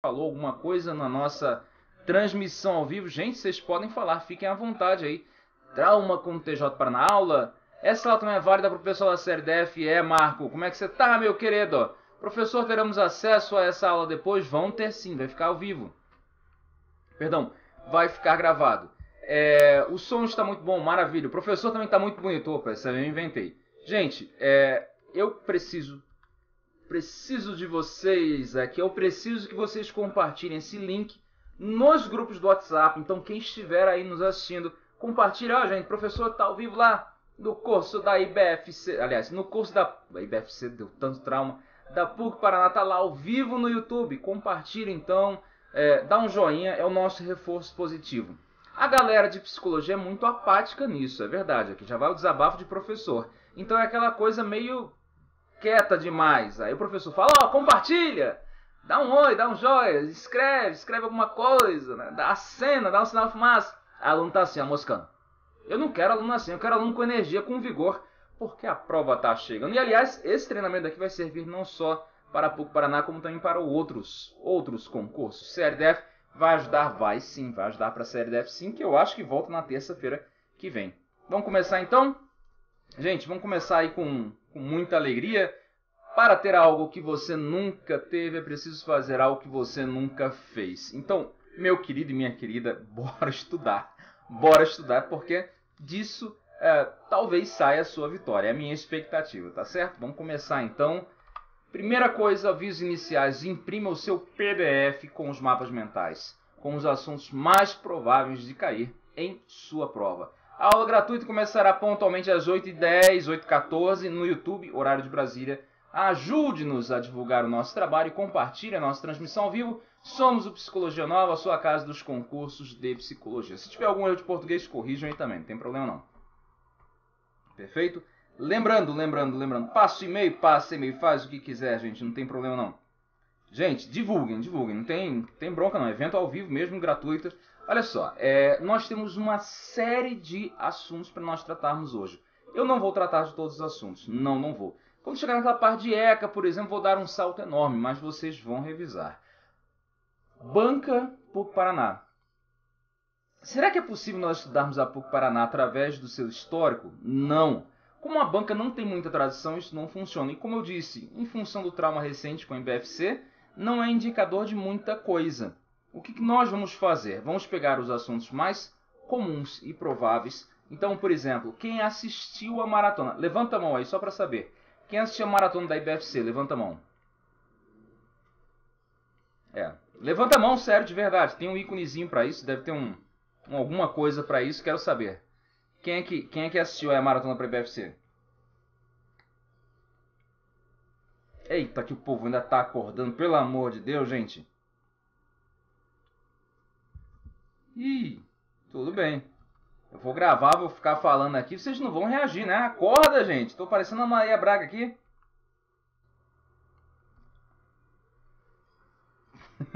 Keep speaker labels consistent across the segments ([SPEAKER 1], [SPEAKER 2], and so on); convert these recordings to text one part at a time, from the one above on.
[SPEAKER 1] falou alguma coisa na nossa transmissão ao vivo, gente, vocês podem falar, fiquem à vontade aí. Trauma com o TJ para na aula. Essa aula também é válida para o pessoal da série é Marco. Como é que você tá, meu querido? Professor, teremos acesso a essa aula depois? Vão ter sim, vai ficar ao vivo. Perdão, vai ficar gravado. É, o som está muito bom, maravilha. O professor também está muito bonito. Opa, essa eu inventei. Gente, é, eu preciso Preciso de vocês aqui. Eu preciso que vocês compartilhem esse link nos grupos do WhatsApp. Então, quem estiver aí nos assistindo, compartilhe. Ó, oh, gente, professor tá ao vivo lá no curso da IBFC. Aliás, no curso da IBFC, deu tanto trauma. Da PUC Paraná tá lá ao vivo no YouTube. Compartilhe então, é, dá um joinha, é o nosso reforço positivo. A galera de psicologia é muito apática nisso, é verdade. Aqui já vai o desabafo de professor. Então é aquela coisa meio quieta demais. Aí o professor fala, ó, oh, compartilha! Dá um oi, dá um joia, escreve, escreve alguma coisa, né? Dá a cena, dá um sinal de fumaça. A aluno tá assim, moscando. Eu não quero aluno assim, eu quero aluno com energia, com vigor, porque a prova tá chegando. E aliás, esse treinamento aqui vai servir não só para a PUC Paraná, como também para outros, outros concursos. CRDF vai ajudar, vai sim, vai ajudar para a CRDF sim, que eu acho que volta na terça-feira que vem. Vamos começar então? Gente, vamos começar aí com com muita alegria. Para ter algo que você nunca teve, é preciso fazer algo que você nunca fez. Então, meu querido e minha querida, bora estudar. Bora estudar, porque disso é, talvez saia a sua vitória. É a minha expectativa, tá certo? Vamos começar então. Primeira coisa, avisos iniciais: imprima o seu PDF com os mapas mentais, com os assuntos mais prováveis de cair em sua prova. A aula gratuita começará pontualmente às 8h10, 8h14 no YouTube, horário de Brasília. Ajude-nos a divulgar o nosso trabalho e compartilhe a nossa transmissão ao vivo. Somos o Psicologia Nova, a sua casa dos concursos de psicologia. Se tiver algum erro de português, corrijam aí também, não tem problema não. Perfeito? Lembrando, lembrando, lembrando, passa o e-mail, passa e-mail, faz o que quiser, gente, não tem problema não. Gente, divulguem, divulguem, não tem, tem bronca não, evento ao vivo mesmo, gratuito. Olha só, é, nós temos uma série de assuntos para nós tratarmos hoje. Eu não vou tratar de todos os assuntos, não, não vou. Quando chegar naquela parte de ECA, por exemplo, vou dar um salto enorme, mas vocês vão revisar. Banca PUC Paraná. Será que é possível nós estudarmos a PUC Paraná através do seu histórico? Não. Como a banca não tem muita tradição, isso não funciona. E como eu disse, em função do trauma recente com o MBFC, não é indicador de muita coisa. O que nós vamos fazer? Vamos pegar os assuntos mais comuns e prováveis. Então, por exemplo, quem assistiu a maratona? Levanta a mão aí, só para saber. Quem assistiu a maratona da IBFC? Levanta a mão. É. Levanta a mão, sério, de verdade. Tem um íconezinho para isso, deve ter um, um alguma coisa para isso, quero saber. Quem é que, quem é que assistiu a maratona para IBFC? Eita, que o povo ainda tá acordando, pelo amor de Deus, gente. Ih, tudo bem. Eu vou gravar, vou ficar falando aqui, vocês não vão reagir, né? Acorda, gente. Tô parecendo a Maria Braga aqui.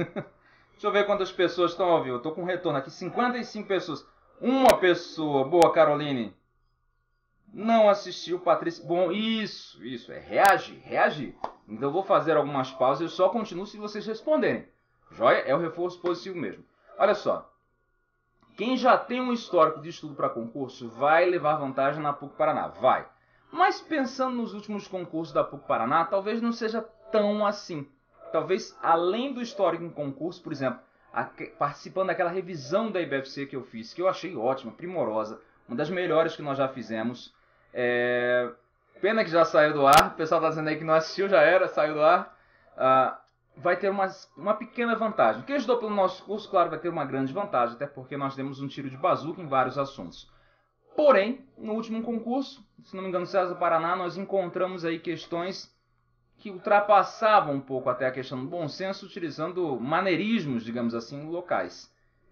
[SPEAKER 1] Deixa eu ver quantas pessoas estão ao vivo. tô com retorno aqui, 55 pessoas. Uma pessoa, boa Caroline. Não assistiu, Patrícia. Bom, isso, isso, é reagir, reagir. Então eu vou fazer algumas pausas, e só continuo se vocês responderem. Joia? É o reforço positivo mesmo. Olha só. Quem já tem um histórico de estudo para concurso vai levar vantagem na PUC Paraná, vai. Mas pensando nos últimos concursos da PUC Paraná, talvez não seja tão assim. Talvez além do histórico em concurso, por exemplo, participando daquela revisão da IBFC que eu fiz, que eu achei ótima, primorosa, uma das melhores que nós já fizemos. É... Pena que já saiu do ar, o pessoal está dizendo aí que não assistiu, já era, saiu do ar. Ah, vai ter uma, uma pequena vantagem. Quem estudou pelo nosso curso, claro, vai ter uma grande vantagem, até porque nós demos um tiro de bazuca em vários assuntos. Porém, no último concurso, se não me engano, César Paraná, nós encontramos aí questões que ultrapassavam um pouco até a questão do bom senso, utilizando maneirismos, digamos assim, locais.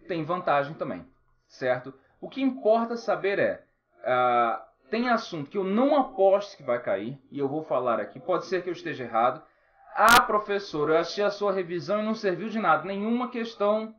[SPEAKER 1] Tem vantagem também, certo? O que importa saber é. Uh, tem assunto que eu não aposto que vai cair, e eu vou falar aqui. Pode ser que eu esteja errado, ah, professor, eu achei a sua revisão e não serviu de nada. Nenhuma questão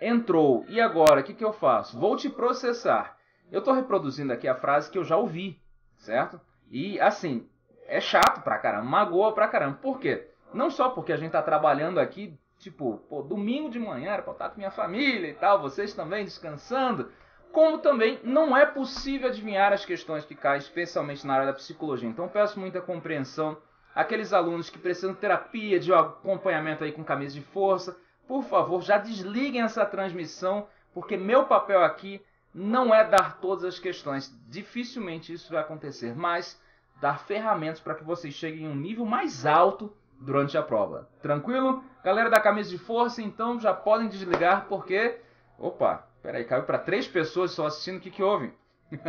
[SPEAKER 1] entrou. E agora, o que, que eu faço? Vou te processar. Eu estou reproduzindo aqui a frase que eu já ouvi, certo? E assim, é chato pra caramba, magoa pra caramba. Por quê? Não só porque a gente está trabalhando aqui, tipo, pô, domingo de manhã era pra estar com minha família e tal, vocês também descansando, como também não é possível adivinhar as questões que caem, especialmente na área da psicologia. Então peço muita compreensão aqueles alunos que precisam de terapia, de acompanhamento aí com camisa de força, por favor, já desliguem essa transmissão, porque meu papel aqui não é dar todas as questões. Dificilmente isso vai acontecer, mas dar ferramentas para que vocês cheguem em um nível mais alto durante a prova. Tranquilo? Galera da camisa de força, então já podem desligar porque opa, peraí, caiu para três pessoas só assistindo, o que que houve?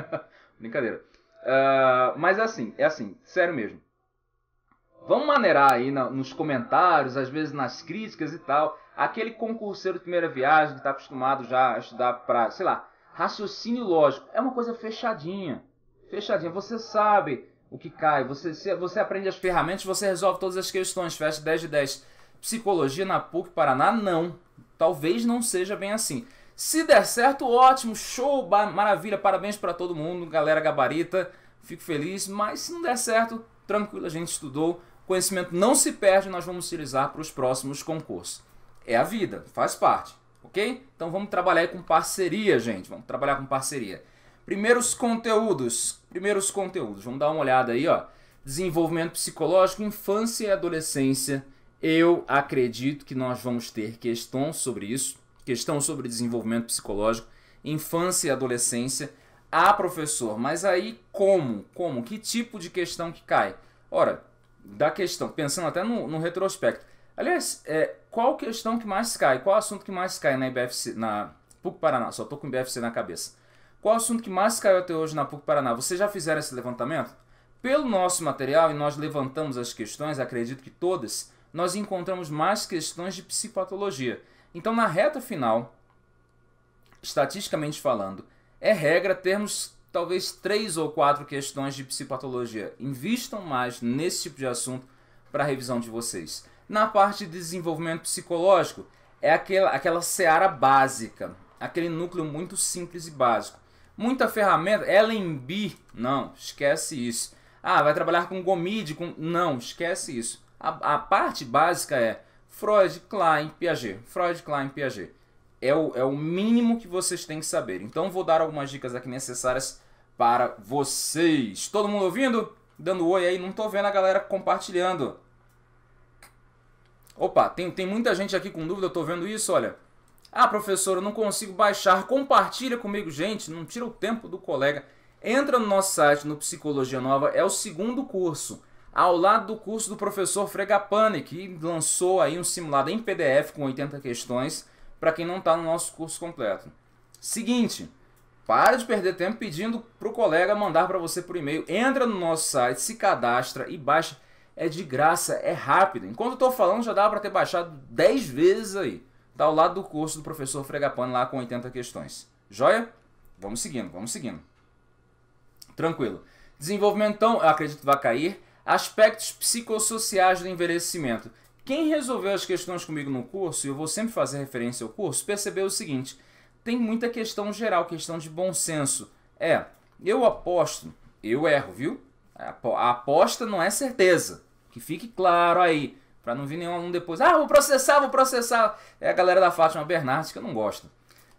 [SPEAKER 1] Brincadeira. Uh, mas é assim, é assim, sério mesmo. Vamos maneirar aí na, nos comentários, às vezes nas críticas e tal. Aquele concurseiro de primeira viagem que está acostumado já a estudar para, sei lá, raciocínio lógico. É uma coisa fechadinha. Fechadinha. Você sabe o que cai, você, você aprende as ferramentas, você resolve todas as questões. Fecha 10 de 10. Psicologia na PUC Paraná, não. Talvez não seja bem assim. Se der certo, ótimo, show, maravilha, parabéns para todo mundo, galera gabarita, fico feliz. Mas se não der certo, tranquilo, a gente estudou, conhecimento não se perde, nós vamos utilizar para os próximos concursos. É a vida, faz parte, ok? Então vamos trabalhar com parceria, gente. Vamos trabalhar com parceria. Primeiros conteúdos, primeiros conteúdos. Vamos dar uma olhada aí, ó. Desenvolvimento psicológico, infância e adolescência. Eu acredito que nós vamos ter questões sobre isso, questão sobre desenvolvimento psicológico, infância e adolescência. Ah, professor, mas aí como? Como? Que tipo de questão que cai? Ora, da questão, pensando até no, no retrospecto. Aliás, é, qual questão que mais cai? Qual assunto que mais cai na IBFC, na PUC Paraná? Só estou com IBFC na cabeça. Qual assunto que mais caiu até hoje na PUC Paraná? Vocês já fizeram esse levantamento? Pelo nosso material, e nós levantamos as questões, acredito que todas, nós encontramos mais questões de psicopatologia. Então, na reta final, estatisticamente falando, é regra termos talvez três ou quatro questões de psicopatologia. Invistam mais nesse tipo de assunto para a revisão de vocês. Na parte de desenvolvimento psicológico, é aquela, aquela seara básica, aquele núcleo muito simples e básico. Muita ferramenta, LMB, é não, esquece isso. Ah, vai trabalhar com Gomide, com... não, esquece isso. A, a parte básica é Freud, Klein, Piaget. Freud, Klein, Piaget é o, é o mínimo que vocês têm que saber. Então vou dar algumas dicas aqui necessárias para vocês. Todo mundo ouvindo? Dando oi aí, não estou vendo a galera compartilhando. Opa, tem, tem muita gente aqui com dúvida, eu tô vendo isso, olha. Ah, professor, eu não consigo baixar. Compartilha comigo, gente. Não tira o tempo do colega. Entra no nosso site, no Psicologia Nova. É o segundo curso. Ao lado do curso do professor Fregapane, que lançou aí um simulado em PDF com 80 questões para quem não está no nosso curso completo. Seguinte, para de perder tempo pedindo para o colega mandar para você por e-mail. Entra no nosso site, se cadastra e baixa. É de graça, é rápido. Enquanto eu estou falando, já dá para ter baixado 10 vezes aí. Está ao lado do curso do professor Fregapano lá com 80 questões. Joia? Vamos seguindo, vamos seguindo. Tranquilo. Desenvolvimento, então, eu acredito que vai cair. Aspectos psicossociais do envelhecimento. Quem resolveu as questões comigo no curso, e eu vou sempre fazer referência ao curso, percebeu o seguinte: tem muita questão geral, questão de bom senso. É, eu aposto, eu erro, viu? A aposta não é certeza. Que fique claro aí, para não vir nenhum depois. Ah, vou processar, vou processar. É a galera da Fátima Bernardes que eu não gosto.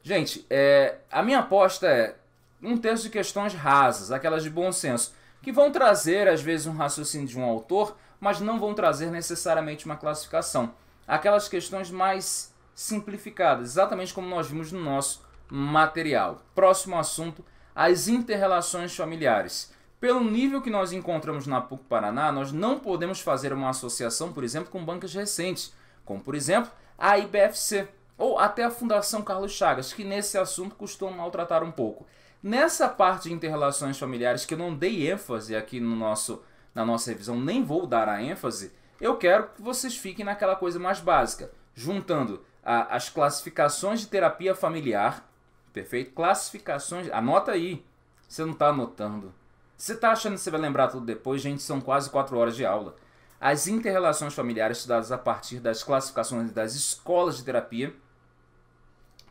[SPEAKER 1] Gente, é, a minha aposta é um terço de questões rasas, aquelas de bom senso, que vão trazer, às vezes, um raciocínio de um autor mas não vão trazer necessariamente uma classificação. Aquelas questões mais simplificadas, exatamente como nós vimos no nosso material. Próximo assunto, as interrelações familiares. Pelo nível que nós encontramos na PUC Paraná, nós não podemos fazer uma associação, por exemplo, com bancas recentes, como por exemplo a IBFC ou até a Fundação Carlos Chagas, que nesse assunto costuma maltratar um pouco. Nessa parte de interrelações familiares, que eu não dei ênfase aqui no nosso na nossa revisão nem vou dar a ênfase, eu quero que vocês fiquem naquela coisa mais básica, juntando a, as classificações de terapia familiar, perfeito? Classificações, anota aí, você não está anotando. Você está achando que você vai lembrar tudo depois? Gente, são quase quatro horas de aula. As interrelações familiares estudadas a partir das classificações das escolas de terapia,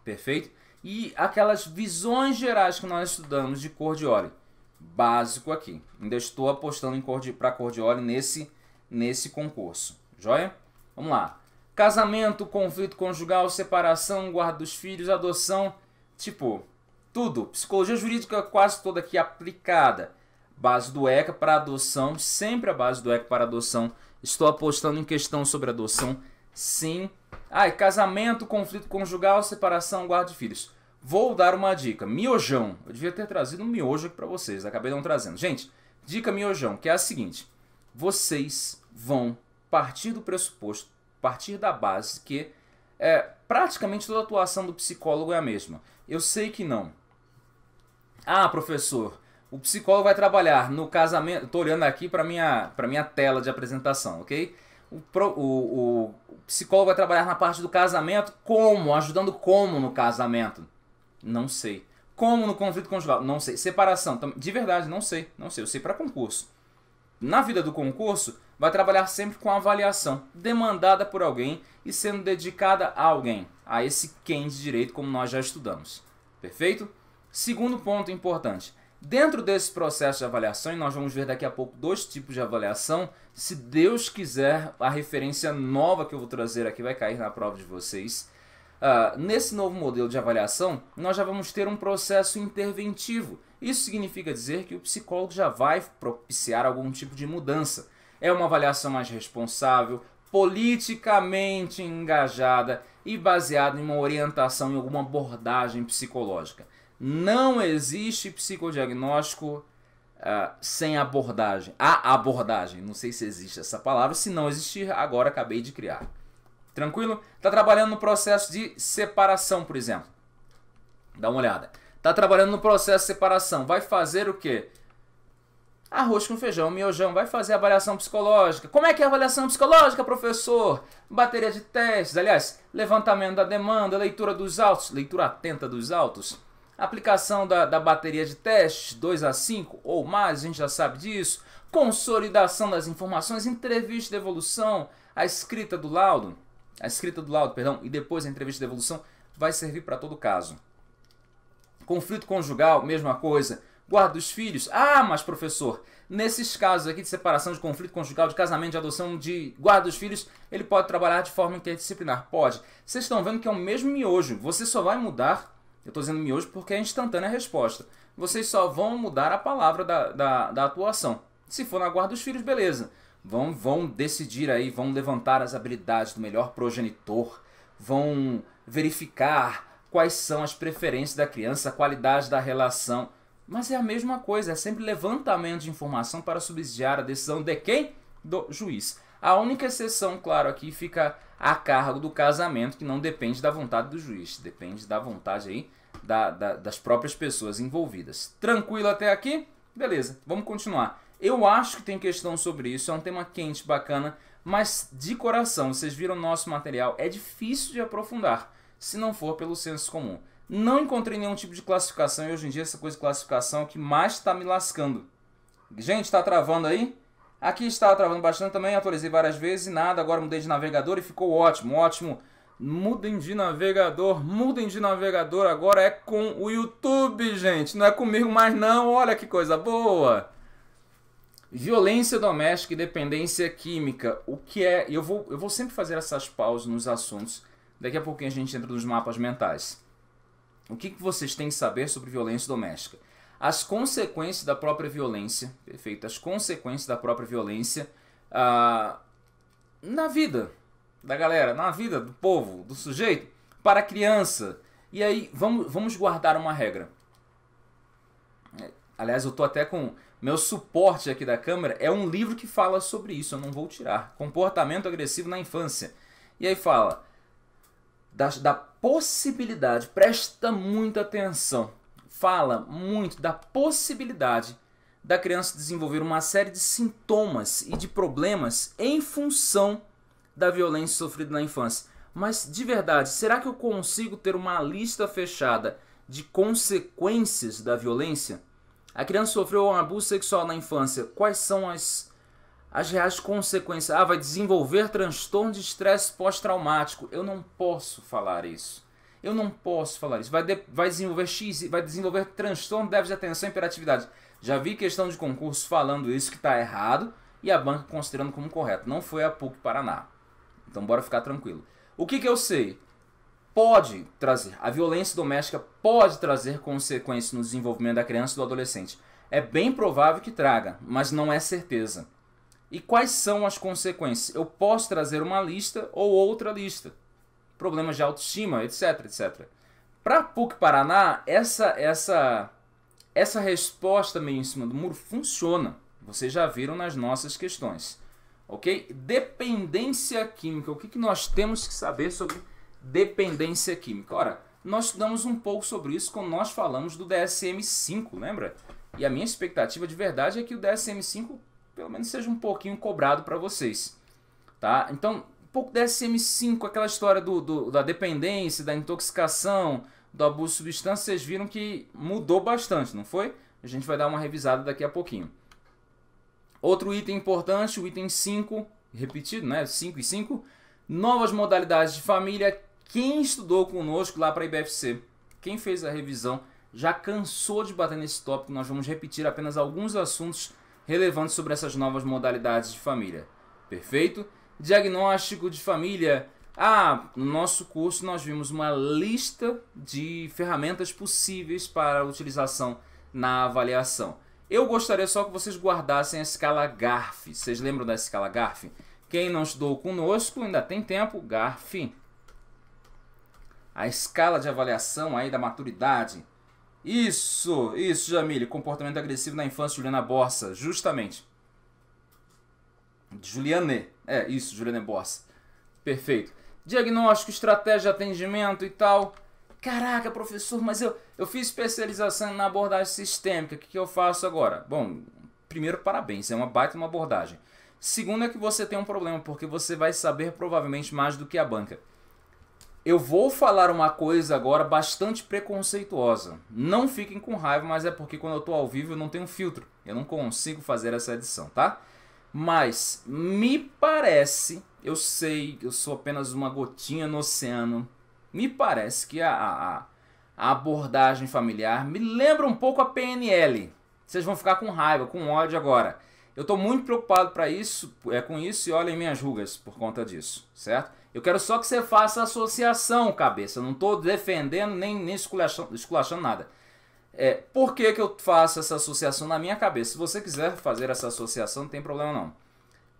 [SPEAKER 1] perfeito? E aquelas visões gerais que nós estudamos de Cordioli básico aqui. Ainda estou apostando cordi, para Cordioli nesse, nesse concurso. Joia? Vamos lá. Casamento, conflito conjugal, separação, guarda dos filhos, adoção. Tipo, tudo. Psicologia jurídica quase toda aqui aplicada. Base do ECA para adoção. Sempre a base do ECA para adoção. Estou apostando em questão sobre adoção. Sim. Ah, casamento, conflito conjugal, separação, guarda de filhos. Vou dar uma dica. Miojão. Eu devia ter trazido um miojo aqui pra vocês. Acabei não trazendo. Gente, dica miojão, que é a seguinte. Vocês vão partir do pressuposto, partir da base que é, praticamente toda a atuação do psicólogo é a mesma. Eu sei que não. Ah, professor, o psicólogo vai trabalhar no casamento... Estou olhando aqui para minha, pra minha tela de apresentação, ok? o, o, o psicólogo vai trabalhar na parte do casamento como? Ajudando como no casamento? Não sei. Como no conflito conjugal? Não sei. Separação? De verdade, não sei. Não sei. Eu sei para concurso. Na vida do concurso, vai trabalhar sempre com avaliação demandada por alguém e sendo dedicada a alguém, a esse quem de direito, como nós já estudamos. Perfeito? Segundo ponto importante. Dentro desse processo de avaliação, e nós vamos ver daqui a pouco dois tipos de avaliação, se Deus quiser, a referência nova que eu vou trazer aqui vai cair na prova de vocês. Uh, nesse novo modelo de avaliação, nós já vamos ter um processo interventivo. Isso significa dizer que o psicólogo já vai propiciar algum tipo de mudança. É uma avaliação mais responsável, politicamente engajada e baseada em uma orientação, em alguma abordagem psicológica. Não existe psicodiagnóstico uh, sem abordagem. A abordagem, não sei se existe essa palavra, se não existir, agora acabei de criar. Tranquilo? Está trabalhando no processo de separação, por exemplo. Dá uma olhada. Está trabalhando no processo de separação. Vai fazer o quê? Arroz com feijão, miojão. Vai fazer avaliação psicológica. Como é que é a avaliação psicológica, professor? Bateria de testes, aliás, levantamento da demanda, leitura dos autos, leitura atenta dos autos. Aplicação da, da bateria de testes, 2 a 5 ou mais, a gente já sabe disso. Consolidação das informações, entrevista de evolução, a escrita do laudo a escrita do laudo, perdão, e depois a entrevista de evolução vai servir para todo caso. Conflito conjugal, mesma coisa. Guarda dos filhos. Ah, mas professor, nesses casos aqui de separação, de conflito conjugal, de casamento, de adoção, de guarda dos filhos, ele pode trabalhar de forma interdisciplinar. Pode. Vocês estão vendo que é o mesmo miojo. Você só vai mudar, eu estou dizendo miojo porque é instantânea a resposta. Vocês só vão mudar a palavra da, da, da atuação. Se for na guarda dos filhos, beleza vão, vão decidir aí, vão levantar as habilidades do melhor progenitor, vão verificar quais são as preferências da criança, a qualidade da relação. Mas é a mesma coisa, é sempre levantamento de informação para subsidiar a decisão de quem? Do juiz. A única exceção, claro, aqui fica a cargo do casamento, que não depende da vontade do juiz, depende da vontade aí da, da, das próprias pessoas envolvidas. Tranquilo até aqui? Beleza, vamos continuar. Eu acho que tem questão sobre isso, é um tema quente, bacana, mas de coração, vocês viram nosso material, é difícil de aprofundar, se não for pelo senso comum. Não encontrei nenhum tipo de classificação e hoje em dia essa coisa de classificação é o que mais está me lascando. Gente, está travando aí? Aqui está travando bastante também, atualizei várias vezes e nada, agora mudei de navegador e ficou ótimo, ótimo. Mudem de navegador, mudem de navegador, agora é com o YouTube, gente, não é comigo mais não, olha que coisa boa. Violência doméstica e dependência química. O que é. Eu vou, eu vou sempre fazer essas pausas nos assuntos. Daqui a pouquinho a gente entra nos mapas mentais. O que, que vocês têm que saber sobre violência doméstica? As consequências da própria violência. Perfeito. As consequências da própria violência ah, na vida da galera, na vida do povo, do sujeito, para a criança. E aí, vamos, vamos guardar uma regra. Aliás, eu tô até com meu suporte aqui da câmera é um livro que fala sobre isso, eu não vou tirar. Comportamento agressivo na infância. E aí fala da, da possibilidade, presta muita atenção, fala muito da possibilidade da criança desenvolver uma série de sintomas e de problemas em função da violência sofrida na infância. Mas de verdade, será que eu consigo ter uma lista fechada de consequências da violência? A criança sofreu um abuso sexual na infância. Quais são as, as reais consequências? Ah, vai desenvolver transtorno de estresse pós-traumático. Eu não posso falar isso. Eu não posso falar isso. Vai, de, vai desenvolver X, vai desenvolver transtorno, déficit de atenção e hiperatividade. Já vi questão de concurso falando isso que está errado e a banca considerando como correto. Não foi a PUC Paraná. Então bora ficar tranquilo. O que, que eu sei? pode trazer, a violência doméstica pode trazer consequências no desenvolvimento da criança e do adolescente. É bem provável que traga, mas não é certeza. E quais são as consequências? Eu posso trazer uma lista ou outra lista. Problemas de autoestima, etc, etc. Para PUC Paraná, essa essa essa resposta meio em cima do muro funciona. Vocês já viram nas nossas questões. OK? Dependência química. O que, que nós temos que saber sobre dependência química. Ora, nós estudamos um pouco sobre isso quando nós falamos do DSM-5, lembra? E a minha expectativa de verdade é que o DSM-5 pelo menos seja um pouquinho cobrado para vocês, tá? Então, um pouco DSM-5, aquela história do, do, da dependência, da intoxicação, do abuso de substâncias, vocês viram que mudou bastante, não foi? A gente vai dar uma revisada daqui a pouquinho. Outro item importante, o item 5, repetido, né? 5 e 5. Novas modalidades de família, quem estudou conosco lá para a IBFC, quem fez a revisão, já cansou de bater nesse tópico. Nós vamos repetir apenas alguns assuntos relevantes sobre essas novas modalidades de família. Perfeito? Diagnóstico de família. Ah, no nosso curso nós vimos uma lista de ferramentas possíveis para utilização na avaliação. Eu gostaria só que vocês guardassem a escala GARF. Vocês lembram da escala GARF? Quem não estudou conosco ainda tem tempo, GARF a escala de avaliação aí da maturidade. Isso, isso, Jamile, comportamento agressivo na infância, Juliana Borsa, justamente. Juliane, é isso, Juliane Borsa. Perfeito. Diagnóstico, estratégia de atendimento e tal. Caraca, professor, mas eu, eu fiz especialização na abordagem sistêmica, o que, que eu faço agora? Bom, primeiro, parabéns, é uma baita uma abordagem. Segundo é que você tem um problema, porque você vai saber provavelmente mais do que a banca. Eu vou falar uma coisa agora bastante preconceituosa. Não fiquem com raiva, mas é porque quando eu estou ao vivo eu não tenho filtro. Eu não consigo fazer essa edição, tá? Mas me parece, eu sei, eu sou apenas uma gotinha no oceano. Me parece que a, a, a abordagem familiar me lembra um pouco a PNL. Vocês vão ficar com raiva, com ódio agora. Eu estou muito preocupado para isso, é com isso e olhem minhas rugas por conta disso, certo? Eu quero só que você faça associação, cabeça. Eu não estou defendendo nem, nem esculachando, esculachando nada. É, por que, que eu faço essa associação na minha cabeça? Se você quiser fazer essa associação, não tem problema não.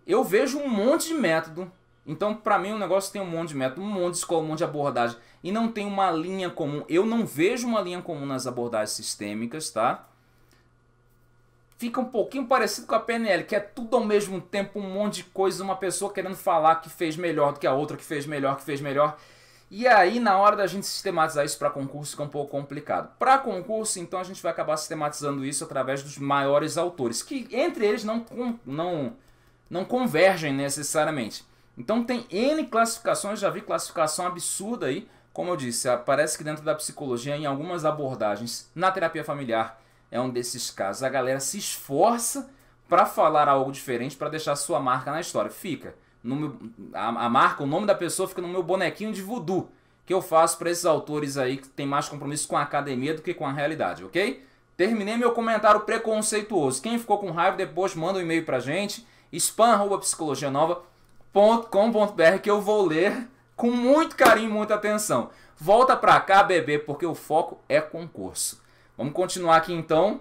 [SPEAKER 1] Eu vejo um monte de método. Então, para mim, o negócio tem um monte de método, um monte de escola, um monte de abordagem. E não tem uma linha comum. Eu não vejo uma linha comum nas abordagens sistêmicas, tá? fica um pouquinho parecido com a PNL, que é tudo ao mesmo tempo, um monte de coisa, uma pessoa querendo falar que fez melhor do que a outra, que fez melhor, que fez melhor. E aí, na hora da gente sistematizar isso para concurso, fica um pouco complicado. Para concurso, então, a gente vai acabar sistematizando isso através dos maiores autores, que entre eles não, não, não convergem necessariamente. Então, tem N classificações, já vi classificação absurda aí. Como eu disse, parece que dentro da psicologia, em algumas abordagens, na terapia familiar, é um desses casos. A galera se esforça para falar algo diferente, para deixar sua marca na história. Fica. No meu, a, a, marca, o nome da pessoa fica no meu bonequinho de voodoo. Que eu faço para esses autores aí que tem mais compromisso com a academia do que com a realidade, ok? Terminei meu comentário preconceituoso. Quem ficou com raiva, depois manda um e-mail pra gente. spam.psicologianova.com.br que eu vou ler com muito carinho e muita atenção. Volta pra cá, bebê, porque o foco é concurso. Vamos continuar aqui então.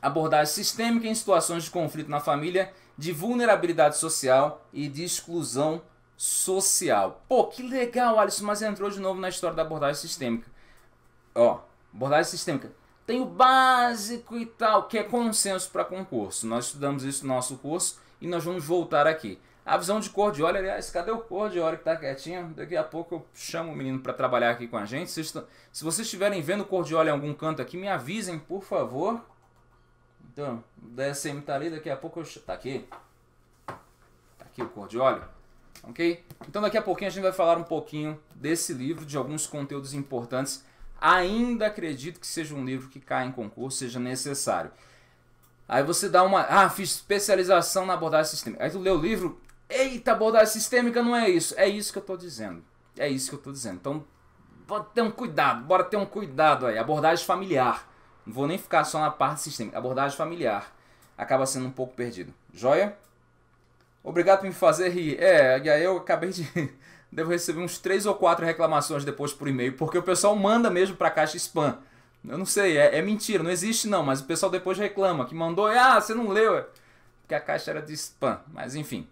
[SPEAKER 1] Abordagem sistêmica em situações de conflito na família, de vulnerabilidade social e de exclusão social. Pô, que legal, Alisson, mas entrou de novo na história da abordagem sistêmica. Ó, abordagem sistêmica. Tem o básico e tal, que é consenso para concurso. Nós estudamos isso no nosso curso e nós vamos voltar aqui. A visão de óleo, aliás, cadê o óleo que tá quietinho? Daqui a pouco eu chamo o menino para trabalhar aqui com a gente. Se, se vocês estiverem vendo o óleo em algum canto aqui, me avisem, por favor. Então, o DSM tá ali, daqui a pouco eu... Tá aqui. Tá aqui o óleo. Ok? Então daqui a pouquinho a gente vai falar um pouquinho desse livro, de alguns conteúdos importantes. Ainda acredito que seja um livro que caia em concurso, seja necessário. Aí você dá uma. Ah, fiz especialização na abordagem sistêmica. Aí tu lê o livro, Eita, abordagem sistêmica não é isso. É isso que eu estou dizendo. É isso que eu estou dizendo. Então, bora ter um cuidado, bora ter um cuidado aí. Abordagem familiar. Não vou nem ficar só na parte sistêmica. Abordagem familiar. Acaba sendo um pouco perdido. Joia? Obrigado por me fazer rir. É, e aí eu acabei de. Devo receber uns três ou quatro reclamações depois por e-mail, porque o pessoal manda mesmo para a caixa spam. Eu não sei, é, é, mentira, não existe não, mas o pessoal depois reclama que mandou, é, ah, você não leu, é, porque a caixa era de spam. Mas enfim.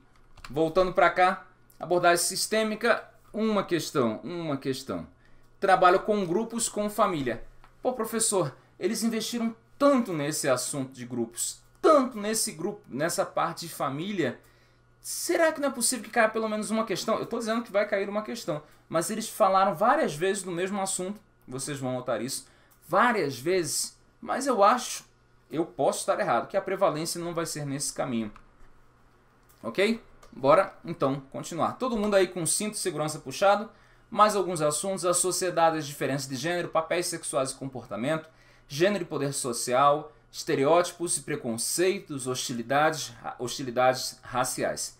[SPEAKER 1] Voltando para cá, abordagem sistêmica, uma questão, uma questão. Trabalho com grupos, com família. Pô, professor, eles investiram tanto nesse assunto de grupos, tanto nesse grupo, nessa parte de família. Será que não é possível que caia pelo menos uma questão? Eu estou dizendo que vai cair uma questão, mas eles falaram várias vezes do mesmo assunto. Vocês vão notar isso várias vezes, mas eu acho, eu posso estar errado, que a prevalência não vai ser nesse caminho. OK? Bora então continuar. Todo mundo aí com cinto de segurança puxado, mais alguns assuntos a sociedade as diferenças de gênero, papéis sexuais e comportamento, gênero e poder social, estereótipos e preconceitos, hostilidades, hostilidades raciais.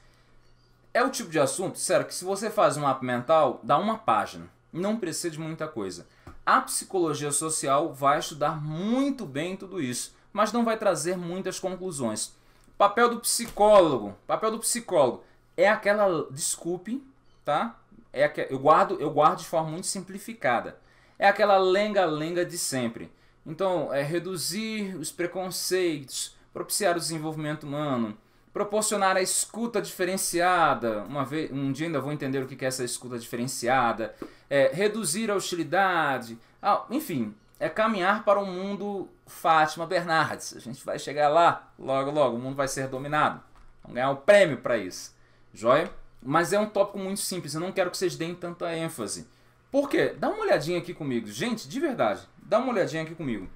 [SPEAKER 1] É o tipo de assunto, sério, que se você faz um mapa mental, dá uma página. Não precisa de muita coisa. A psicologia social vai estudar muito bem tudo isso, mas não vai trazer muitas conclusões. Papel do psicólogo. Papel do psicólogo é aquela, desculpe, tá? É que eu guardo, eu guardo de forma muito simplificada. É aquela lenga-lenga de sempre. Então, é reduzir os preconceitos, propiciar o desenvolvimento humano, proporcionar a escuta diferenciada. Uma vez, um dia ainda vou entender o que é essa escuta diferenciada. É, reduzir a hostilidade. Ah, enfim, é caminhar para o um mundo Fátima Bernardes. A gente vai chegar lá logo, logo. O mundo vai ser dominado. Vamos ganhar o um prêmio para isso. Joia? Mas é um tópico muito simples. Eu não quero que vocês deem tanta ênfase. Por quê? Dá uma olhadinha aqui comigo. Gente, de verdade, dá uma olhadinha aqui comigo.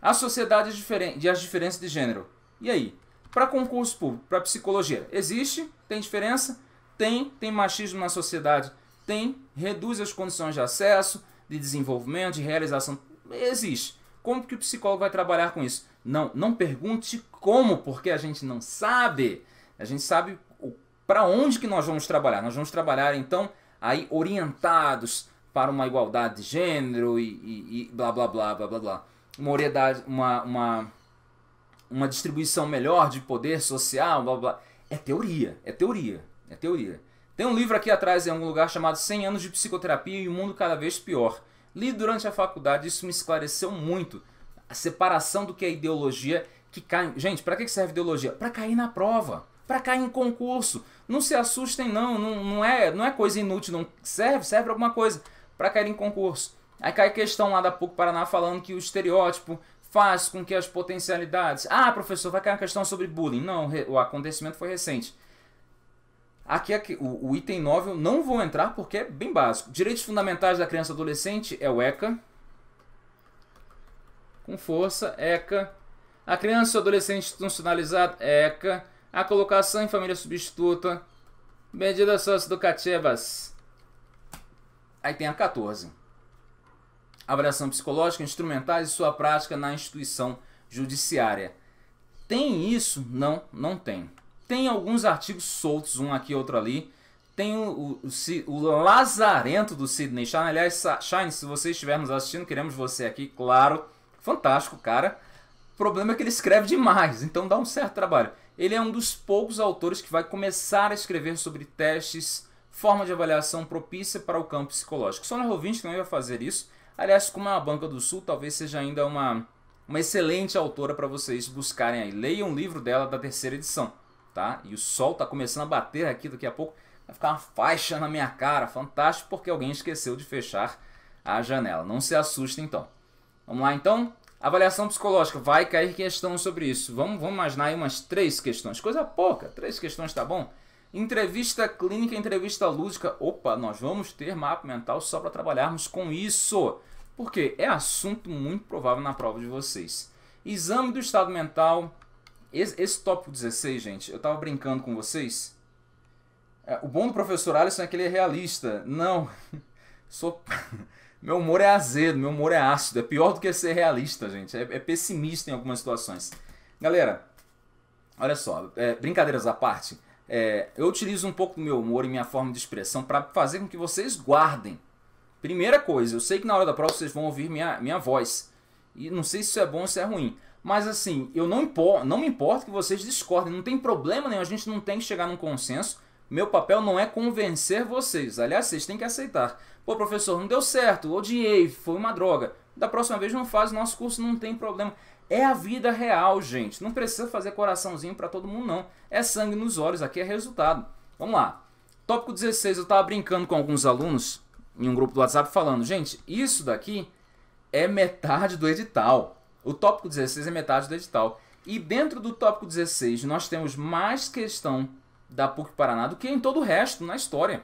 [SPEAKER 1] A sociedade é e as diferenças de gênero. E aí? Para concurso público, para psicologia, existe? Tem diferença? Tem. Tem machismo na sociedade? Tem. Reduz as condições de acesso, de desenvolvimento, de realização existe. Como que o psicólogo vai trabalhar com isso? Não, não pergunte como, porque a gente não sabe. A gente sabe para onde que nós vamos trabalhar. Nós vamos trabalhar então aí orientados para uma igualdade de gênero e, e, e blá blá blá blá blá blá. Uma, uma, uma, uma distribuição melhor de poder social, blá blá. É teoria, é teoria, é teoria. Tem um livro aqui atrás em algum lugar chamado 100 anos de psicoterapia e o mundo cada vez pior. Li durante a faculdade, isso me esclareceu muito. A separação do que é ideologia que cai. Gente, para que serve ideologia? Para cair na prova, para cair em concurso. Não se assustem não, não, não é, não é coisa inútil, não serve, serve alguma coisa, para cair em concurso. Aí cai questão lá da PUC Paraná falando que o estereótipo faz com que as potencialidades. Ah, professor, vai cair uma questão sobre bullying. Não, o acontecimento foi recente. Aqui, aqui o, o, item 9 eu não vou entrar porque é bem básico. Direitos fundamentais da criança e adolescente é o ECA. Com força, ECA. A criança e adolescente institucionalizada, ECA. A colocação em família substituta. Medidas socioeducativas. Aí tem a 14. Avaliação psicológica, instrumentais e sua prática na instituição judiciária. Tem isso? Não, não tem. Tem alguns artigos soltos, um aqui, outro ali. Tem o, o, o Lazarento do Sidney Shine. Aliás, Shine, se você estiver nos assistindo, queremos você aqui, claro. Fantástico, cara. O problema é que ele escreve demais, então dá um certo trabalho. Ele é um dos poucos autores que vai começar a escrever sobre testes, forma de avaliação propícia para o campo psicológico. Só na Rovinch também vai fazer isso. Aliás, como é uma banca do Sul, talvez seja ainda uma, uma excelente autora para vocês buscarem aí. Leiam o livro dela da terceira edição tá? E o sol tá começando a bater aqui daqui a pouco. Vai ficar uma faixa na minha cara, fantástico, porque alguém esqueceu de fechar a janela. Não se assusta então. Vamos lá então? Avaliação psicológica, vai cair questão sobre isso. Vamos, vamos imaginar aí umas três questões, coisa pouca, três questões tá bom? Entrevista clínica, entrevista lúdica. Opa, nós vamos ter mapa mental só para trabalharmos com isso. Porque é assunto muito provável na prova de vocês. Exame do estado mental, esse, esse tópico 16, gente, eu tava brincando com vocês. É, o bom do professor Alisson é que ele é realista. Não. Sou... meu humor é azedo, meu humor é ácido. É pior do que ser realista, gente. É, é pessimista em algumas situações. Galera, olha só. É, brincadeiras à parte. É, eu utilizo um pouco do meu humor e minha forma de expressão para fazer com que vocês guardem. Primeira coisa, eu sei que na hora da prova vocês vão ouvir minha, minha voz. E não sei se isso é bom ou se é ruim. Mas assim, eu não, impor, não me importo que vocês discordem, não tem problema nenhum, a gente não tem que chegar num consenso. Meu papel não é convencer vocês. Aliás, vocês têm que aceitar. Pô, professor, não deu certo, odiei, foi uma droga. Da próxima vez não faz o nosso curso, não tem problema. É a vida real, gente. Não precisa fazer coraçãozinho para todo mundo, não. É sangue nos olhos, aqui é resultado. Vamos lá. Tópico 16, eu tava brincando com alguns alunos em um grupo do WhatsApp falando, gente, isso daqui é metade do edital. O tópico 16 é metade do edital. E dentro do tópico 16, nós temos mais questão da PUC Paraná do que em todo o resto na história.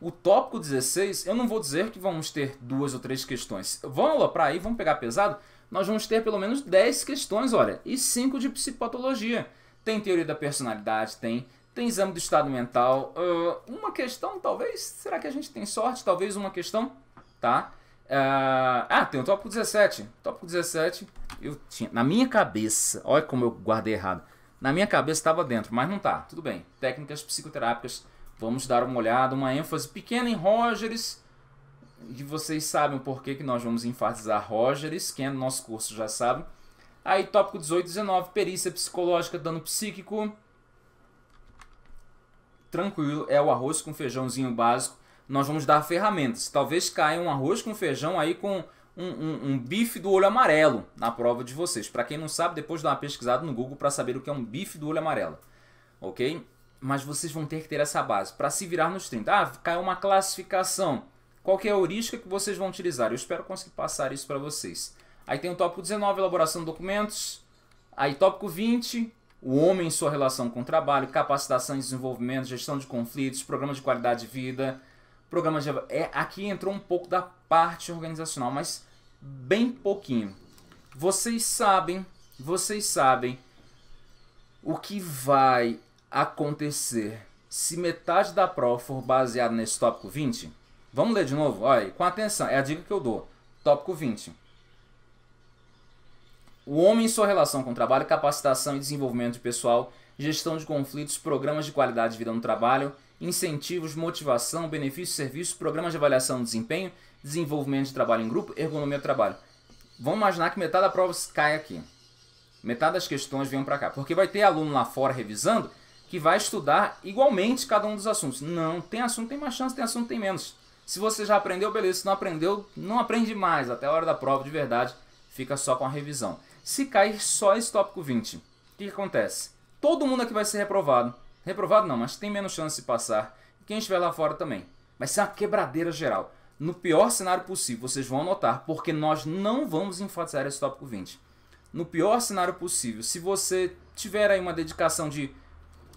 [SPEAKER 1] O tópico 16, eu não vou dizer que vamos ter duas ou três questões. Vamos lá para aí, vamos pegar pesado? Nós vamos ter pelo menos 10 questões, olha, e 5 de psicopatologia. Tem teoria da personalidade, tem. Tem exame do estado mental. Uh, uma questão, talvez. Será que a gente tem sorte? Talvez uma questão, tá? Ah, ah, tem o tópico 17. Tópico 17, eu tinha. Na minha cabeça, olha como eu guardei errado. Na minha cabeça estava dentro, mas não tá. Tudo bem. Técnicas psicoterápicas. Vamos dar uma olhada, uma ênfase pequena em Rogers. E vocês sabem por que, que nós vamos enfatizar Rogers. Quem é do nosso curso já sabe. Aí, tópico 18, 19, perícia psicológica, dano psíquico. Tranquilo, é o arroz com feijãozinho básico nós vamos dar ferramentas. Talvez caia um arroz com feijão aí com um, um, um bife do olho amarelo na prova de vocês. Para quem não sabe, depois dá uma pesquisada no Google para saber o que é um bife do olho amarelo. Ok? Mas vocês vão ter que ter essa base para se virar nos 30. Ah, caiu uma classificação. Qual é a heurística que vocês vão utilizar? Eu espero conseguir passar isso para vocês. Aí tem o tópico 19, elaboração de documentos. Aí tópico 20, o homem em sua relação com o trabalho, capacitação e desenvolvimento, gestão de conflitos, programa de qualidade de vida, Programa de é aqui entrou um pouco da parte organizacional, mas bem pouquinho. Vocês sabem, vocês sabem o que vai acontecer se metade da prova for baseada nesse tópico 20? Vamos ler de novo? Olha, com atenção, é a dica que eu dou. Tópico 20. O homem em sua relação com o trabalho, capacitação e desenvolvimento de pessoal, gestão de conflitos, programas de qualidade de vida no trabalho, incentivos, motivação, benefícios, serviços, programas de avaliação de desempenho, desenvolvimento de trabalho em grupo, ergonomia do trabalho. Vamos imaginar que metade da prova cai aqui. Metade das questões venham para cá. Porque vai ter aluno lá fora revisando que vai estudar igualmente cada um dos assuntos. Não, tem assunto, tem mais chance, tem assunto, tem menos. Se você já aprendeu, beleza. Se não aprendeu, não aprende mais. Até a hora da prova, de verdade, fica só com a revisão. Se cair só esse tópico 20, o que, que acontece? Todo mundo aqui vai ser reprovado. Reprovado não, mas tem menos chance de passar. Quem estiver lá fora também. Vai ser uma quebradeira geral. No pior cenário possível, vocês vão anotar, porque nós não vamos enfatizar esse tópico 20. No pior cenário possível, se você tiver aí uma dedicação de,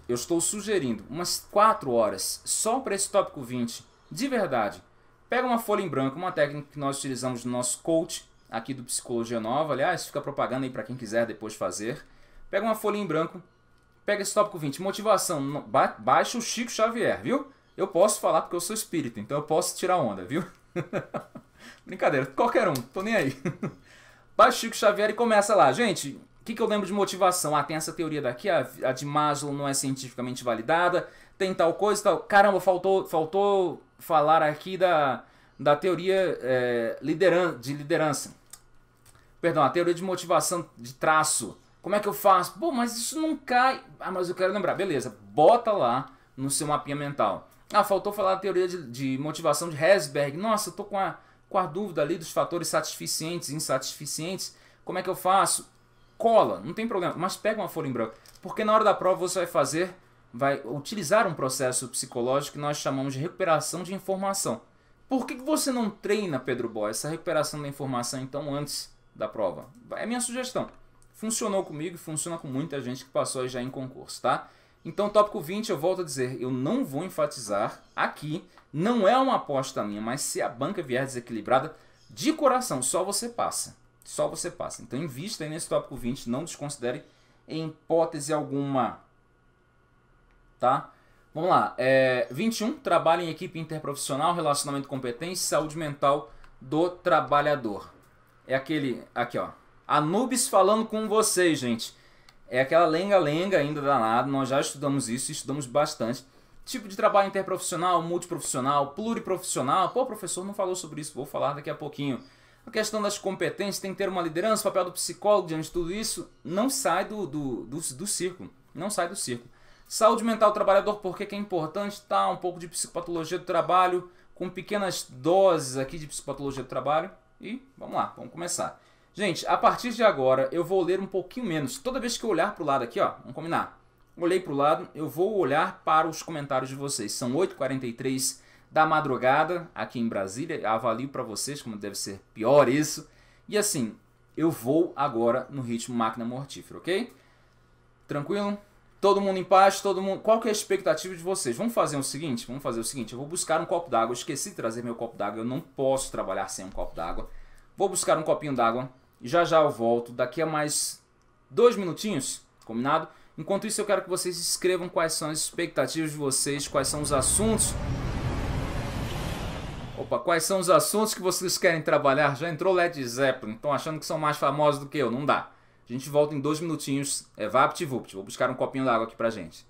[SPEAKER 1] eu estou sugerindo, umas 4 horas só para esse tópico 20, de verdade, pega uma folha em branco, uma técnica que nós utilizamos no nosso coach, aqui do Psicologia Nova, aliás, fica propaganda aí para quem quiser depois fazer. Pega uma folha em branco, Pega esse tópico 20. Motivação. Ba baixa o Chico Xavier, viu? Eu posso falar porque eu sou espírito, então eu posso tirar onda, viu? Brincadeira, qualquer um, tô nem aí. baixa o Chico Xavier e começa lá. Gente, o que, que, eu lembro de motivação? Ah, tem essa teoria daqui, a, a de Maslow não é cientificamente validada, tem tal coisa tal. Caramba, faltou, faltou falar aqui da, da teoria é, lideran de liderança. Perdão, a teoria de motivação de traço. Como é que eu faço? Pô, mas isso não cai. Ah, mas eu quero lembrar. Beleza, bota lá no seu mapinha mental. Ah, faltou falar da teoria de, de motivação de Herzberg. Nossa, eu tô com a, com a dúvida ali dos fatores satisficientes e insatisficientes. Como é que eu faço? Cola, não tem problema, mas pega uma folha em branco. Porque na hora da prova você vai fazer, vai utilizar um processo psicológico que nós chamamos de recuperação de informação. Por que, que você não treina, Pedro Boy, essa recuperação da informação então antes da prova? É minha sugestão funcionou comigo e funciona com muita gente que passou já em concurso, tá? Então, tópico 20, eu volto a dizer, eu não vou enfatizar aqui, não é uma aposta minha, mas se a banca vier desequilibrada, de coração, só você passa. Só você passa. Então, invista aí nesse tópico 20, não desconsidere em hipótese alguma. Tá? Vamos lá. É, 21, trabalho em equipe interprofissional, relacionamento competente, saúde mental do trabalhador. É aquele, aqui ó, Anubis falando com vocês, gente. É aquela lenga-lenga ainda danada, nós já estudamos isso, estudamos bastante. Tipo de trabalho interprofissional, multiprofissional, pluriprofissional. Pô, professor não falou sobre isso, vou falar daqui a pouquinho. A questão das competências, tem que ter uma liderança, papel do psicólogo diante de tudo isso, não sai do, do, do, do círculo. Não sai do círculo. Saúde mental do trabalhador, por que é importante, tá? Um pouco de psicopatologia do trabalho, com pequenas doses aqui de psicopatologia do trabalho. E vamos lá, vamos começar. Gente, a partir de agora eu vou ler um pouquinho menos. Toda vez que eu olhar para o lado aqui, ó, vamos combinar. Olhei para o lado, eu vou olhar para os comentários de vocês. São 8h43 da madrugada aqui em Brasília. Avalio para vocês como deve ser pior isso. E assim, eu vou agora no ritmo máquina mortífera, ok? Tranquilo? Todo mundo em paz, todo mundo. Qual que é a expectativa de vocês? Vamos fazer o seguinte, vamos fazer o seguinte, eu vou buscar um copo d'água. Esqueci de trazer meu copo d'água, eu não posso trabalhar sem um copo d'água. Vou buscar um copinho d'água já já eu volto, daqui a mais dois minutinhos, combinado? Enquanto isso, eu quero que vocês escrevam quais são as expectativas de vocês, quais são os assuntos. Opa, quais são os assuntos que vocês querem trabalhar? Já entrou Led Zeppelin, estão achando que são mais famosos do que eu? Não dá. A gente volta em dois minutinhos. É VaptVupt. Vou buscar um copinho d'água aqui pra gente.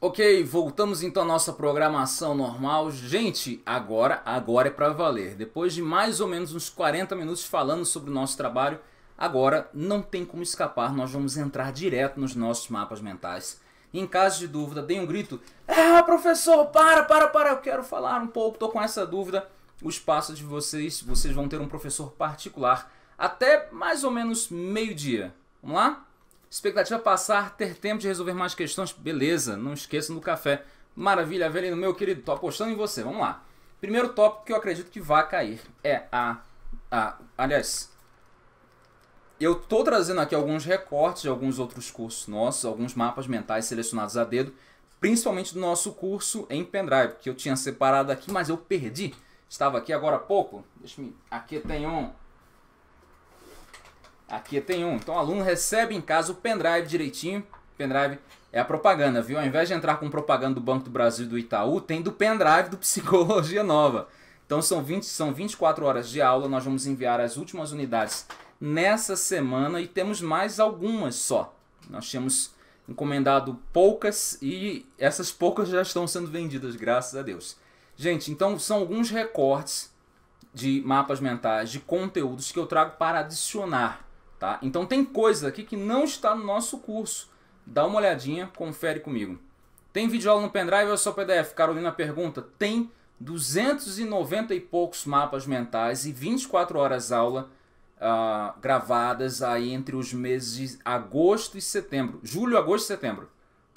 [SPEAKER 1] Ok, voltamos então à nossa programação normal. Gente, agora, agora é para valer. Depois de mais ou menos uns 40 minutos falando sobre o nosso trabalho, agora não tem como escapar, nós vamos entrar direto nos nossos mapas mentais. Em caso de dúvida, dê um grito. Ah, professor, para, para, para, eu quero falar um pouco, tô com essa dúvida. O espaço de vocês, vocês vão ter um professor particular até mais ou menos meio-dia. Vamos lá? Expectativa é passar, ter tempo de resolver mais questões. Beleza, não esqueçam do café. Maravilha, Avelino, meu querido, tô apostando em você. Vamos lá. Primeiro tópico que eu acredito que vai cair é a. a aliás, eu tô trazendo aqui alguns recortes de alguns outros cursos nossos, alguns mapas mentais selecionados a dedo, principalmente do nosso curso em pendrive, que eu tinha separado aqui, mas eu perdi. Estava aqui agora há pouco. Deixa eu. Aqui tem um. Aqui tem um. Então o aluno recebe em casa o pendrive direitinho. Pendrive é a propaganda, viu? Ao invés de entrar com propaganda do Banco do Brasil e do Itaú, tem do pendrive do Psicologia Nova. Então são, 20, são 24 horas de aula, nós vamos enviar as últimas unidades nessa semana e temos mais algumas só. Nós tínhamos encomendado poucas e essas poucas já estão sendo vendidas, graças a Deus. Gente, então são alguns recortes de mapas mentais, de conteúdos que eu trago para adicionar Tá? Então tem coisas aqui que não está no nosso curso. Dá uma olhadinha, confere comigo. Tem vídeo aula no pendrive ou é só PDF? Carolina pergunta. Tem 290 e poucos mapas mentais e 24 horas aula uh, gravadas aí entre os meses de agosto e setembro. Julho, agosto e setembro.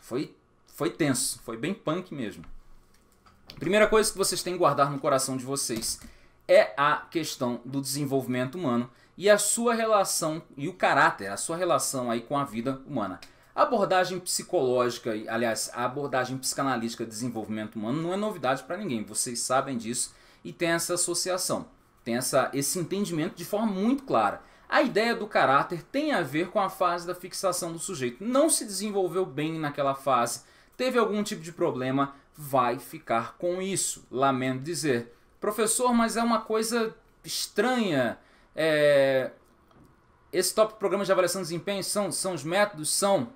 [SPEAKER 1] Foi, foi tenso, foi bem punk mesmo. Primeira coisa que vocês têm que guardar no coração de vocês é a questão do desenvolvimento humano e a sua relação e o caráter, a sua relação aí com a vida humana. A abordagem psicológica, aliás, a abordagem psicanalítica de desenvolvimento humano não é novidade para ninguém, vocês sabem disso e tem essa associação, tem essa, esse entendimento de forma muito clara. A ideia do caráter tem a ver com a fase da fixação do sujeito. Não se desenvolveu bem naquela fase, teve algum tipo de problema, vai ficar com isso. Lamento dizer. Professor, mas é uma coisa estranha é, esse top programa de avaliação de desempenho são, são os métodos? São.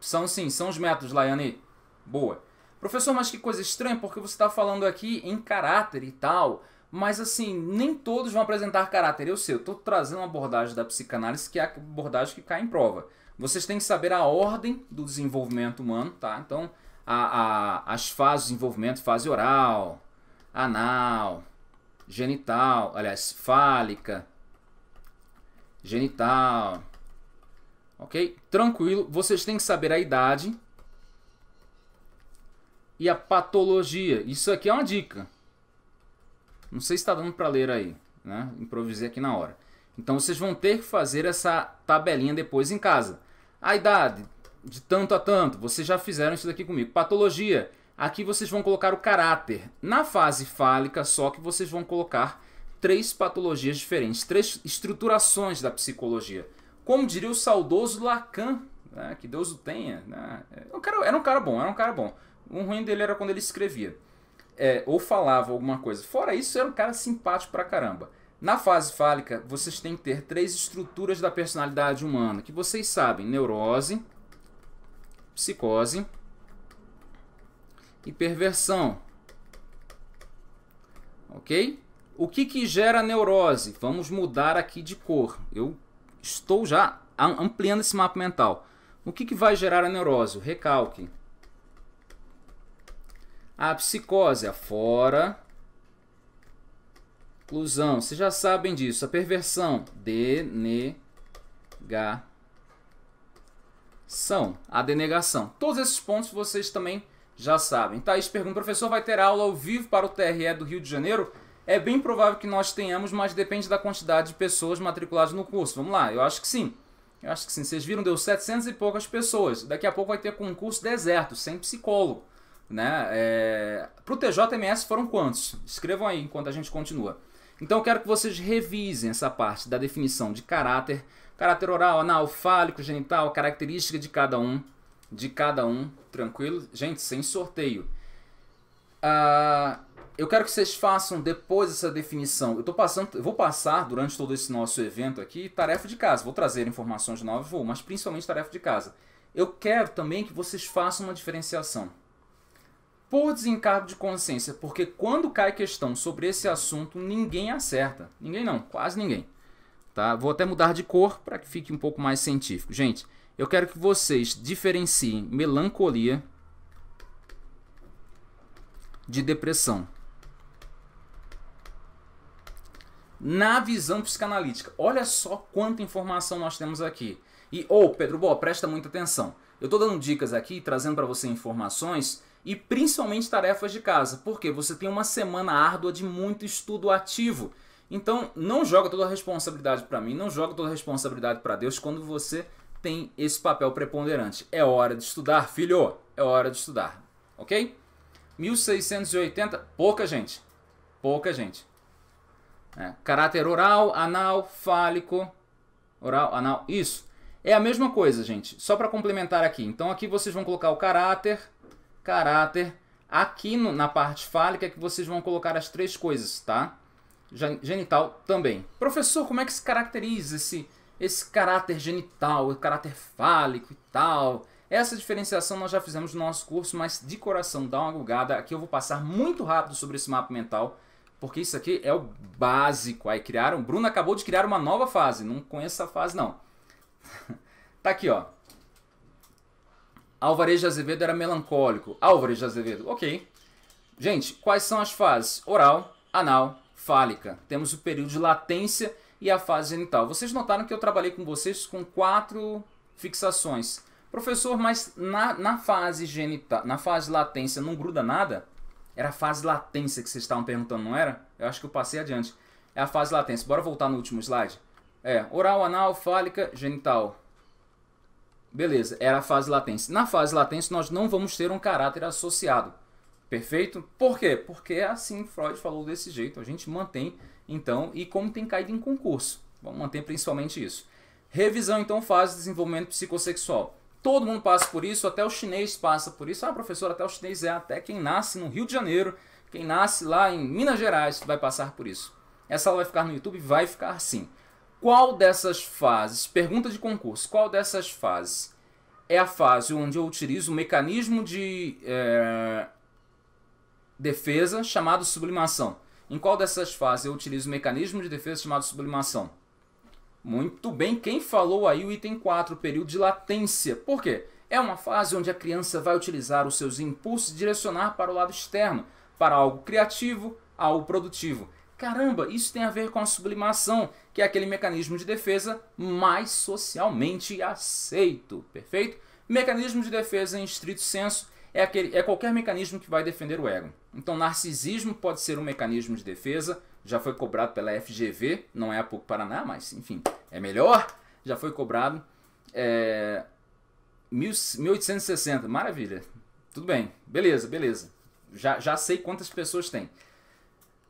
[SPEAKER 1] São sim, são os métodos, Laiane. Boa. Professor, mas que coisa estranha, porque você está falando aqui em caráter e tal, mas assim, nem todos vão apresentar caráter. Eu sei, eu estou trazendo uma abordagem da psicanálise que é a abordagem que cai em prova. Vocês têm que saber a ordem do desenvolvimento humano, tá? Então, a, a, as fases de desenvolvimento, fase oral, anal, genital, aliás, fálica, genital. Ok? Tranquilo. Vocês têm que saber a idade e a patologia. Isso aqui é uma dica. Não sei se está dando para ler aí. Né? Improvisei aqui na hora. Então vocês vão ter que fazer essa tabelinha depois em casa. A idade, de tanto a tanto, vocês já fizeram isso daqui comigo. Patologia, aqui vocês vão colocar o caráter. Na fase fálica, só que vocês vão colocar três patologias diferentes, três estruturações da psicologia. Como diria o saudoso Lacan, né? que Deus o tenha. Né? É um cara, era um cara bom, era um cara bom. Um ruim dele era quando ele escrevia. É, ou falava alguma coisa. Fora isso, era um cara simpático pra caramba. Na fase fálica, vocês têm que ter três estruturas da personalidade humana, que vocês sabem: neurose, psicose e perversão. Ok? O que, que gera neurose? Vamos mudar aqui de cor. Eu estou já ampliando esse mapa mental. O que, que vai gerar a neurose? O recalque. A psicose, a fora. Inclusão, vocês já sabem disso. A perversão, denegação. A denegação. Todos esses pontos vocês também já sabem. Thaís pergunta, professor, vai ter aula ao vivo para o TRE do Rio de Janeiro? É bem provável que nós tenhamos, mas depende da quantidade de pessoas matriculadas no curso. Vamos lá, eu acho que sim. Eu acho que sim. Vocês viram, deu 700 e poucas pessoas. Daqui a pouco vai ter concurso deserto, sem psicólogo. Né? É... Para o TJMS foram quantos? Escrevam aí enquanto a gente continua. Então eu quero que vocês revisem essa parte da definição de caráter, caráter oral, anal, fálico, genital, característica de cada um, de cada um, tranquilo? Gente, sem sorteio. Ah, eu quero que vocês façam depois essa definição. Eu tô passando, eu vou passar durante todo esse nosso evento aqui tarefa de casa. Vou trazer informações novas, vou, mas principalmente tarefa de casa. Eu quero também que vocês façam uma diferenciação por desencargo de consciência, porque quando cai questão sobre esse assunto, ninguém acerta. Ninguém não, quase ninguém. Tá? Vou até mudar de cor para que fique um pouco mais científico. Gente, eu quero que vocês diferenciem melancolia de depressão. na visão psicanalítica. Olha só quanta informação nós temos aqui. E, ô, oh, Pedro Boa, presta muita atenção. Eu estou dando dicas aqui, trazendo para você informações e principalmente tarefas de casa, porque você tem uma semana árdua de muito estudo ativo. Então, não joga toda a responsabilidade para mim, não joga toda a responsabilidade para Deus quando você tem esse papel preponderante. É hora de estudar, filho, é hora de estudar, ok? 1680, pouca gente, pouca gente. É, caráter oral, anal, fálico. Oral, anal, isso. É a mesma coisa, gente. Só para complementar aqui. Então aqui vocês vão colocar o caráter, caráter. Aqui no, na parte fálica é que vocês vão colocar as três coisas, tá? Genital também. Professor, como é que se caracteriza esse, esse caráter genital, o caráter fálico e tal? Essa diferenciação nós já fizemos no nosso curso, mas de coração dá uma gulgada. Aqui eu vou passar muito rápido sobre esse mapa mental porque isso aqui é o básico. Aí criaram. Bruno acabou de criar uma nova fase. Não conheço essa fase, não. tá aqui, ó. Álvares de Azevedo era melancólico. Álvarez de Azevedo, ok. Gente, quais são as fases? Oral, anal, fálica. Temos o período de latência e a fase genital. Vocês notaram que eu trabalhei com vocês com quatro fixações. Professor, mas na, na fase genital, na fase latência não gruda nada? Era a fase latência que vocês estavam perguntando, não era? Eu acho que eu passei adiante. É a fase latência. Bora voltar no último slide? É, oral, anal, fálica, genital. Beleza, era a fase latência. Na fase latência nós não vamos ter um caráter associado. Perfeito? Por quê? Porque é assim Freud falou desse jeito. A gente mantém, então, e como tem caído em concurso. Vamos manter principalmente isso. Revisão, então, fase de desenvolvimento psicossexual. Todo mundo passa por isso, até o chinês passa por isso. Ah, professor, até o chinês é até quem nasce no Rio de Janeiro, quem nasce lá em Minas Gerais vai passar por isso. Essa aula vai ficar no YouTube? Vai ficar sim. Qual dessas fases, pergunta de concurso, qual dessas fases é a fase onde eu utilizo o mecanismo de é, defesa chamado sublimação? Em qual dessas fases eu utilizo o mecanismo de defesa chamado sublimação? Muito bem, quem falou aí o item 4, período de latência. Por quê? É uma fase onde a criança vai utilizar os seus impulsos e direcionar para o lado externo, para algo criativo, algo produtivo. Caramba, isso tem a ver com a sublimação, que é aquele mecanismo de defesa mais socialmente aceito, perfeito? Mecanismo de defesa em estrito senso é, aquele, é qualquer mecanismo que vai defender o ego. Então, narcisismo pode ser um mecanismo de defesa, já foi cobrado pela FGV, não é a pouco Paraná, mas enfim, é melhor. Já foi cobrado é, 1860, maravilha. Tudo bem, beleza, beleza. Já, já sei quantas pessoas tem.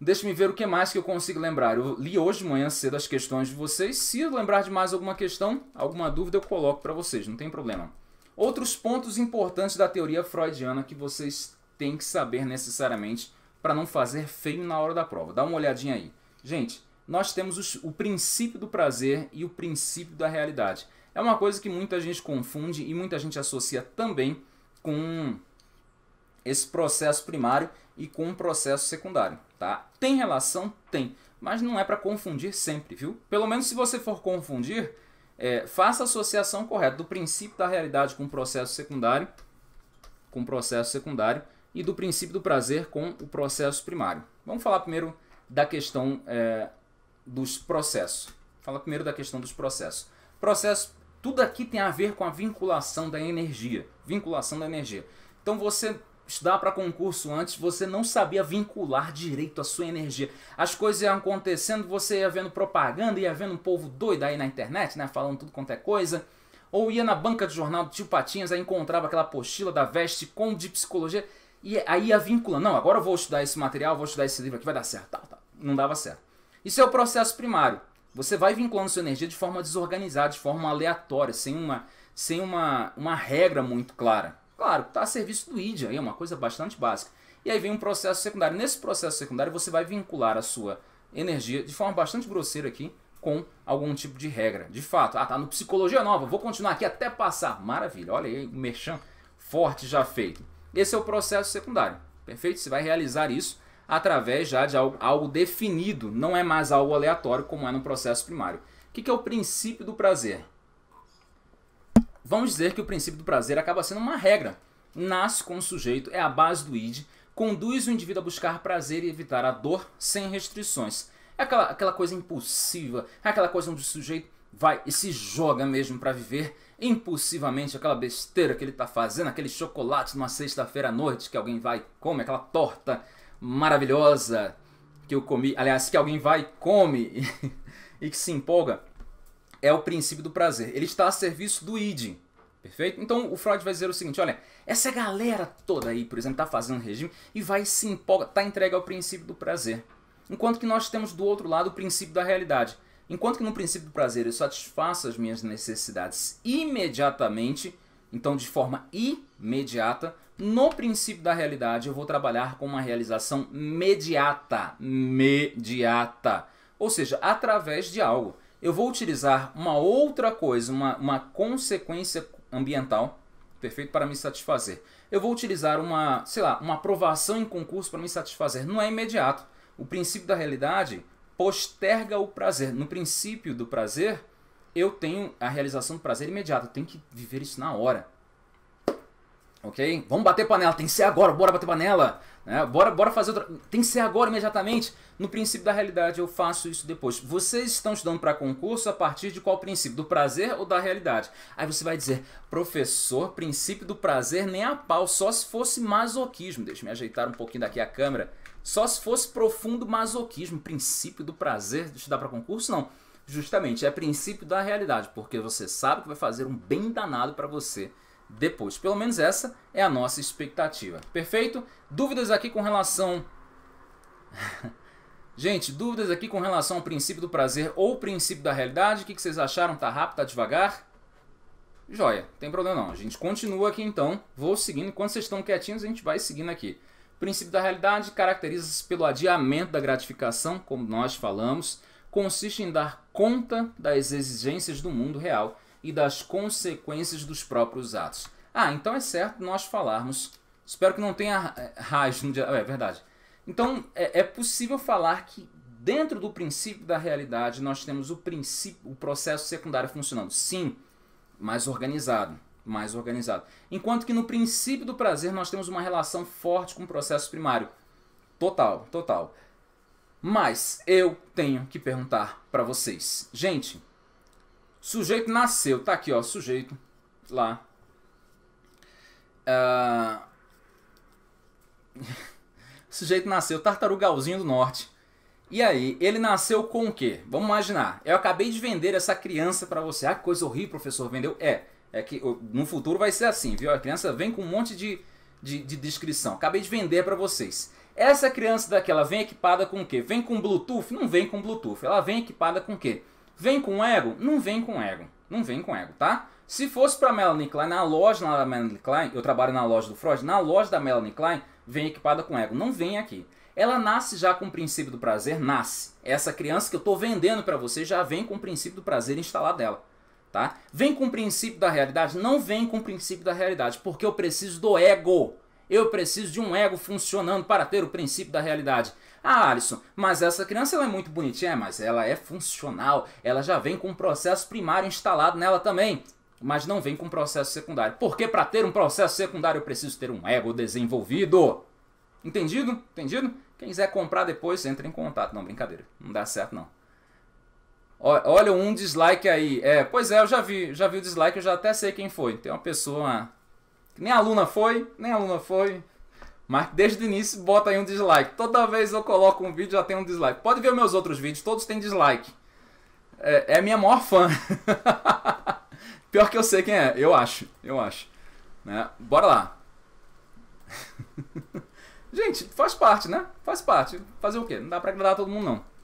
[SPEAKER 1] Deixa-me ver o que mais que eu consigo lembrar. Eu li hoje de manhã cedo as questões de vocês. Se eu lembrar de mais alguma questão, alguma dúvida, eu coloco para vocês, não tem problema. Outros pontos importantes da teoria freudiana que vocês têm que saber necessariamente para não fazer feio na hora da prova. Dá uma olhadinha aí. Gente, nós temos os, o princípio do prazer e o princípio da realidade. É uma coisa que muita gente confunde e muita gente associa também com esse processo primário e com o processo secundário, tá? Tem relação? Tem. Mas não é para confundir sempre, viu? Pelo menos se você for confundir, é, faça a associação correta do princípio da realidade com o processo secundário, com o processo secundário, e do princípio do prazer com o processo primário. Vamos falar primeiro da questão é, dos processos. Fala primeiro da questão dos processos. Processo, tudo aqui tem a ver com a vinculação da energia. Vinculação da energia. Então você estudar para concurso antes, você não sabia vincular direito a sua energia. As coisas iam acontecendo, você ia vendo propaganda, ia vendo um povo doido aí na internet, né? Falando tudo quanto é coisa ou ia na banca de jornal do tio Patinhas, aí encontrava aquela apostila da veste com de psicologia. E aí a vinculando. Não, agora eu vou estudar esse material, vou estudar esse livro aqui, vai dar certo. Tá, tá. Não dava certo. Isso é o processo primário. Você vai vinculando sua energia de forma desorganizada, de forma aleatória, sem uma, sem uma, uma regra muito clara. Claro, está a serviço do ID, aí é uma coisa bastante básica. E aí vem um processo secundário. Nesse processo secundário, você vai vincular a sua energia de forma bastante grosseira aqui com algum tipo de regra. De fato, ah, tá no Psicologia Nova, vou continuar aqui até passar. Maravilha, olha aí o merchan forte já feito. Esse é o processo secundário, perfeito? Você vai realizar isso através já de algo, algo definido, não é mais algo aleatório como é no processo primário. O que, que é o princípio do prazer? Vamos dizer que o princípio do prazer acaba sendo uma regra. Nasce com o sujeito, é a base do id, conduz o indivíduo a buscar prazer e evitar a dor sem restrições. É aquela, aquela coisa impulsiva, é aquela coisa onde o sujeito vai e se joga mesmo para viver impulsivamente aquela besteira que ele está fazendo, aquele chocolate numa sexta-feira à noite que alguém vai e come, aquela torta maravilhosa que eu comi, aliás, que alguém vai e come e que se empolga, é o princípio do prazer. Ele está a serviço do id. Perfeito? Então o Freud vai dizer o seguinte: olha, essa galera toda aí, por exemplo, está fazendo regime e vai se empolga, está entregue ao princípio do prazer. Enquanto que nós temos do outro lado o princípio da realidade. Enquanto que no princípio do prazer eu satisfaço as minhas necessidades imediatamente, então de forma imediata, no princípio da realidade eu vou trabalhar com uma realização mediata, mediata, ou seja, através de algo. Eu vou utilizar uma outra coisa, uma, uma consequência ambiental, perfeito, para me satisfazer. Eu vou utilizar uma, sei lá, uma aprovação em concurso para me satisfazer. Não é imediato. O princípio da realidade posterga o prazer. No princípio do prazer, eu tenho a realização do prazer imediato. Eu tenho que viver isso na hora. Ok? Vamos bater panela, tem que ser agora, bora bater panela. Né? Bora, bora fazer outra. Tem que ser agora imediatamente. No princípio da realidade, eu faço isso depois. Vocês estão estudando para concurso a partir de qual princípio? Do prazer ou da realidade? Aí você vai dizer, professor, princípio do prazer nem a pau, só se fosse masoquismo. Deixa eu me ajeitar um pouquinho daqui a câmera. Só se fosse profundo masoquismo, princípio do prazer de estudar para concurso, não. Justamente, é princípio da realidade, porque você sabe que vai fazer um bem danado para você depois. Pelo menos essa é a nossa expectativa. Perfeito? Dúvidas aqui com relação. Gente, dúvidas aqui com relação ao princípio do prazer ou princípio da realidade? O que vocês acharam? Tá rápido, tá devagar? Joia, não tem problema não. A gente continua aqui então. Vou seguindo. Enquanto vocês estão quietinhos, a gente vai seguindo aqui. O princípio da realidade caracteriza-se pelo adiamento da gratificação, como nós falamos, consiste em dar conta das exigências do mundo real e das consequências dos próprios atos. Ah, então é certo nós falarmos. Espero que não tenha eh, raio no dia. É verdade. Então é, é, possível falar que dentro do princípio da realidade nós temos o princípio, o processo secundário funcionando. Sim, mas organizado mais organizado. Enquanto que no princípio do prazer nós temos uma relação forte com o processo primário. Total, total. Mas eu tenho que perguntar para vocês. Gente, sujeito nasceu, tá aqui ó, sujeito lá. Uh... sujeito nasceu, tartarugalzinho do norte. E aí, ele nasceu com o quê? Vamos imaginar. Eu acabei de vender essa criança para você. Ah, que coisa horrível, professor, vendeu? É é que no futuro vai ser assim, viu? A criança vem com um monte de, de, de descrição. Acabei de vender para vocês. Essa criança daquela vem equipada com o quê? Vem com Bluetooth? Não vem com Bluetooth. Ela vem equipada com o quê? Vem com ego? Não vem com ego. Não vem com ego, tá? Se fosse para Melanie Klein, na loja da Melanie Klein, eu trabalho na loja do Freud, na loja da Melanie Klein, vem equipada com ego. Não vem aqui. Ela nasce já com o princípio do prazer, nasce. Essa criança que eu estou vendendo para você já vem com o princípio do prazer instalado dela. Tá? Vem com o princípio da realidade? Não vem com o princípio da realidade, porque eu preciso do ego. Eu preciso de um ego funcionando para ter o princípio da realidade. Ah, Alisson, mas essa criança ela é muito bonitinha, é, mas ela é funcional, ela já vem com um processo primário instalado nela também, mas não vem com um processo secundário. Porque para ter um processo secundário eu preciso ter um ego desenvolvido. Entendido? Entendido? Quem quiser comprar depois, entre em contato. Não, brincadeira. Não dá certo não. Olha, um dislike aí. É, pois é, eu já vi, já vi o dislike, eu já até sei quem foi. Tem uma pessoa que nem aluna foi, nem aluna foi, mas desde o início bota aí um dislike. Toda vez eu coloco um vídeo já tem um dislike. Pode ver meus outros vídeos, todos têm dislike. É, é minha maior fã. Pior que eu sei quem é, eu acho, eu acho. Né? Bora lá. Gente, faz parte, né? Faz parte. Fazer o quê? Não dá pra agradar todo mundo não.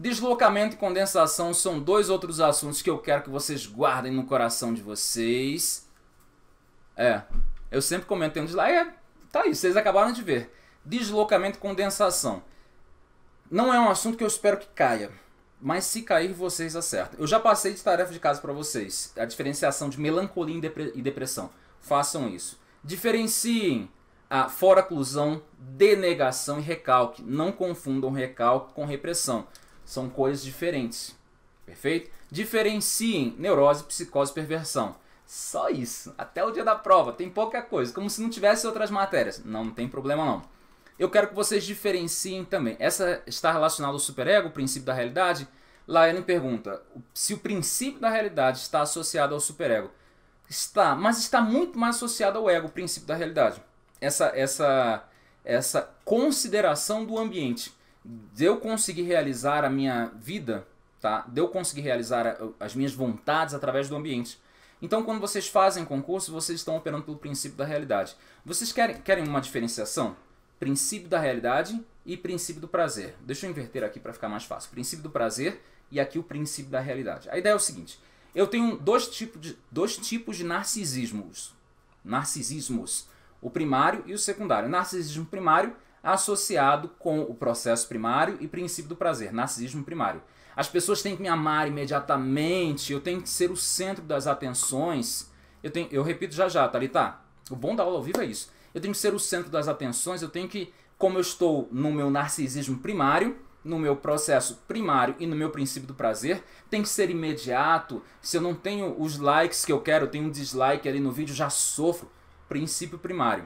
[SPEAKER 1] Deslocamento e condensação são dois outros assuntos que eu quero que vocês guardem no coração de vocês. É, eu sempre comento, tem um é, tá aí, vocês acabaram de ver. Deslocamento e condensação. Não é um assunto que eu espero que caia, mas se cair, vocês acertam. Eu já passei de tarefa de casa para vocês, a diferenciação de melancolia e depressão. Façam isso. Diferenciem a foraclusão, denegação e recalque. Não confundam recalque com repressão. São coisas diferentes. Perfeito? Diferenciem neurose, psicose e perversão. Só isso. Até o dia da prova. Tem pouca coisa. Como se não tivesse outras matérias. Não, não tem problema não. Eu quero que vocês diferenciem também. Essa está relacionada ao superego, o princípio da realidade. Lá ele pergunta se o princípio da realidade está associado ao superego. Está, mas está muito mais associado ao ego, o princípio da realidade. Essa, essa, essa consideração do ambiente de eu conseguir realizar a minha vida, tá? De eu conseguir realizar a, as minhas vontades através do ambiente. Então, quando vocês fazem concurso, vocês estão operando pelo princípio da realidade. Vocês querem, querem uma diferenciação? Princípio da realidade e princípio do prazer. Deixa eu inverter aqui para ficar mais fácil. Princípio do prazer e aqui o princípio da realidade. A ideia é o seguinte: eu tenho dois tipos de, dois tipos de narcisismos. Narcisismos. O primário e o secundário. narcisismo primário associado com o processo primário e princípio do prazer, narcisismo primário. As pessoas têm que me amar imediatamente, eu tenho que ser o centro das atenções. Eu, tenho, eu repito já já, Thalita. O bom da aula ao vivo é isso. Eu tenho que ser o centro das atenções, eu tenho que, como eu estou no meu narcisismo primário, no meu processo primário e no meu princípio do prazer, tem que ser imediato. Se eu não tenho os likes que eu quero, eu tenho um dislike ali no vídeo, já sofro. Princípio primário.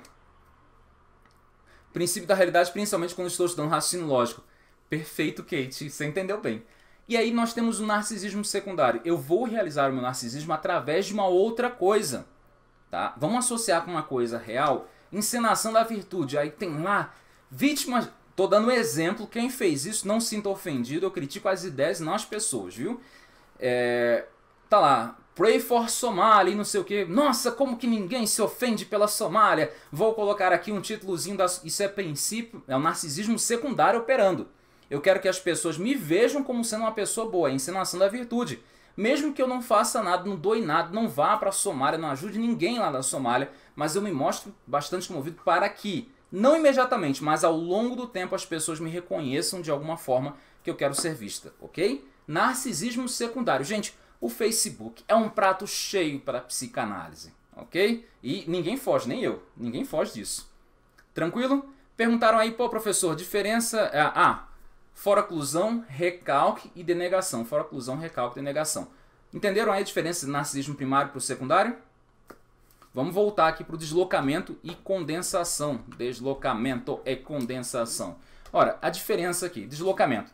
[SPEAKER 1] Princípio da realidade, principalmente quando estou estudando raciocínio lógico. Perfeito, Kate, você entendeu bem. E aí nós temos o narcisismo secundário. Eu vou realizar o meu narcisismo através de uma outra coisa. Tá? Vamos associar com uma coisa real. Encenação da virtude. Aí tem lá vítimas. Tô dando um exemplo. Quem fez isso, não sinta ofendido. Eu critico as ideias, não as pessoas, viu? É... Tá lá. Pray for Somália e não sei o que. Nossa, como que ninguém se ofende pela Somália? Vou colocar aqui um títulozinho, da... isso é princípio, é o narcisismo secundário operando. Eu quero que as pessoas me vejam como sendo uma pessoa boa, é a encenação da virtude. Mesmo que eu não faça nada, não doe nada, não vá para a Somália, não ajude ninguém lá na Somália, mas eu me mostro bastante comovido para que, não imediatamente, mas ao longo do tempo as pessoas me reconheçam de alguma forma que eu quero ser vista, ok? Narcisismo secundário. Gente, o Facebook é um prato cheio para psicanálise, ok? E ninguém foge, nem eu, ninguém foge disso. Tranquilo? Perguntaram aí, pô, professor, diferença. É ah, fora oclusão, recalque e denegação. Fora oclusão, recalque e denegação. Entenderam aí a diferença de narcisismo primário para o secundário? Vamos voltar aqui para o deslocamento e condensação. Deslocamento e condensação. Ora, a diferença aqui, deslocamento.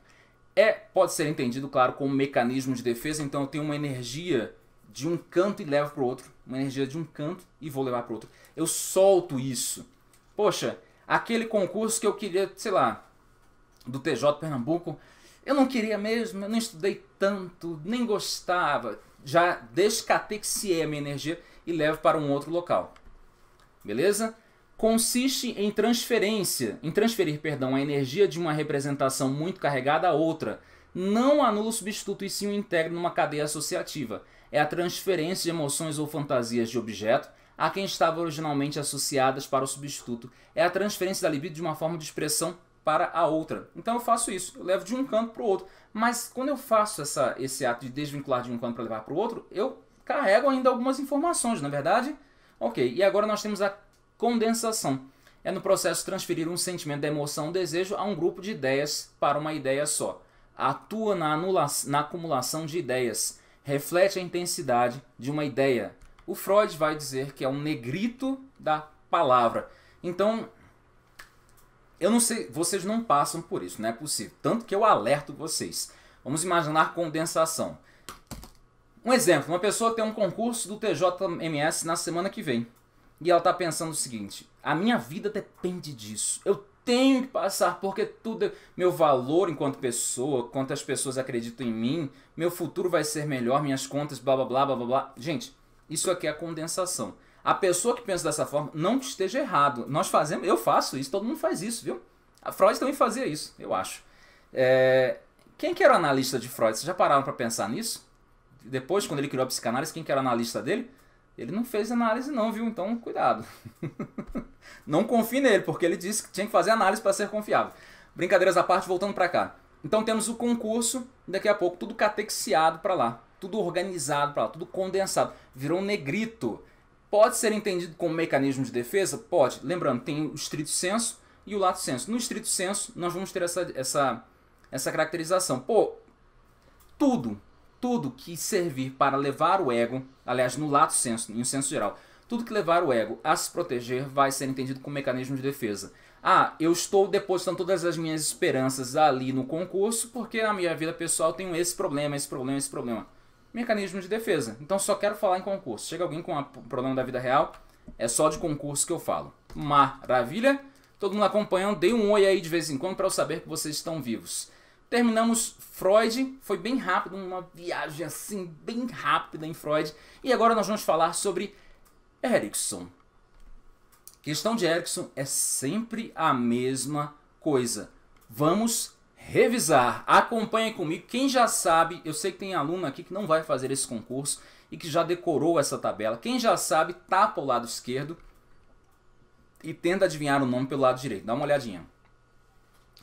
[SPEAKER 1] É, pode ser entendido, claro, como um mecanismo de defesa, então eu tenho uma energia de um canto e levo para o outro, uma energia de um canto e vou levar para o outro. Eu solto isso. Poxa, aquele concurso que eu queria, sei lá, do TJ Pernambuco, eu não queria mesmo, eu não estudei tanto, nem gostava. Já descatexiei a minha energia e levo para um outro local. Beleza? consiste em transferência, em transferir, perdão, a energia de uma representação muito carregada a outra. Não anula o substituto e sim o integra numa cadeia associativa. É a transferência de emoções ou fantasias de objeto a quem estava originalmente associadas para o substituto. É a transferência da libido de uma forma de expressão para a outra. Então eu faço isso, eu levo de um canto para o outro. Mas quando eu faço essa, esse ato de desvincular de um canto para levar para o outro, eu carrego ainda algumas informações, na é verdade? Ok, e agora nós temos a condensação. É no processo transferir um sentimento da emoção ou desejo a um grupo de ideias para uma ideia só. Atua na, na acumulação de ideias. Reflete a intensidade de uma ideia. O Freud vai dizer que é um negrito da palavra. Então, eu não sei, vocês não passam por isso, não é possível. Tanto que eu alerto vocês. Vamos imaginar condensação. Um exemplo, uma pessoa tem um concurso do TJMS na semana que vem. E ela tá pensando o seguinte: a minha vida depende disso. Eu tenho que passar, porque tudo. É meu valor enquanto pessoa, quantas pessoas acreditam em mim, meu futuro vai ser melhor, minhas contas, blá blá blá blá blá. Gente, isso aqui é a condensação. A pessoa que pensa dessa forma não esteja errado. Nós fazemos, eu faço isso, todo mundo faz isso, viu? A Freud também fazia isso, eu acho. É... Quem que era o analista de Freud? Vocês já pararam para pensar nisso? Depois, quando ele criou a psicanálise, quem que era o analista dele? Ele não fez análise não, viu? Então, cuidado. não confie nele, porque ele disse que tinha que fazer análise para ser confiável. Brincadeiras à parte, voltando para cá. Então temos o concurso, daqui a pouco tudo catexiado para lá, tudo organizado para lá, tudo condensado. Virou um negrito. Pode ser entendido como mecanismo de defesa? Pode. Lembrando, tem o estrito senso e o lato senso. No estrito senso, nós vamos ter essa, essa, essa caracterização. Pô, tudo, tudo que servir para levar o ego, aliás, no lato senso, em um senso geral, tudo que levar o ego a se proteger vai ser entendido como mecanismo de defesa. Ah, eu estou depositando todas as minhas esperanças ali no concurso porque na minha vida pessoal tenho esse problema, esse problema, esse problema. Mecanismo de defesa. Então só quero falar em concurso. Chega alguém com um problema da vida real, é só de concurso que eu falo. Maravilha? Todo mundo acompanhando, dê um oi aí de vez em quando para eu saber que vocês estão vivos. Terminamos Freud, foi bem rápido, uma viagem assim bem rápida em Freud. E agora nós vamos falar sobre Erickson. A questão de Erickson é sempre a mesma coisa. Vamos revisar. Acompanhe comigo. Quem já sabe, eu sei que tem aluno aqui que não vai fazer esse concurso e que já decorou essa tabela. Quem já sabe, tapa o lado esquerdo e tenta adivinhar o nome pelo lado direito. Dá uma olhadinha.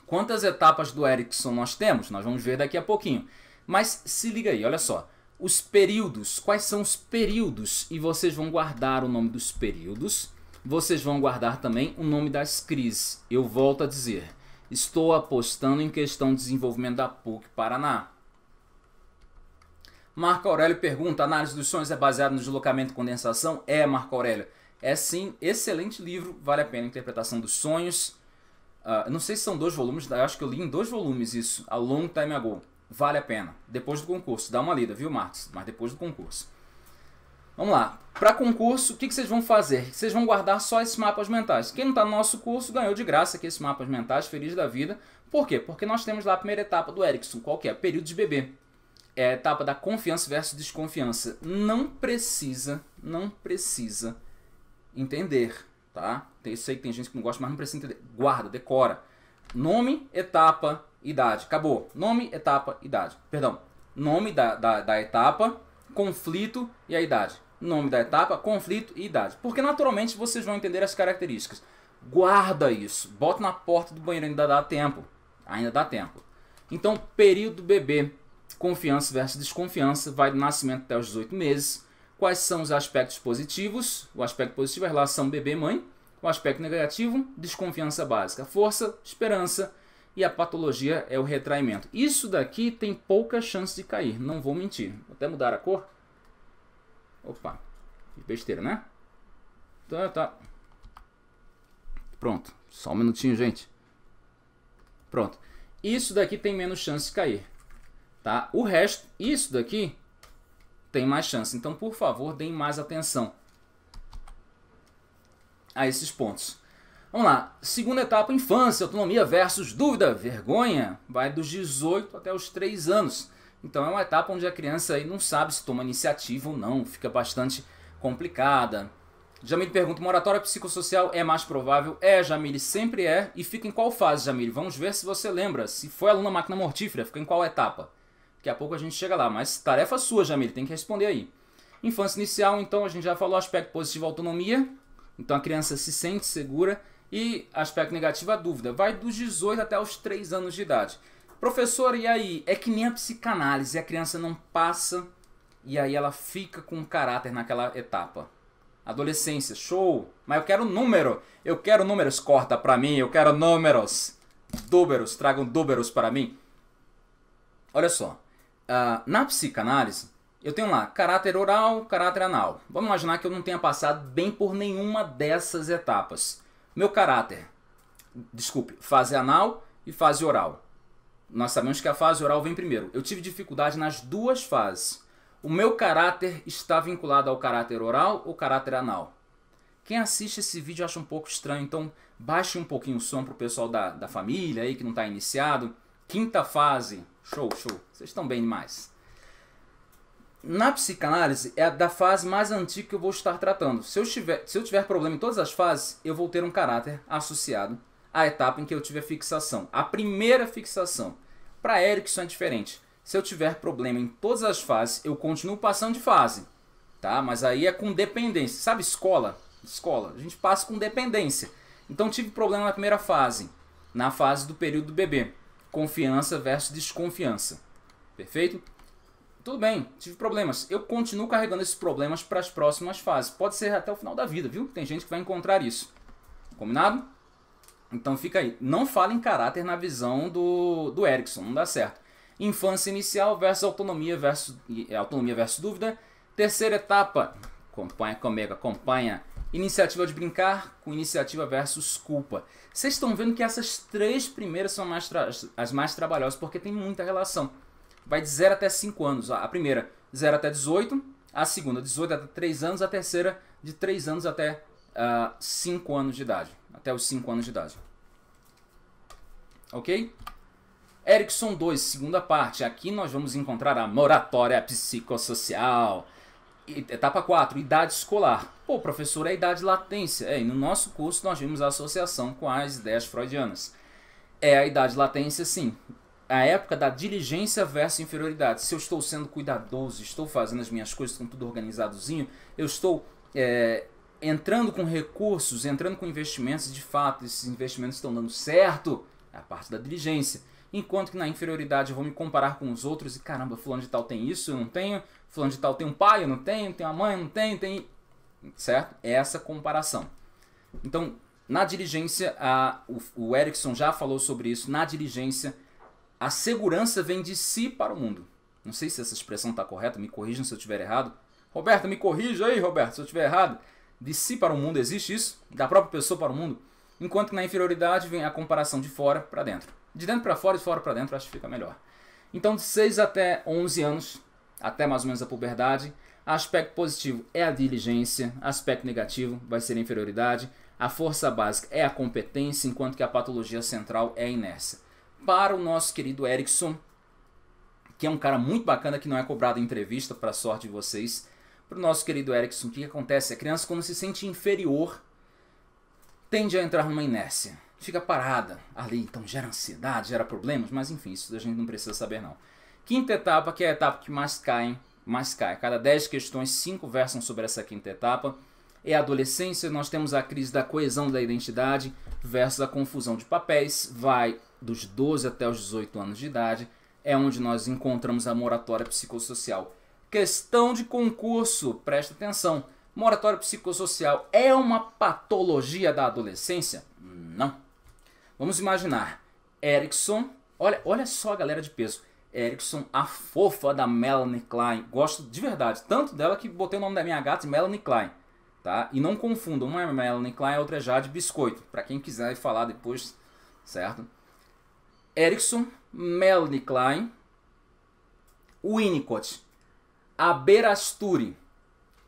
[SPEAKER 1] Quantas etapas do Ericsson nós temos? Nós vamos ver daqui a pouquinho. Mas se liga aí, olha só. Os períodos, quais são os períodos? E vocês vão guardar o nome dos períodos. Vocês vão guardar também o nome das crises. Eu volto a dizer, estou apostando em questão de desenvolvimento da PUC Paraná. Marco Aurélio pergunta: análise dos sonhos é baseada no deslocamento e condensação? É, Marco Aurélio. É sim, excelente livro, vale a pena. Interpretação dos sonhos, Uh, não sei se são dois volumes, acho que eu li em dois volumes isso, a long time ago. Vale a pena. Depois do concurso. Dá uma lida, viu, Marcos? Mas depois do concurso. Vamos lá. Para concurso, o que, que, vocês vão fazer? Vocês vão guardar só esses mapas mentais. Quem não está no nosso curso ganhou de graça aqui esses mapas mentais, feliz da vida. Por quê? Porque nós temos lá a primeira etapa do Erickson, qual que é? Período de bebê. É a etapa da confiança versus desconfiança. Não precisa, não precisa entender tá? Eu sei que tem gente que não gosta, mas não precisa entender. Guarda, decora. Nome, etapa, idade. Acabou. Nome, etapa, idade. Perdão. Nome da, da, da etapa, conflito e a idade. Nome da etapa, conflito e idade. Porque naturalmente vocês vão entender as características. Guarda isso. Bota na porta do banheiro, ainda dá tempo. Ainda dá tempo. Então, período bebê, confiança versus desconfiança, vai do nascimento até os 18 meses. Quais são os aspectos positivos? O aspecto positivo é a relação bebê-mãe. O aspecto negativo, desconfiança básica. Força, esperança. E a patologia é o retraimento. Isso daqui tem pouca chance de cair, não vou mentir. Vou até mudar a cor. Opa, besteira, né? Tá, tá. Pronto, só um minutinho, gente. Pronto. Isso daqui tem menos chance de cair. Tá? O resto, isso daqui tem mais chance. Então, por favor, deem mais atenção a esses pontos. Vamos lá. Segunda etapa, infância, autonomia versus dúvida, vergonha. Vai dos 18 até os 3 anos. Então é uma etapa onde a criança aí não sabe se toma iniciativa ou não, fica bastante complicada. Jamile pergunta: moratória psicossocial é mais provável? É, Jamile, sempre é. E fica em qual fase, Jamile? Vamos ver se você lembra. Se foi aluna máquina mortífera, fica em qual etapa? Daqui a pouco a gente chega lá, mas tarefa sua, Jamil, tem que responder aí. Infância inicial, então, a gente já falou aspecto positivo, autonomia. Então a criança se sente segura. E aspecto negativo, a dúvida. Vai dos 18 até os 3 anos de idade. Professor, e aí? É que nem a psicanálise, a criança não passa e aí ela fica com caráter naquela etapa. Adolescência, show! Mas eu quero número! Eu quero números, corta pra mim, eu quero números! Dúberos, tragam dúberos para mim. Olha só, ah, na psicanálise, eu tenho lá caráter oral, caráter anal. Vamos imaginar que eu não tenha passado bem por nenhuma dessas etapas. Meu caráter, desculpe, fase anal e fase oral. Nós sabemos que a fase oral vem primeiro. Eu tive dificuldade nas duas fases. O meu caráter está vinculado ao caráter oral ou caráter anal? Quem assiste esse vídeo acha um pouco estranho, então baixe um pouquinho o som para o pessoal da, da família aí que não está iniciado. Quinta fase. Show, show. Vocês estão bem demais. Na psicanálise é da fase mais antiga que eu vou estar tratando. Se eu tiver, se eu tiver problema em todas as fases, eu vou ter um caráter associado à etapa em que eu tive a fixação. A primeira fixação. Para Erickson é diferente. Se eu tiver problema em todas as fases, eu continuo passando de fase. Tá? Mas aí é com dependência. Sabe escola? Escola. A gente passa com dependência. Então tive problema na primeira fase, na fase do período do bebê. Confiança versus desconfiança. Perfeito? Tudo bem, tive problemas. Eu continuo carregando esses problemas para as próximas fases. Pode ser até o final da vida, viu? Tem gente que vai encontrar isso. Combinado? Então fica aí. Não fala em caráter na visão do, do Erickson, não dá certo. Infância inicial versus autonomia versus, é, autonomia versus dúvida. Terceira etapa, acompanha comigo, acompanha Iniciativa de brincar com iniciativa versus culpa. Vocês estão vendo que essas três primeiras são mais as mais trabalhosas porque tem muita relação. Vai de 0 até 5 anos. A primeira, 0 até 18. A segunda, 18 até 3 anos. A terceira, de 3 anos até uh, ah, 5 anos de idade. Até os 5 anos de idade. Ok? Erickson 2, segunda parte. Aqui nós vamos encontrar a moratória psicossocial. Etapa 4, idade escolar. Pô, professor, é a idade latência. É, e no nosso curso nós vimos a associação com as ideias freudianas. É a idade latência, sim. A época da diligência versus inferioridade. Se eu estou sendo cuidadoso, estou fazendo as minhas coisas com tudo organizadozinho, eu estou é, entrando com recursos, entrando com investimentos, de fato, esses investimentos estão dando certo, é a parte da diligência. Enquanto que na inferioridade eu vou me comparar com os outros e caramba, fulano de tal tem isso, eu não tenho, fulano de tal tem um pai, eu não tenho, tem uma mãe, eu não tenho, tem certo? É essa comparação. Então, na diligência, a, o, o Erickson já falou sobre isso, na diligência, a segurança vem de si para o mundo. Não sei se essa expressão está correta, me corrijam se eu estiver errado. Roberto, me corrija aí, Roberto, se eu estiver errado. De si para o mundo, existe isso? Da própria pessoa para o mundo? Enquanto que na inferioridade vem a comparação de fora para dentro. De dentro para fora, e de fora para dentro, acho que fica melhor. Então, de 6 até 11 anos, até mais ou menos a puberdade, Aspecto positivo é a diligência, aspecto negativo vai ser a inferioridade, a força básica é a competência, enquanto que a patologia central é a inércia. Para o nosso querido Erickson, que é um cara muito bacana que não é cobrado em entrevista, para sorte de vocês, para o nosso querido Erickson, o que acontece? A criança, quando se sente inferior, tende a entrar numa inércia. Fica parada ali, então gera ansiedade, gera problemas, mas enfim, isso a gente não precisa saber não. Quinta etapa, que é a etapa que mais caem mas cai. Cada 10 questões, 5 versam sobre essa quinta etapa. É a adolescência, nós temos a crise da coesão da identidade versus a confusão de papéis, vai dos 12 até os 18 anos de idade, é onde nós encontramos a moratória psicossocial. Questão de concurso, presta atenção. Moratória psicossocial é uma patologia da adolescência? Não. Vamos imaginar. Erickson, olha, olha só a galera de peso. Erickson, a fofa da Melanie Klein. Gosto de verdade, tanto dela que botei o nome da minha gata de Melanie Klein. Tá? E não confunda, uma é Melanie Klein, a outra é Jade Biscoito. Para quem quiser falar depois, certo? Erickson, Melanie Klein, Winnicott, Aberasturi.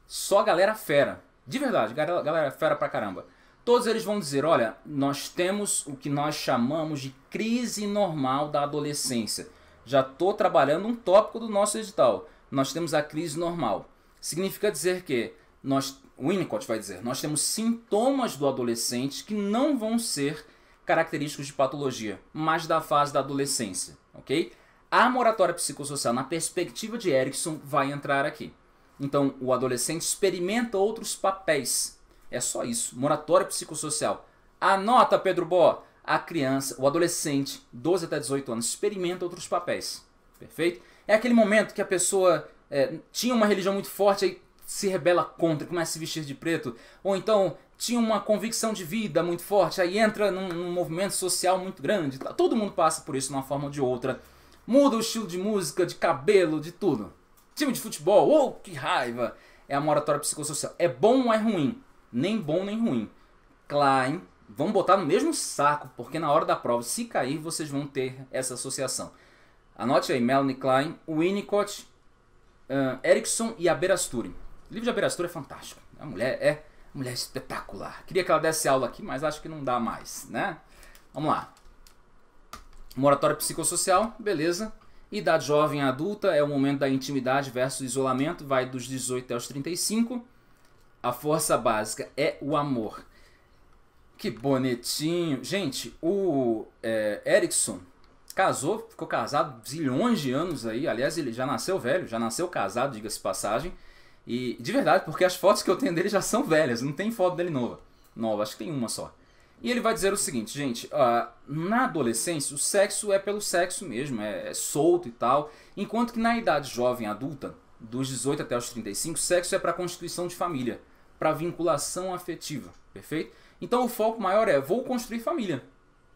[SPEAKER 1] Só galera fera. De verdade, galera, galera fera pra caramba. Todos eles vão dizer: olha, nós temos o que nós chamamos de crise normal da adolescência já estou trabalhando um tópico do nosso edital. Nós temos a crise normal. Significa dizer que nós, o Winnicott vai dizer, nós temos sintomas do adolescente que não vão ser característicos de patologia, mas da fase da adolescência, ok? A moratória psicossocial, na perspectiva de Erickson, vai entrar aqui. Então, o adolescente experimenta outros papéis. É só isso. Moratória psicossocial. Anota, Pedro Bó! a criança, o adolescente, 12 até 18 anos, experimenta outros papéis. Perfeito? É aquele momento que a pessoa é, tinha uma religião muito forte e se rebela contra, começa a se vestir de preto. Ou então tinha uma convicção de vida muito forte, aí entra num, num movimento social muito grande. Tá, todo mundo passa por isso de uma forma ou de outra. Muda o estilo de música, de cabelo, de tudo. Time de futebol, ou oh, que raiva! É a moratória psicossocial. É bom ou é ruim? Nem bom nem ruim. Klein vão botar no mesmo saco, porque na hora da prova, se cair, vocês vão ter essa associação. Anote aí, Melanie Klein, Winnicott, uh, Erickson e Aberasturi. O livro de Aberasturi é fantástico. A mulher é mulher é espetacular. Queria que ela desse aula aqui, mas acho que não dá mais, né? Vamos lá. Moratória psicossocial, beleza. Idade jovem adulta é o momento da intimidade versus isolamento, vai dos 18 aos 35. A força básica é o amor. Que bonitinho. Gente, o é, Erickson casou, ficou casado zilhões de anos aí. Aliás, ele já nasceu velho, já nasceu casado, diga-se passagem. E de verdade, porque as fotos que eu tenho dele já são velhas, não tem foto dele nova. Nova, acho que tem uma só. E ele vai dizer o seguinte, gente, uh, na adolescência o sexo é pelo sexo mesmo, é, é, solto e tal, enquanto que na idade jovem adulta, dos 18 até os 35, sexo é para constituição de família, para vinculação afetiva, perfeito? Então o foco maior é vou construir família.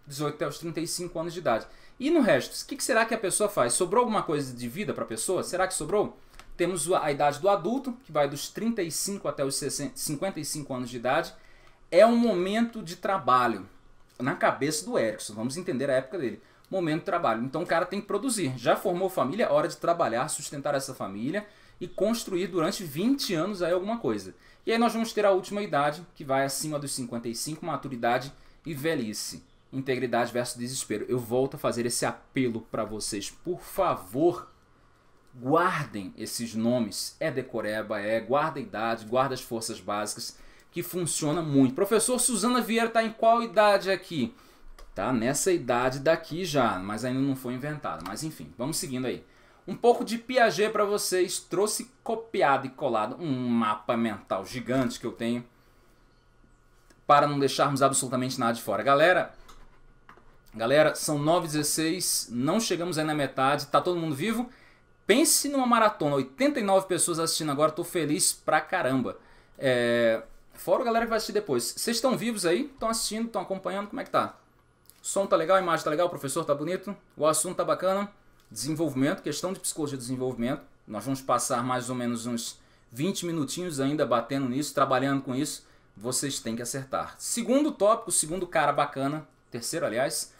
[SPEAKER 1] 18 até os 35 anos de idade. E no resto, o que será que a pessoa faz? Sobrou alguma coisa de vida para a pessoa? Será que sobrou? Temos a idade do adulto, que vai dos 35 até os 55 anos de idade. É um momento de trabalho. Na cabeça do Erickson, vamos entender a época dele. Momento de trabalho. Então o cara tem que produzir. Já formou família, é hora de trabalhar, sustentar essa família e construir durante 20 anos aí alguma coisa. E aí nós vamos ter a última idade, que vai acima dos 55, maturidade e velhice. Integridade versus desespero. Eu volto a fazer esse apelo para vocês, por favor, guardem esses nomes. É decoreba, é guarda a idade, guarda as forças básicas, que funciona muito. Professor Suzana Vieira está em qual idade aqui? Tá nessa idade daqui já, mas ainda não foi inventado. Mas enfim, vamos seguindo aí. Um pouco de Piaget para vocês. Trouxe copiado e colado um mapa mental gigante que eu tenho para não deixarmos absolutamente nada de fora. Galera, galera, são 9h16, não chegamos aí na metade, tá todo mundo vivo? Pense numa maratona, 89 pessoas assistindo agora, tô feliz pra caramba. É... Fora a galera que vai assistir depois. Vocês estão vivos aí? Estão assistindo, estão acompanhando? Como é que tá? O som tá legal, a imagem tá legal, o professor tá bonito, o assunto tá bacana desenvolvimento, questão de psicologia e desenvolvimento. Nós vamos passar mais ou menos uns 20 minutinhos ainda batendo nisso, trabalhando com isso. Vocês têm que acertar. Segundo tópico, segundo cara bacana, terceiro aliás,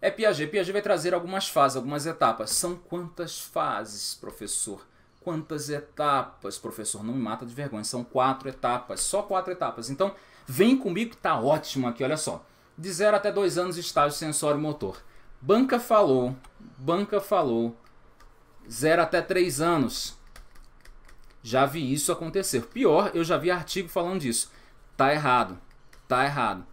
[SPEAKER 1] é Piaget. Piaget vai trazer algumas fases, algumas etapas. São quantas fases, professor? Quantas etapas, professor? Não me mata de vergonha. São quatro etapas, só quatro etapas. Então, vem comigo que tá ótimo aqui, olha só. De zero até dois anos, estágio sensório motor. Banca falou, banca falou. 0 até 3 anos. Já vi isso acontecer. Pior, eu já vi artigo falando disso. Tá errado. Tá errado.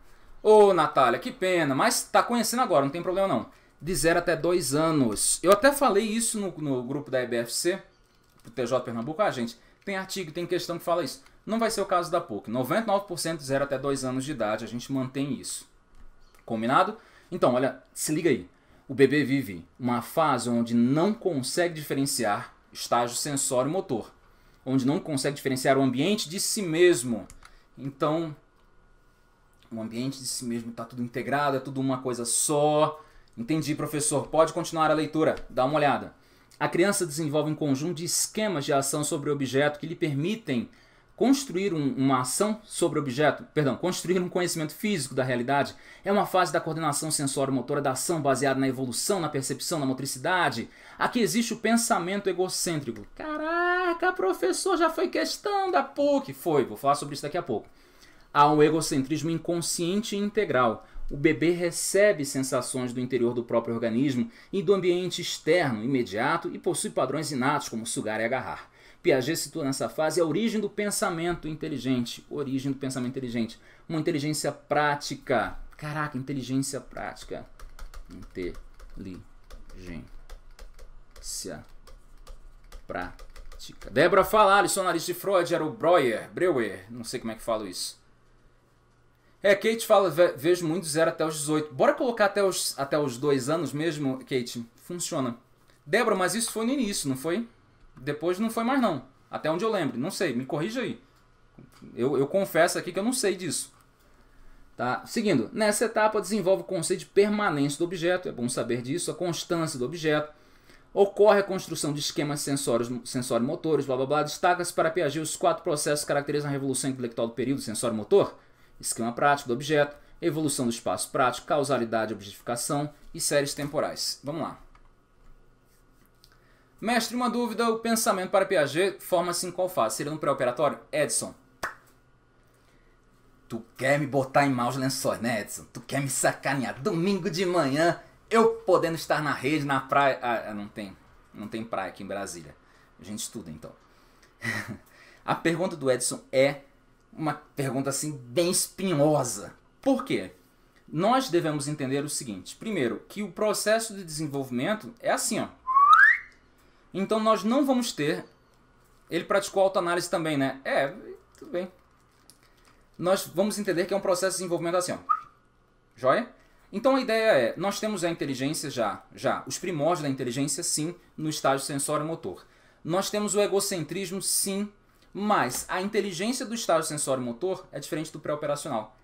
[SPEAKER 1] Ô, Natália, que pena, mas tá conhecendo agora, não tem problema não. De 0 até 2 anos. Eu até falei isso no, no grupo da EBFC, pro TJ Pernambuco. Ah, gente, tem artigo, tem questão que fala isso. Não vai ser o caso da PUC. 99% de 0 até 2 anos de idade, a gente mantém isso. Combinado? Então, olha, se liga aí. O bebê vive uma fase onde não consegue diferenciar estágio sensório-motor, onde não consegue diferenciar o ambiente de si mesmo. Então, o ambiente de si mesmo está tudo integrado, é tudo uma coisa só. Entendi, professor. Pode continuar a leitura, dá uma olhada. A criança desenvolve um conjunto de esquemas de ação sobre o objeto que lhe permitem Construir um, uma ação sobre objeto, perdão, construir um conhecimento físico da realidade é uma fase da coordenação sensório-motora da ação baseada na evolução, na percepção, na motricidade. Aqui existe o pensamento egocêntrico. Caraca, professor, já foi questão da PUC. Foi, vou falar sobre isso daqui a pouco. Há um egocentrismo inconsciente e integral. O bebê recebe sensações do interior do próprio organismo e do ambiente externo, imediato, e possui padrões inatos como sugar e agarrar. Piaget situa nessa fase é a origem do pensamento inteligente. Origem do pensamento inteligente. Uma inteligência prática. Caraca, inteligência prática. Inteligência prática. Débora Falar, sonarista de Freud, era o Breuer. Breuer, não sei como é que falo isso. É, Kate fala, vejo muito zero até os 18. Bora colocar até os, até os dois anos mesmo, Kate? Funciona. Débora, mas isso foi no início, não foi? Depois não foi mais não. Até onde eu lembro. Não sei, me corrija aí. Eu, eu confesso aqui que eu não sei disso. Tá? Seguindo, nessa etapa desenvolve o conceito de permanência do objeto, é bom saber disso, a constância do objeto. Ocorre a construção de esquemas sensórios, sensório-motores, blá blá blá. Destaca-se para Piaget os quatro processos que caracterizam a revolução intelectual do período sensório-motor: esquema prático do objeto, evolução do espaço prático, causalidade, objetificação e séries temporais. Vamos lá. Mestre, uma dúvida, o pensamento para Piaget forma-se em qual fase? Seria no pré-operatório? Edson. Tu quer me botar em maus lençóis, né, Edson? Tu quer me sacanear? Domingo de manhã, eu podendo estar na rede, na praia. Ah, é, não tem. Não tem praia aqui em Brasília. A gente estuda então. A pergunta do Edson é uma pergunta assim bem espinhosa. Por quê? Nós devemos entender o seguinte: primeiro, que o processo de desenvolvimento é assim, ó. Então nós não vamos ter. Ele praticou autoanálise também, né? É, tudo bem. Nós vamos entender que é um processo de desenvolvimento assim, ó. Joia? Então a ideia é, nós temos a inteligência já, já, os primórdios da inteligência, sim, no estágio sensório-motor. Nós temos o egocentrismo, sim, mas a inteligência do estágio sensório-motor é diferente do pré-operacional.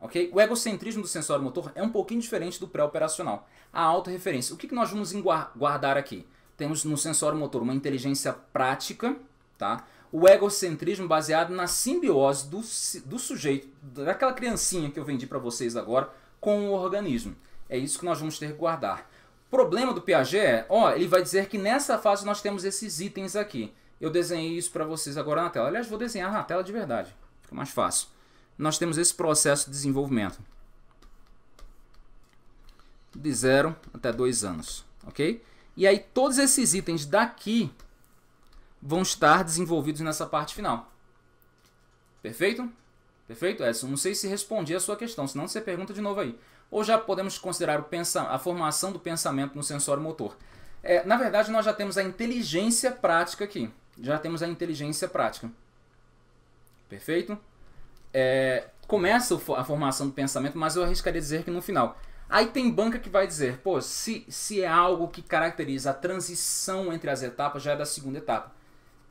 [SPEAKER 1] ok? O egocentrismo do sensório-motor é um pouquinho diferente do pré-operacional. A auto referência. O que, que nós vamos guardar aqui? Temos no sensório motor uma inteligência prática, tá? O egocentrismo baseado na simbiose do, do sujeito, daquela criancinha que eu vendi para vocês agora, com o organismo. É isso que nós vamos ter que guardar. O problema do Piaget é, ó, ele vai dizer que nessa fase nós temos esses itens aqui. Eu desenhei isso para vocês agora na tela. Aliás, vou desenhar na tela de verdade, fica mais fácil. Nós temos esse processo de desenvolvimento de zero até dois anos, ok? E aí todos esses itens daqui vão estar desenvolvidos nessa parte final. Perfeito? Perfeito, Edson? Não sei se respondi a sua questão, senão você pergunta de novo aí. Ou já podemos considerar a formação do pensamento no sensório motor. É, na verdade, nós já temos a inteligência prática aqui. Já temos a inteligência prática. Perfeito? É, começa a formação do pensamento, mas eu arriscaria dizer que no final. Aí tem banca que vai dizer, pô, se, se é algo que caracteriza a transição entre as etapas, já é da segunda etapa.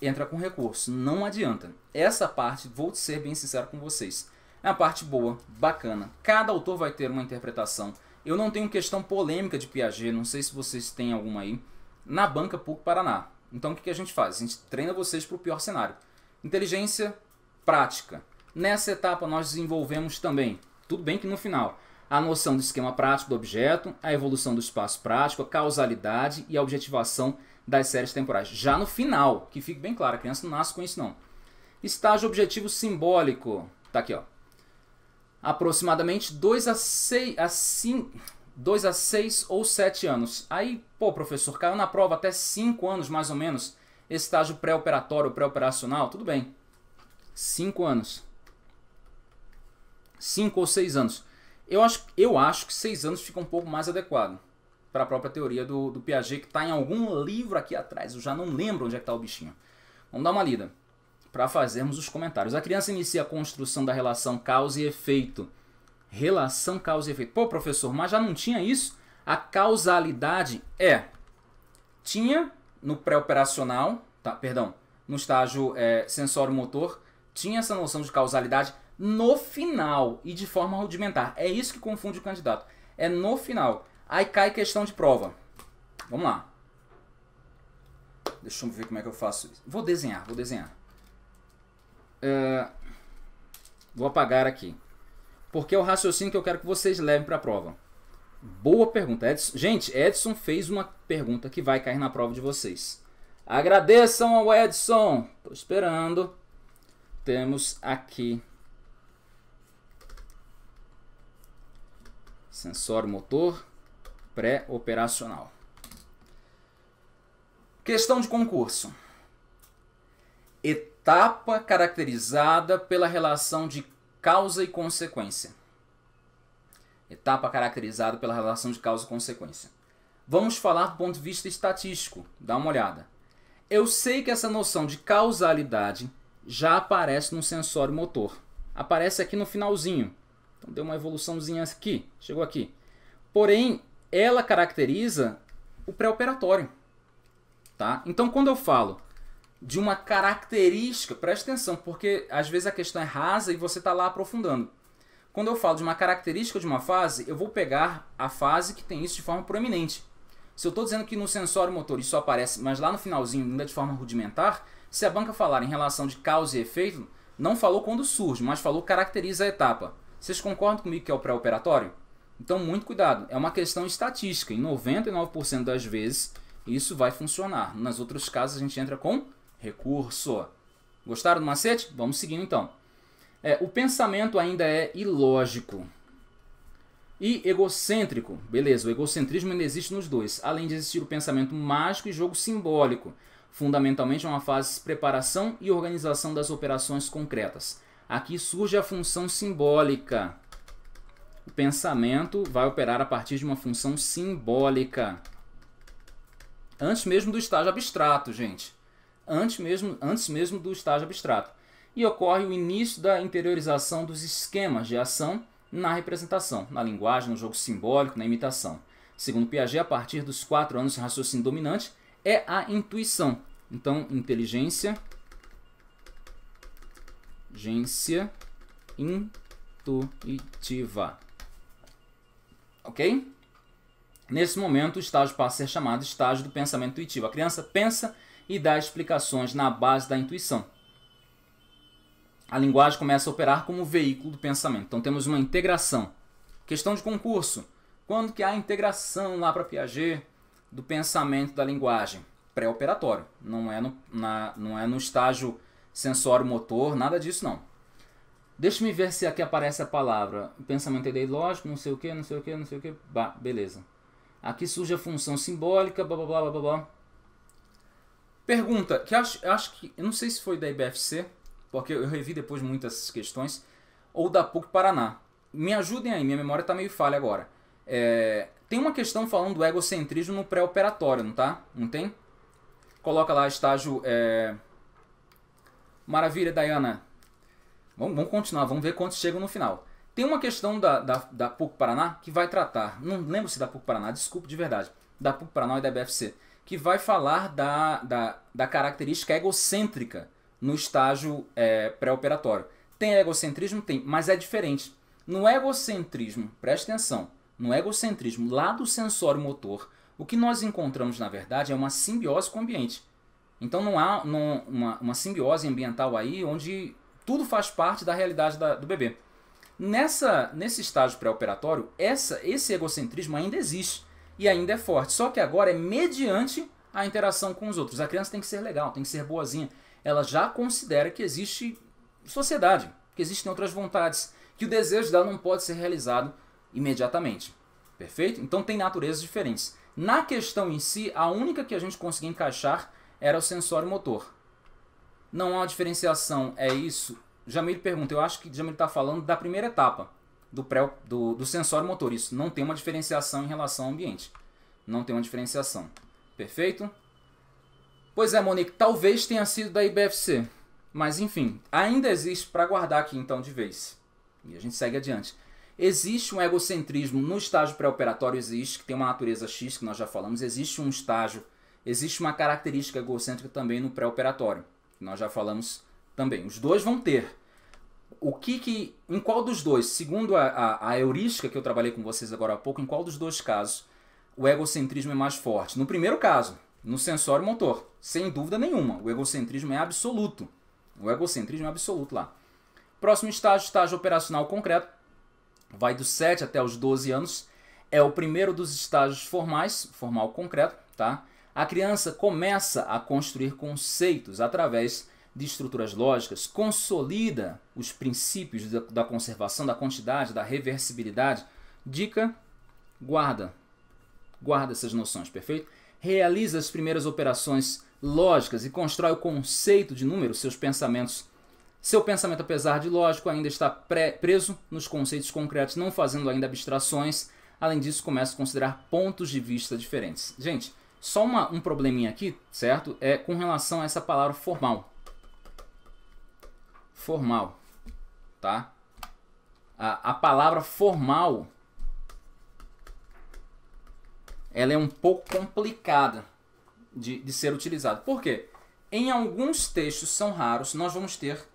[SPEAKER 1] Entra com recurso, não adianta. Essa parte, vou ser bem sincero com vocês, é a parte boa, bacana. Cada autor vai ter uma interpretação. Eu não tenho questão polêmica de Piaget, não sei se vocês têm alguma aí, na banca PUC Paraná. Então o que a gente faz? A gente treina vocês para o pior cenário. Inteligência prática. Nessa etapa nós desenvolvemos também, tudo bem que no final, a noção do esquema prático do objeto, a evolução do espaço prático, a causalidade e a objetivação das séries temporais. Já no final, que fique bem claro, a criança não nasce com isso não. Estágio objetivo simbólico. Tá aqui, ó. Aproximadamente 2 a 6 a 5 2 a 6 ou 7 anos. Aí, pô, professor, caiu na prova até 5 anos mais ou menos, estágio pré-operatório, pré-operacional, tudo bem. 5 anos. 5 ou 6 anos. Eu acho, eu acho que seis anos fica um pouco mais adequado para a própria teoria do, do Piaget, que está em algum livro aqui atrás. Eu já não lembro onde é que está o bichinho. Vamos dar uma lida para fazermos os comentários. A criança inicia a construção da relação causa e efeito. Relação causa e efeito. Pô, professor, mas já não tinha isso? A causalidade é. Tinha no pré-operacional, tá, perdão, no estágio é, sensório-motor, tinha essa noção de causalidade no final e de forma rudimentar. É isso que confunde o candidato. É no final. Aí cai questão de prova. Vamos lá. Deixa eu ver como é que eu faço isso. Vou desenhar, vou desenhar. Uh, vou apagar aqui. Porque é o raciocínio que eu quero que vocês levem para a prova. Boa pergunta. Edson, gente, Edson fez uma pergunta que vai cair na prova de vocês. Agradeçam ao Edson. Estou esperando. Temos aqui Sensor motor pré-operacional. Questão de concurso. Etapa caracterizada pela relação de causa e consequência. Etapa caracterizada pela relação de causa e consequência. Vamos falar do ponto de vista estatístico. Dá uma olhada. Eu sei que essa noção de causalidade já aparece no sensório motor. Aparece aqui no finalzinho. Então deu uma evoluçãozinha aqui, chegou aqui. Porém, ela caracteriza o pré-operatório. Tá? Então quando eu falo de uma característica, preste atenção, porque às vezes a questão é rasa e você está lá aprofundando. Quando eu falo de uma característica de uma fase, eu vou pegar a fase que tem isso de forma proeminente. Se eu estou dizendo que no sensório motor isso aparece, mas lá no finalzinho ainda de forma rudimentar, se a banca falar em relação de causa e efeito, não falou quando surge, mas falou caracteriza a etapa. Vocês concordam comigo que é o pré-operatório? Então, muito cuidado. É uma questão estatística. Em 99% das vezes, isso vai funcionar. Nas outros casos, a gente entra com recurso. Gostaram do macete? Vamos seguindo então. É, o pensamento ainda é ilógico e egocêntrico. Beleza, o egocentrismo ainda existe nos dois, além de existir o pensamento mágico e jogo simbólico. Fundamentalmente é uma fase de preparação e organização das operações concretas. Aqui surge a função simbólica. O pensamento vai operar a partir de uma função simbólica. Antes mesmo do estágio abstrato, gente. Antes mesmo, antes mesmo do estágio abstrato. E ocorre o início da interiorização dos esquemas de ação na representação, na linguagem, no jogo simbólico, na imitação. Segundo Piaget, a partir dos quatro anos de raciocínio dominante é a intuição. Então, inteligência, inteligência intuitiva. Ok? Nesse momento, o estágio passa a ser chamado estágio do pensamento intuitivo. A criança pensa e dá explicações na base da intuição. A linguagem começa a operar como veículo do pensamento. Então temos uma integração. Questão de concurso. Quando que há integração lá para Piaget do pensamento da linguagem? Pré-operatório. Não, é não é no estágio sensório motor, nada disso não. Deixa-me ver se aqui aparece a palavra. Pensamento ideológico, não sei o que, não sei o que, não sei o que. Bah, beleza. Aqui surge a função simbólica, blá blá blá blá blá. Pergunta, que acho, acho que. Eu não sei se foi da IBFC, porque eu revi depois muitas questões, ou da PUC Paraná. Me ajudem aí, minha memória está meio falha agora. É, tem uma questão falando do egocentrismo no pré-operatório, não tá? Não tem? Coloca lá estágio. É, Maravilha, Dayana. Vamos, vamos, continuar, vamos ver quantos chegam no final. Tem uma questão da, da, da PUC Paraná que vai tratar, não lembro se da PUC Paraná, desculpe de verdade, da PUC Paraná e da BFC, que vai falar da, da, da característica egocêntrica no estágio é, pré-operatório. Tem egocentrismo? Tem, mas é diferente. No egocentrismo, preste atenção, no egocentrismo lá do sensório motor, o que nós encontramos na verdade é uma simbiose com o ambiente. Então não há não, uma, uma, simbiose ambiental aí onde tudo faz parte da realidade da, do bebê. Nessa, nesse estágio pré-operatório, esse egocentrismo ainda existe e ainda é forte. Só que agora é mediante a interação com os outros. A criança tem que ser legal, tem que ser boazinha. Ela já considera que existe sociedade, que existem outras vontades, que o desejo dela não pode ser realizado imediatamente. Perfeito? Então tem naturezas diferentes. Na questão em si, a única que a gente conseguiu encaixar era o sensório motor. Não há uma diferenciação, é isso? Jamil pergunta, eu acho que Jamil está falando da primeira etapa, do, pré, do, do sensório motor. Isso não tem uma diferenciação em relação ao ambiente. Não tem uma diferenciação. Perfeito? Pois é, Monique, talvez tenha sido da IBFC. Mas enfim, ainda existe para guardar aqui então de vez. E a gente segue adiante. Existe um egocentrismo no estágio pré-operatório, existe, que tem uma natureza X, que nós já falamos, existe um estágio Existe uma característica egocêntrica também no pré-operatório, que nós já falamos também. Os dois vão ter. O que que, em qual dos dois, segundo a, a, a heurística que eu trabalhei com vocês agora há pouco, em qual dos dois casos o egocentrismo é mais forte? No primeiro caso, no sensório motor, sem dúvida nenhuma, o egocentrismo é absoluto. O egocentrismo é absoluto lá. Próximo estágio, estágio operacional concreto, vai dos 7 até os 12 anos, é o primeiro dos estágios formais, formal concreto, tá? A criança começa a construir conceitos através de estruturas lógicas, consolida os princípios da, conservação, da quantidade, da reversibilidade. Dica: guarda. Guarda essas noções, perfeito? Realiza as primeiras operações lógicas e constrói o conceito de número, seus pensamentos. Seu pensamento, apesar de lógico, ainda está preso nos conceitos concretos, não fazendo ainda abstrações. Além disso, começa a considerar pontos de vista diferentes. Gente, só uma, um probleminha aqui, certo? É com relação a essa palavra formal. Formal, tá? A, a palavra formal, ela é um pouco complicada de, de ser utilizada. Por quê? Em alguns textos, são raros, nós vamos ter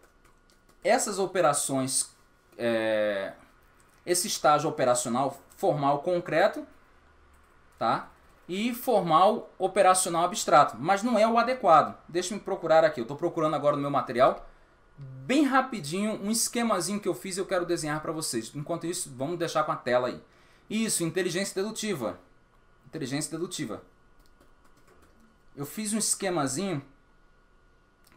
[SPEAKER 1] essas operações, é, esse estágio operacional formal concreto, tá? e formal operacional abstrato, mas não é o adequado. Deixa-me procurar aqui, eu estou procurando agora no meu material, bem rapidinho, um esquemazinho que eu fiz e eu quero desenhar para vocês. Enquanto isso, vamos deixar com a tela aí. Isso, inteligência dedutiva. Inteligência dedutiva. Eu fiz um esquemazinho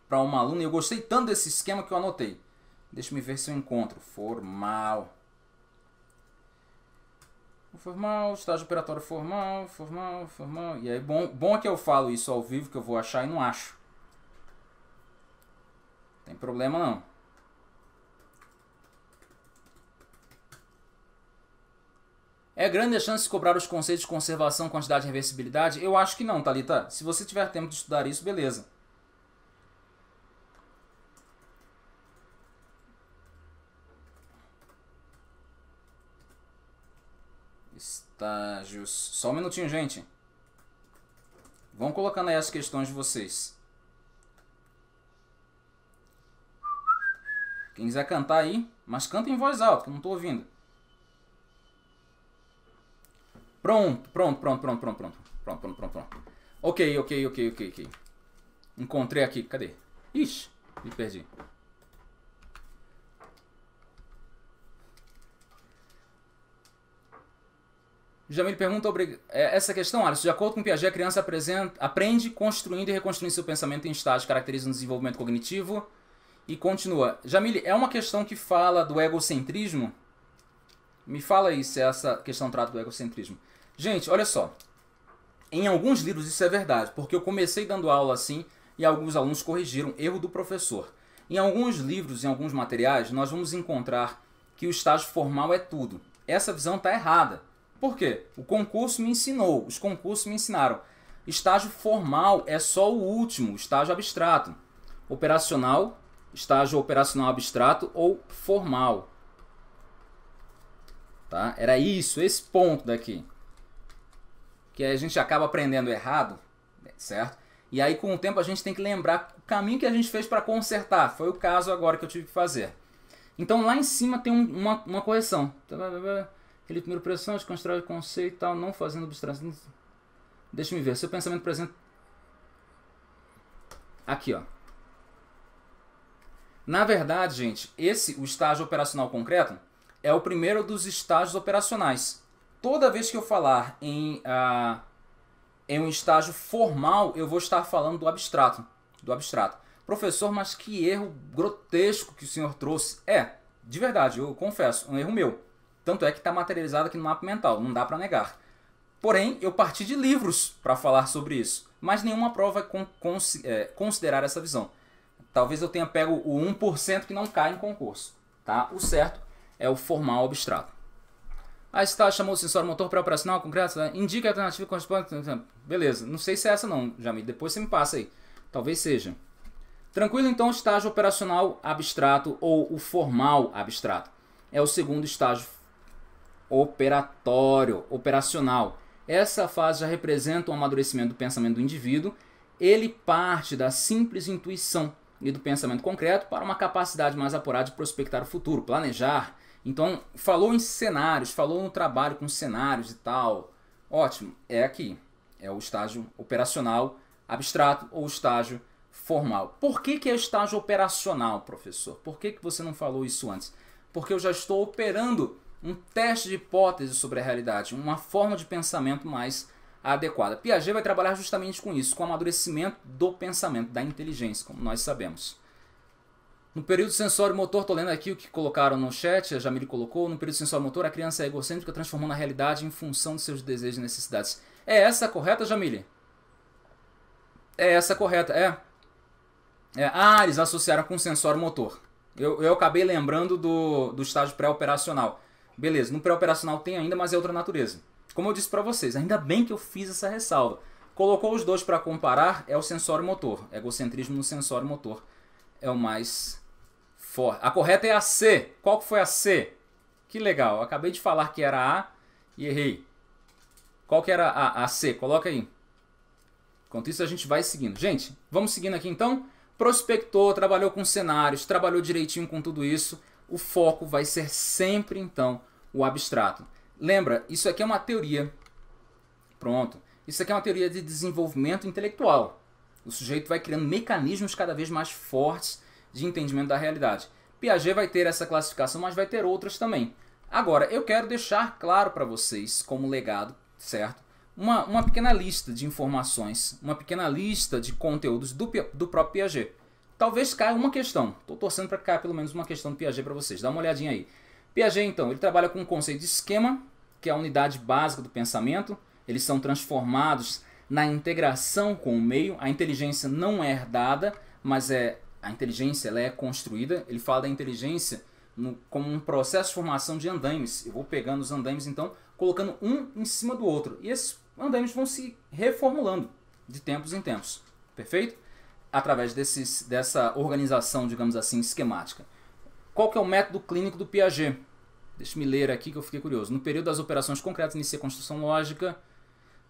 [SPEAKER 1] para uma aluna e eu gostei tanto desse esquema que eu anotei. Deixa me ver se eu encontro. Formal. Formal, estágio operatório formal, formal, formal. E aí, bom, bom é que eu falo isso ao vivo, que eu vou achar e não acho. Tem problema não. É grande a chance de cobrar os conceitos de conservação, quantidade e reversibilidade? Eu acho que não, Thalita. Se você tiver tempo de estudar isso, beleza. Só um minutinho, gente. Vão colocando aí as questões de vocês. Quem quiser cantar aí, mas canta em voz alta, que eu não estou ouvindo. Pronto, pronto, pronto, pronto, pronto, pronto, pronto, pronto, pronto, pronto. Ok, ok, ok, ok, ok. Encontrei aqui, cadê? Ixi, me perdi. Jamil pergunta é, essa questão, Alisson. De acordo com Piaget, a criança apresenta, aprende construindo e reconstruindo seu pensamento em estágios caracterizam o desenvolvimento cognitivo. E continua. Jamil, é uma questão que fala do egocentrismo? Me fala aí se é essa questão trata do egocentrismo. Gente, olha só. Em alguns livros isso é verdade, porque eu comecei dando aula assim e alguns alunos corrigiram erro do professor. Em alguns livros, em alguns materiais, nós vamos encontrar que o estágio formal é tudo. Essa visão está errada por quê? O concurso me ensinou, os concursos me ensinaram. Estágio formal é só o último, estágio abstrato. Operacional, estágio operacional abstrato ou formal. Tá? Era isso, esse ponto daqui. Que a gente acaba aprendendo errado, certo? E aí com o tempo a gente tem que lembrar o caminho que a gente fez para consertar. Foi o caso agora que eu tive que fazer. Então lá em cima tem um, uma, uma correção. Ele primeiro pressão, constrói o conceito e tal, não fazendo abstração. Deixa-me ver, seu pensamento presente. Aqui, ó. Na verdade, gente, esse, o estágio operacional concreto, é o primeiro dos estágios operacionais. Toda vez que eu falar em, ah, em um estágio formal, eu vou estar falando do abstrato. Do abstrato. Professor, mas que erro grotesco que o senhor trouxe. É, de verdade, eu confesso, um erro meu. Tanto é que está materializado aqui no mapa mental, não dá para negar. Porém, eu parti de livros para falar sobre isso, mas nenhuma prova é con cons é, considerar essa visão. Talvez eu tenha pego o 1% que não cai em concurso. Tá? O certo é o formal abstrato. A ah, Star chamou o sensor motor pré-operacional concreto, né? indica a alternativa correspondente. Né? Beleza, não sei se é essa não, Jamil. Depois você me passa aí. Talvez seja. Tranquilo, então, o estágio operacional abstrato ou o formal abstrato. É o segundo estágio operatório, operacional. Essa fase já representa o amadurecimento do pensamento do indivíduo. Ele parte da simples intuição e do pensamento concreto para uma capacidade mais apurada de prospectar o futuro, planejar. Então, falou em cenários, falou no trabalho com cenários e tal. Ótimo, é aqui. É o estágio operacional abstrato ou estágio formal. Por que, que é estágio operacional, professor? Por que, que você não falou isso antes? Porque eu já estou operando um teste de hipótese sobre a realidade, uma forma de pensamento mais adequada. Piaget vai trabalhar justamente com isso, com o amadurecimento do pensamento, da inteligência, como nós sabemos. No período sensório-motor, estou lendo aqui o que colocaram no chat, a Jamile colocou, no período sensório-motor a criança é egocêntrica, transformando a realidade em função de seus desejos e necessidades. É essa correta, Jamile? É essa correta, é. é. Ah, eles associaram com sensório-motor. Eu, eu acabei lembrando do, do estágio pré-operacional. Beleza, no pré-operacional tem ainda, mas é outra natureza. Como eu disse para vocês, ainda bem que eu fiz essa ressalva. Colocou os dois para comparar é o sensório motor. Egocentrismo no sensório motor é o mais forte. A correta é a C. Qual que foi a C? Que legal, eu acabei de falar que era A e errei. Qual que era a, a C? Coloca aí. Enquanto isso a gente vai seguindo. Gente, vamos seguindo aqui então. Prospectou, trabalhou com cenários, trabalhou direitinho com tudo isso o foco vai ser sempre então o abstrato. Lembra, isso aqui é uma teoria. Pronto. Isso aqui é uma teoria de desenvolvimento intelectual. O sujeito vai criando mecanismos cada vez mais fortes de entendimento da realidade. Piaget vai ter essa classificação, mas vai ter outras também. Agora, eu quero deixar claro para vocês, como legado, certo? Uma, uma pequena lista de informações, uma pequena lista de conteúdos do, do próprio Piaget. Talvez caia uma questão. Estou torcendo para cair pelo menos uma questão do Piaget para vocês. Dá uma olhadinha aí. Piaget, então, ele trabalha com o conceito de esquema, que é a unidade básica do pensamento. Eles são transformados na integração com o meio. A inteligência não é herdada, mas é a inteligência ela é construída. Ele fala da inteligência no, como um processo de formação de andaimes. Eu vou pegando os andaimes, então, colocando um em cima do outro. E esses andaimes vão se reformulando de tempos em tempos. Perfeito? através desses, dessa organização, digamos assim, esquemática. Qual que é o método clínico do Piaget? Deixe-me ler aqui que eu fiquei curioso. No período das operações concretas, inicia a construção lógica,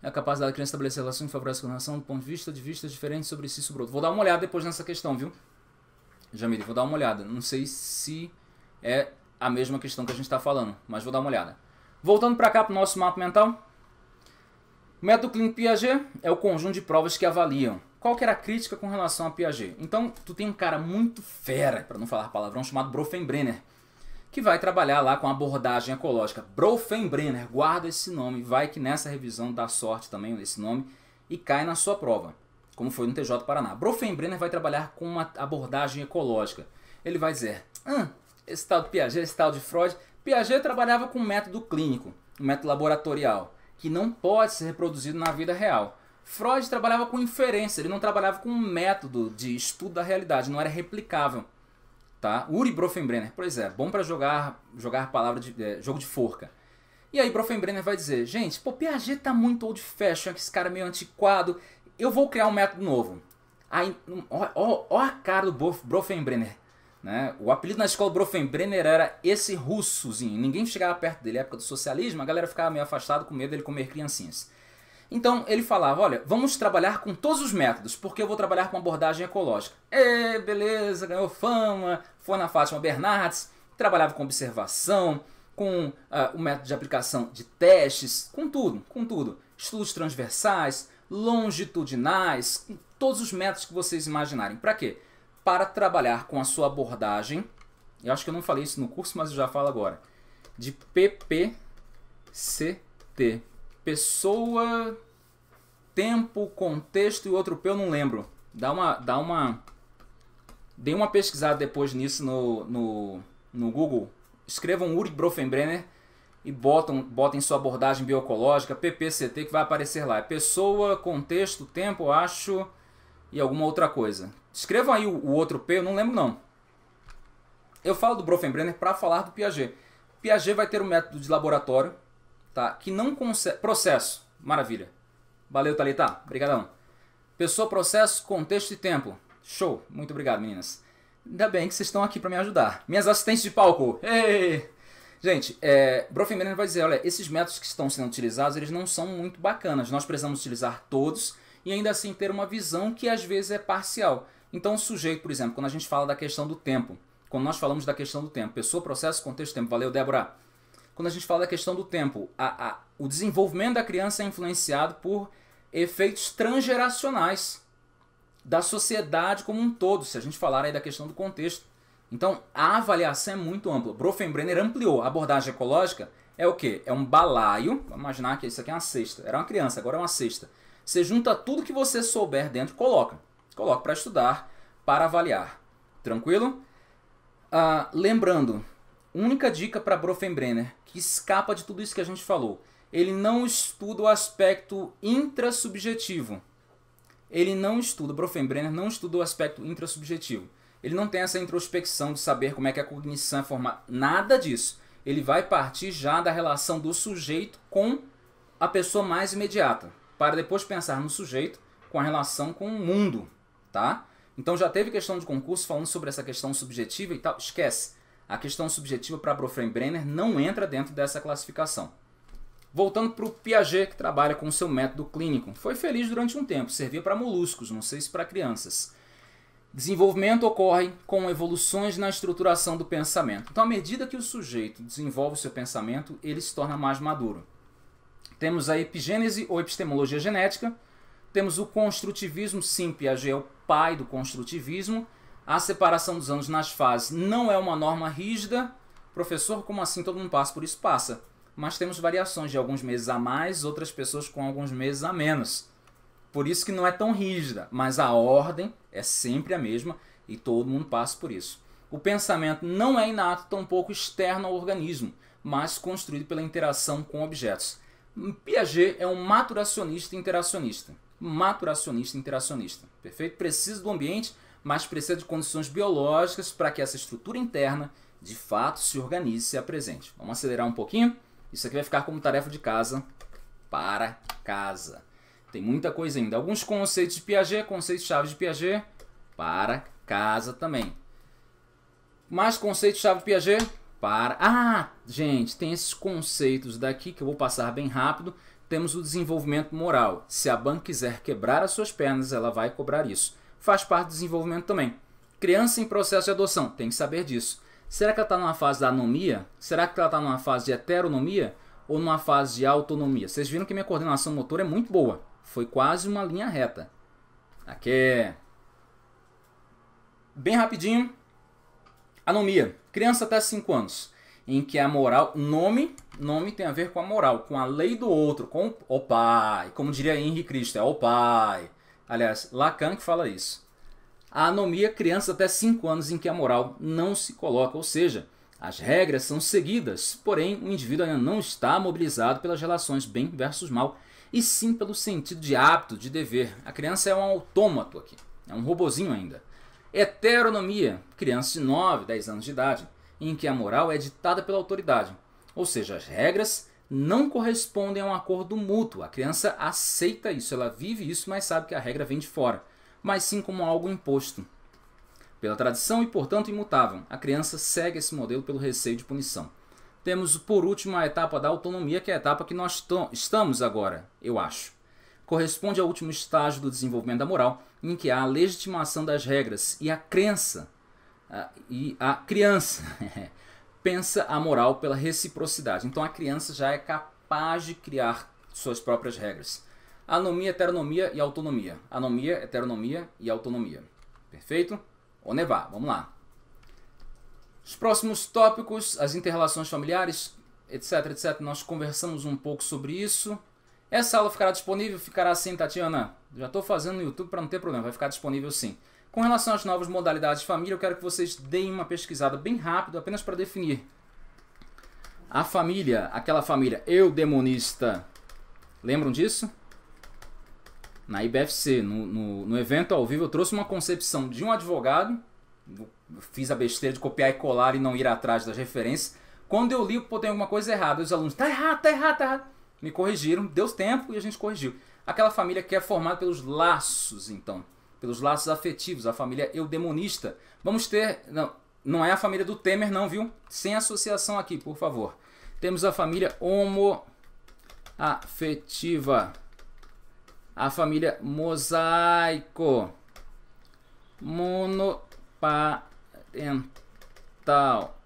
[SPEAKER 1] né, a capacidade da criança estabelecer relações favoráveis a coordenação do ponto de vista de vistas diferentes sobre si e sobre o outro. Vou dar uma olhada depois nessa questão, viu? Jamile, vou dar uma olhada. Não sei se é a mesma questão que a gente está falando, mas vou dar uma olhada. Voltando para cá, para o nosso mapa mental. O método clínico Piaget é o conjunto de provas que avaliam qual que era a crítica com relação a Piaget? Então, tu tem um cara muito fera, para não falar palavrão, chamado Brofenbrenner, que vai trabalhar lá com abordagem ecológica. Brofenbrenner, guarda esse nome, vai que nessa revisão dá sorte também nesse nome e cai na sua prova, como foi no TJ Paraná. Brofenbrenner vai trabalhar com uma abordagem ecológica. Ele vai dizer, ah, esse tal de Piaget, esse tal de Freud, Piaget trabalhava com um método clínico, um método laboratorial, que não pode ser reproduzido na vida real. Freud trabalhava com inferência, ele não trabalhava com um método de estudo da realidade, não era replicável. Tá? Uri Brofenbrenner, pois é, bom para jogar jogar palavra de é, jogo de forca. E aí Brofenbrenner vai dizer, gente, pô, Piaget tá muito old fashion, é esse cara é meio antiquado, eu vou criar um método novo. Aí, ó, ó, ó a cara do Brofenbrenner. Né? O apelido na escola Brofenbrenner era esse russozinho. Ninguém chegava perto dele. Na época do socialismo, a galera ficava meio afastada com medo dele comer criancinhas. Então ele falava, olha, vamos trabalhar com todos os métodos, porque eu vou trabalhar com abordagem ecológica. É, beleza, ganhou fama, foi na Fátima Bernardes, trabalhava com observação, com uh, o método de aplicação de testes, com tudo, com tudo. Estudos transversais, longitudinais, todos os métodos que vocês imaginarem. Para quê? Para trabalhar com a sua abordagem, eu acho que eu não falei isso no curso, mas eu já falo agora, de PPCT pessoa, tempo, contexto e outro P, eu não lembro. Dá uma. Dá uma dei uma pesquisada depois nisso no, no, no Google. Escrevam Uri Brofenbrenner e botam, botem sua abordagem bioecológica, PPCT, que vai aparecer lá. É pessoa, contexto, tempo, acho e alguma outra coisa. Escrevam aí o, o outro P, eu não lembro não. Eu falo do Brofenbrenner para falar do Piaget. Piaget vai ter um método de laboratório tá? Que não consegue. Processo. Maravilha. Valeu, Thalita. Obrigadão. Pessoa, processo, contexto e tempo. Show. Muito obrigado, meninas. Ainda bem que vocês estão aqui para me ajudar. Minhas assistentes de palco. Ei! Gente, é, menino vai dizer, olha, esses métodos que estão sendo utilizados, eles não são muito bacanas. Nós precisamos utilizar todos e ainda assim ter uma visão que às vezes é parcial. Então o sujeito, por exemplo, quando a gente fala da questão do tempo, quando nós falamos da questão do tempo, pessoa, processo, contexto, tempo. Valeu, Débora quando a gente fala da questão do tempo. A, a, o desenvolvimento da criança é influenciado por efeitos transgeracionais da sociedade como um todo, se a gente falar aí da questão do contexto. Então, a avaliação é muito ampla. Brofenbrenner ampliou a abordagem ecológica. É o que? É um balaio. Vamos imaginar que isso aqui é uma cesta. Era uma criança, agora é uma cesta. Você junta tudo que você souber dentro, coloca. Coloca para estudar, para avaliar. Tranquilo? Ah, lembrando, Única dica para Brofenbrenner, que escapa de tudo isso que a gente falou. Ele não estuda o aspecto intrasubjetivo. Ele não estuda, Brofenbrenner não estuda o aspecto intrasubjetivo. Ele não tem essa introspecção de saber como é que a cognição é formada. Nada disso. Ele vai partir já da relação do sujeito com a pessoa mais imediata, para depois pensar no sujeito com a relação com o mundo, tá? Então já teve questão de concurso falando sobre essa questão subjetiva e tal. Esquece. A questão subjetiva para Brenner não entra dentro dessa classificação. Voltando para o Piaget, que trabalha com seu método clínico. Foi feliz durante um tempo, servia para moluscos, não sei se para crianças. Desenvolvimento ocorre com evoluções na estruturação do pensamento. Então, à medida que o sujeito desenvolve o seu pensamento, ele se torna mais maduro. Temos a epigênese ou epistemologia genética, temos o construtivismo, sim, Piaget é o pai do construtivismo, a separação dos anos nas fases não é uma norma rígida. Professor, como assim todo mundo passa por isso? Passa. Mas temos variações de alguns meses a mais, outras pessoas com alguns meses a menos. Por isso que não é tão rígida, mas a ordem é sempre a mesma e todo mundo passa por isso. O pensamento não é inato, tampouco externo ao organismo, mas construído pela interação com objetos. Piaget é um maturacionista interacionista. Maturacionista interacionista. Perfeito? Precisa do ambiente mas precisa de condições biológicas para que essa estrutura interna de fato se organize e se apresente. Vamos acelerar um pouquinho? Isso aqui vai ficar como tarefa de casa para casa. Tem muita coisa ainda. Alguns conceitos de Piaget, conceitos-chave de Piaget para casa também. Mais conceitos-chave de Piaget para... Ah, gente, tem esses conceitos daqui que eu vou passar bem rápido. Temos o desenvolvimento moral. Se a banca quiser quebrar as suas pernas, ela vai cobrar isso faz parte do desenvolvimento também. Criança em processo de adoção, tem que saber disso. Será que ela está numa fase da anomia? Será que ela está numa fase de heteronomia? Ou numa fase de autonomia? Vocês viram que minha coordenação motora é muito boa. Foi quase uma linha reta. Aqui. É bem rapidinho. Anomia. Criança até 5 anos. Em que a moral. Nome. Nome tem a ver com a moral. Com a lei do outro. Com o pai. Como diria Henri Cristo. É o pai. Aliás, Lacan que fala isso. A anomia criança até 5 anos em que a moral não se coloca, ou seja, as regras são seguidas, porém o indivíduo ainda não está mobilizado pelas relações bem versus mal, e sim pelo sentido de hábito, de dever. A criança é um autômato aqui, é um robozinho ainda. Heteronomia, criança de 9, 10 anos de idade, em que a moral é ditada pela autoridade, ou seja, as regras não correspondem a um acordo mútuo. A criança aceita isso, ela vive isso, mas sabe que a regra vem de fora, mas sim como algo imposto pela tradição e, portanto, imutável. A criança segue esse modelo pelo receio de punição. Temos, por último, a etapa da autonomia, que é a etapa que nós estamos agora, eu acho. Corresponde ao último estágio do desenvolvimento da moral, em que há a legitimação das regras e a crença, a, ah, e a criança é, pensa a moral pela reciprocidade. Então a criança já é capaz de criar suas próprias regras. Anomia, heteronomia e autonomia. Anomia, heteronomia e autonomia. Perfeito? Onevá, vamos lá. Os próximos tópicos, as interrelações familiares, etc, etc. Nós conversamos um pouco sobre isso. Essa aula ficará disponível? Ficará sim, Tatiana. Já estou fazendo no YouTube para não ter problema, vai ficar disponível sim. Com relação às novas modalidades de família, eu quero que vocês deem uma pesquisada bem rápido, apenas para definir. A família, aquela família eudemonista, lembram disso? Na IBFC, no, no, no evento ao vivo, eu trouxe uma concepção de um advogado, fiz a besteira de copiar e colar e não ir atrás das referências. Quando eu li, pô, tem alguma coisa errada. Os alunos, tá errado, tá errado, tá errado. Me corrigiram, deu tempo e a gente corrigiu. Aquela família que é formada pelos laços, então pelos laços afetivos, a família eudemonista. Vamos ter. Não, não é a família do Temer, não, viu? Sem associação aqui, por favor. Temos a família homoafetiva. A família mosaico. Monoparental.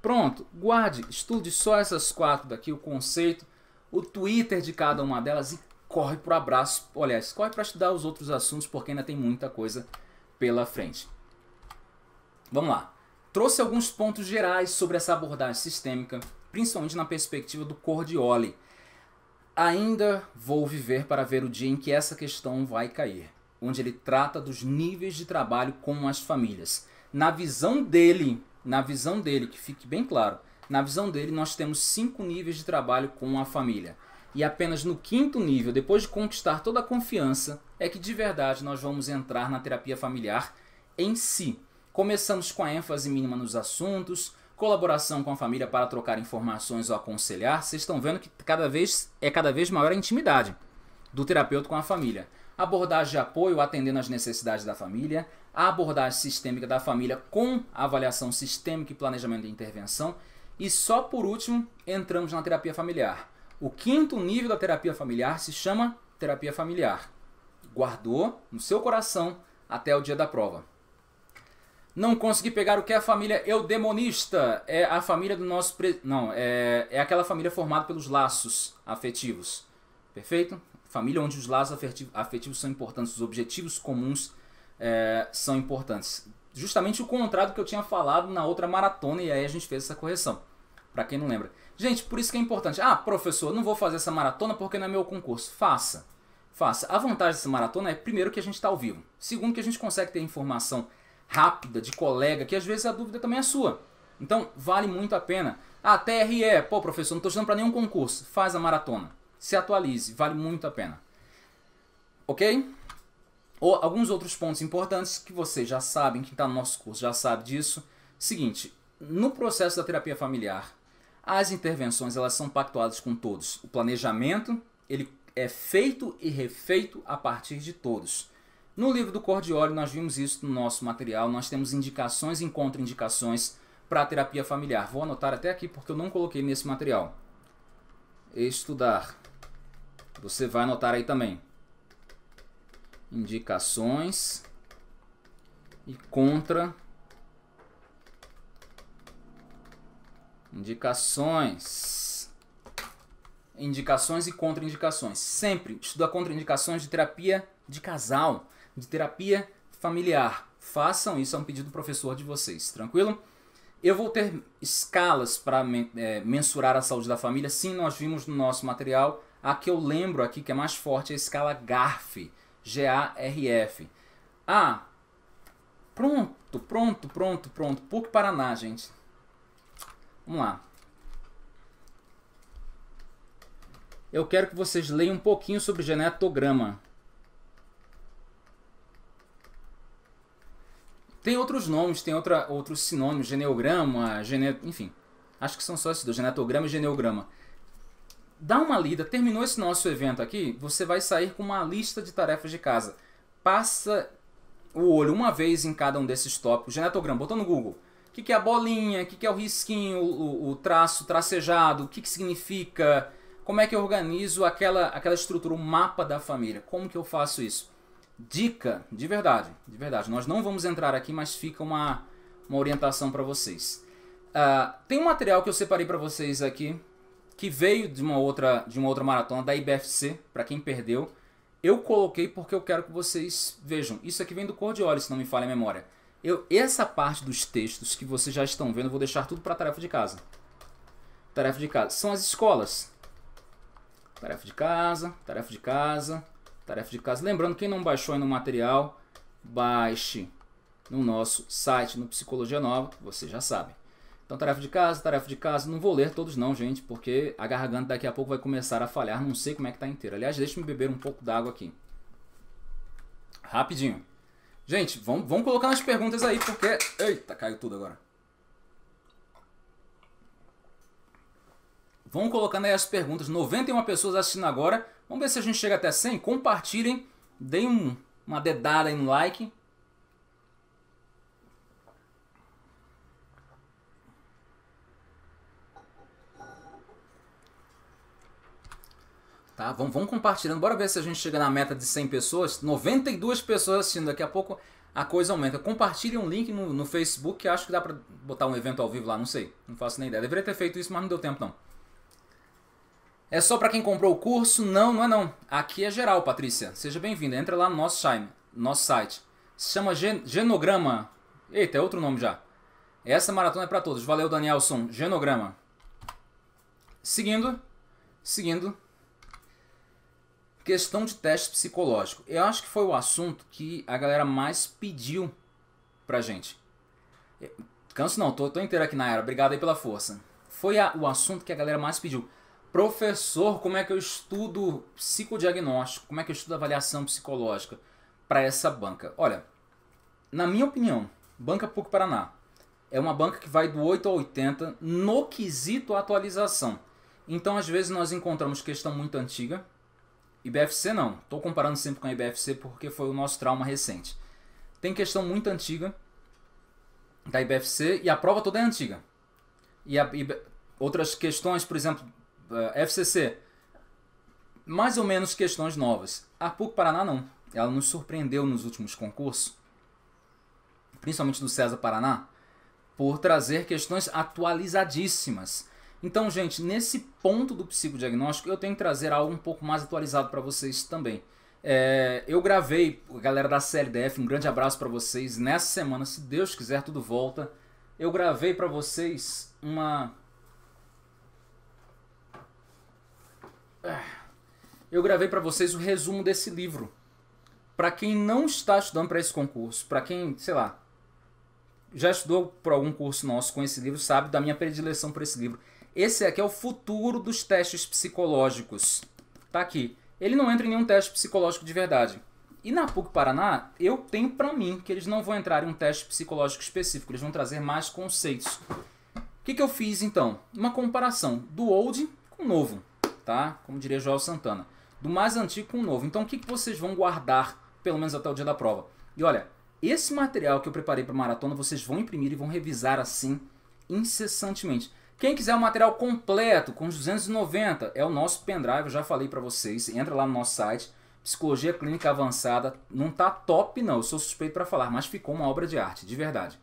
[SPEAKER 1] Pronto, guarde, estude só essas quatro daqui, o conceito, o Twitter de cada uma delas e corre o abraço, aliás, corre para estudar os outros assuntos porque ainda tem muita coisa pela frente. Vamos lá. Trouxe alguns pontos gerais sobre essa abordagem sistêmica, principalmente na perspectiva do Cordioli. Ainda vou viver para ver o dia em que essa questão vai cair, onde ele trata dos níveis de trabalho com as famílias. Na visão dele, na visão dele, que fique bem claro, na visão dele nós temos cinco níveis de trabalho com a família. E apenas no quinto nível, depois de conquistar toda a confiança, é que de verdade nós vamos entrar na terapia familiar em si. Começamos com a ênfase mínima nos assuntos, colaboração com a família para trocar informações ou aconselhar. Vocês estão vendo que cada vez é cada vez maior a intimidade do terapeuta com a família. Abordagem de apoio atendendo às necessidades da família, a abordagem sistêmica da família com avaliação sistêmica e planejamento de intervenção. E só por último, entramos na terapia familiar o quinto nível da terapia familiar se chama terapia familiar. Guardou no seu coração até o dia da prova. Não consegui pegar o que é a família eudemonista. É a família do nosso. Pre... Não, é, é aquela família formada pelos laços afetivos. Perfeito? Família onde os laços afetivos são importantes, os objetivos comuns é, são importantes. Justamente o contrário do que eu tinha falado na outra maratona, e aí a gente fez essa correção. Para quem não lembra. Gente, por isso que é importante. Ah, professor, não vou fazer essa maratona porque não é meu concurso. Faça. Faça. A vantagem dessa maratona é, primeiro, que a gente está ao vivo. Segundo, que a gente consegue ter informação rápida de colega, que às vezes a dúvida também é sua. Então, vale muito a pena. Ah, TRE, pô, professor, não estou estudando para nenhum concurso. Faz a maratona. Se atualize, vale muito a pena. Ok? Ou alguns outros pontos importantes que vocês já sabem, quem está no nosso curso já sabe disso. Seguinte, no processo da terapia familiar, as intervenções elas são pactuadas com todos. O planejamento ele é feito e refeito a partir de todos. No livro do Cordioli nós vimos isso no nosso material. Nós temos indicações e contraindicações para a terapia familiar. Vou anotar até aqui porque eu não coloquei nesse material. Estudar. Você vai anotar aí também. Indicações e contra Indicações. Indicações e contraindicações. Sempre estuda contraindicações de terapia de casal, de terapia familiar. Façam isso, é um pedido do professor de vocês, tranquilo? Eu vou ter escalas para é, mensurar a saúde da família. Sim, nós vimos no nosso material. A que eu lembro aqui que é mais forte é a escala GARF. G-A-R-F. Ah, pronto, pronto, pronto, pronto. PUC Paraná, gente. Vamos lá. Eu quero que vocês leiam um pouquinho sobre genetograma. Tem outros nomes, tem outra, outros sinônimos, geneograma, gene... enfim. Acho que são só esses dois, genetograma e geneograma. Dá uma lida, terminou esse nosso evento aqui, você vai sair com uma lista de tarefas de casa. Passa o olho uma vez em cada um desses tópicos. Genetograma, botou no Google que, que é a bolinha, o que, que é o risquinho, o, o traço tracejado, o que, que significa, como é que eu organizo aquela, aquela estrutura, o mapa da família, como que eu faço isso? Dica, de verdade, de verdade. Nós não vamos entrar aqui, mas fica uma, uma orientação para vocês. Uh, tem um material que eu separei para vocês aqui, que veio de uma outra, de uma outra maratona, da IBFC, para quem perdeu. Eu coloquei porque eu quero que vocês vejam. Isso aqui vem do Cor de se não me falha a memória. Eu, essa parte dos textos que vocês já estão vendo, eu vou deixar tudo para tarefa de casa. Tarefa de casa. São as escolas. Tarefa de casa, tarefa de casa, tarefa de casa. Lembrando, quem não baixou ainda o material, baixe no nosso site, no Psicologia Nova, você já sabe. Então, tarefa de casa, tarefa de casa. Não vou ler todos não, gente, porque a garganta daqui a pouco vai começar a falhar. Não sei como é que está inteira. Aliás, deixa me beber um pouco d'água aqui. Rapidinho. Gente, vamos, vamos colocar nas perguntas aí, porque. Eita, caiu tudo agora. Vamos colocando aí as perguntas. 91 pessoas assistindo agora. Vamos ver se a gente chega até 100. Compartilhem. Deem um, uma dedada aí no like. Tá? Vamos, vamos compartilhando. Bora ver se a gente chega na meta de 100 pessoas. 92 pessoas assistindo. Daqui a pouco a coisa aumenta. Compartilhe um link no, no Facebook. Que acho que dá pra botar um evento ao vivo lá. Não sei. Não faço nem ideia. Deveria ter feito isso, mas não deu tempo não. É só para quem comprou o curso? Não, não é não. Aqui é geral, Patrícia. Seja bem-vinda. Entra lá no nosso, time, nosso site. Se chama Gen Genograma. Eita, é outro nome já. Essa maratona é para todos. Valeu, Danielson. Genograma. Seguindo. Seguindo. Questão de teste psicológico. Eu acho que foi o assunto que a galera mais pediu pra gente. Canso não, tô, tô inteiro aqui na era. Obrigado aí pela força. Foi a, o assunto que a galera mais pediu. Professor, como é que eu estudo psicodiagnóstico? Como é que eu estudo avaliação psicológica para essa banca? Olha, na minha opinião, Banca PUC Paraná é uma banca que vai do 8 ao 80 no quesito atualização. Então, às vezes, nós encontramos questão muito antiga, IBFC não, estou comparando sempre com a IBFC porque foi o nosso trauma recente. Tem questão muito antiga da IBFC e a prova toda é antiga. E a, outras questões, por exemplo, eh, FCC, mais ou menos questões novas. A PUC Paraná não, ela nos surpreendeu nos últimos concursos, principalmente do César Paraná, por trazer questões atualizadíssimas. Então, gente, nesse ponto do psicodiagnóstico, eu tenho que trazer algo um pouco mais atualizado para vocês também. É, eu gravei, galera da CLDF, um grande abraço para vocês. Nessa semana, se Deus quiser, tudo volta. Eu gravei para vocês uma. Eu gravei para vocês o resumo desse livro. Para quem não está estudando para esse concurso, para quem, sei lá, já estudou por algum curso nosso com esse livro, sabe da minha predileção por esse livro. Esse aqui é o futuro dos testes psicológicos. Tá aqui. Ele não entra em nenhum teste psicológico de verdade. E na PUC Paraná, eu tenho para mim que eles não vão entrar em um teste psicológico específico, eles vão trazer mais conceitos. O que, que eu fiz então? Uma comparação do old com o novo, tá? Como diria Joel Santana. Do mais antigo com o novo. Então o que, que vocês vão guardar, pelo menos até o dia da prova? E olha, esse material que eu preparei para maratona, vocês vão imprimir e vão revisar assim incessantemente. Quem quiser o material completo com os 290 é o nosso pendrive, eu já falei para vocês. Entra lá no nosso site, Psicologia Clínica Avançada. Não tá top não, eu sou suspeito para falar, mas ficou uma obra de arte, de verdade.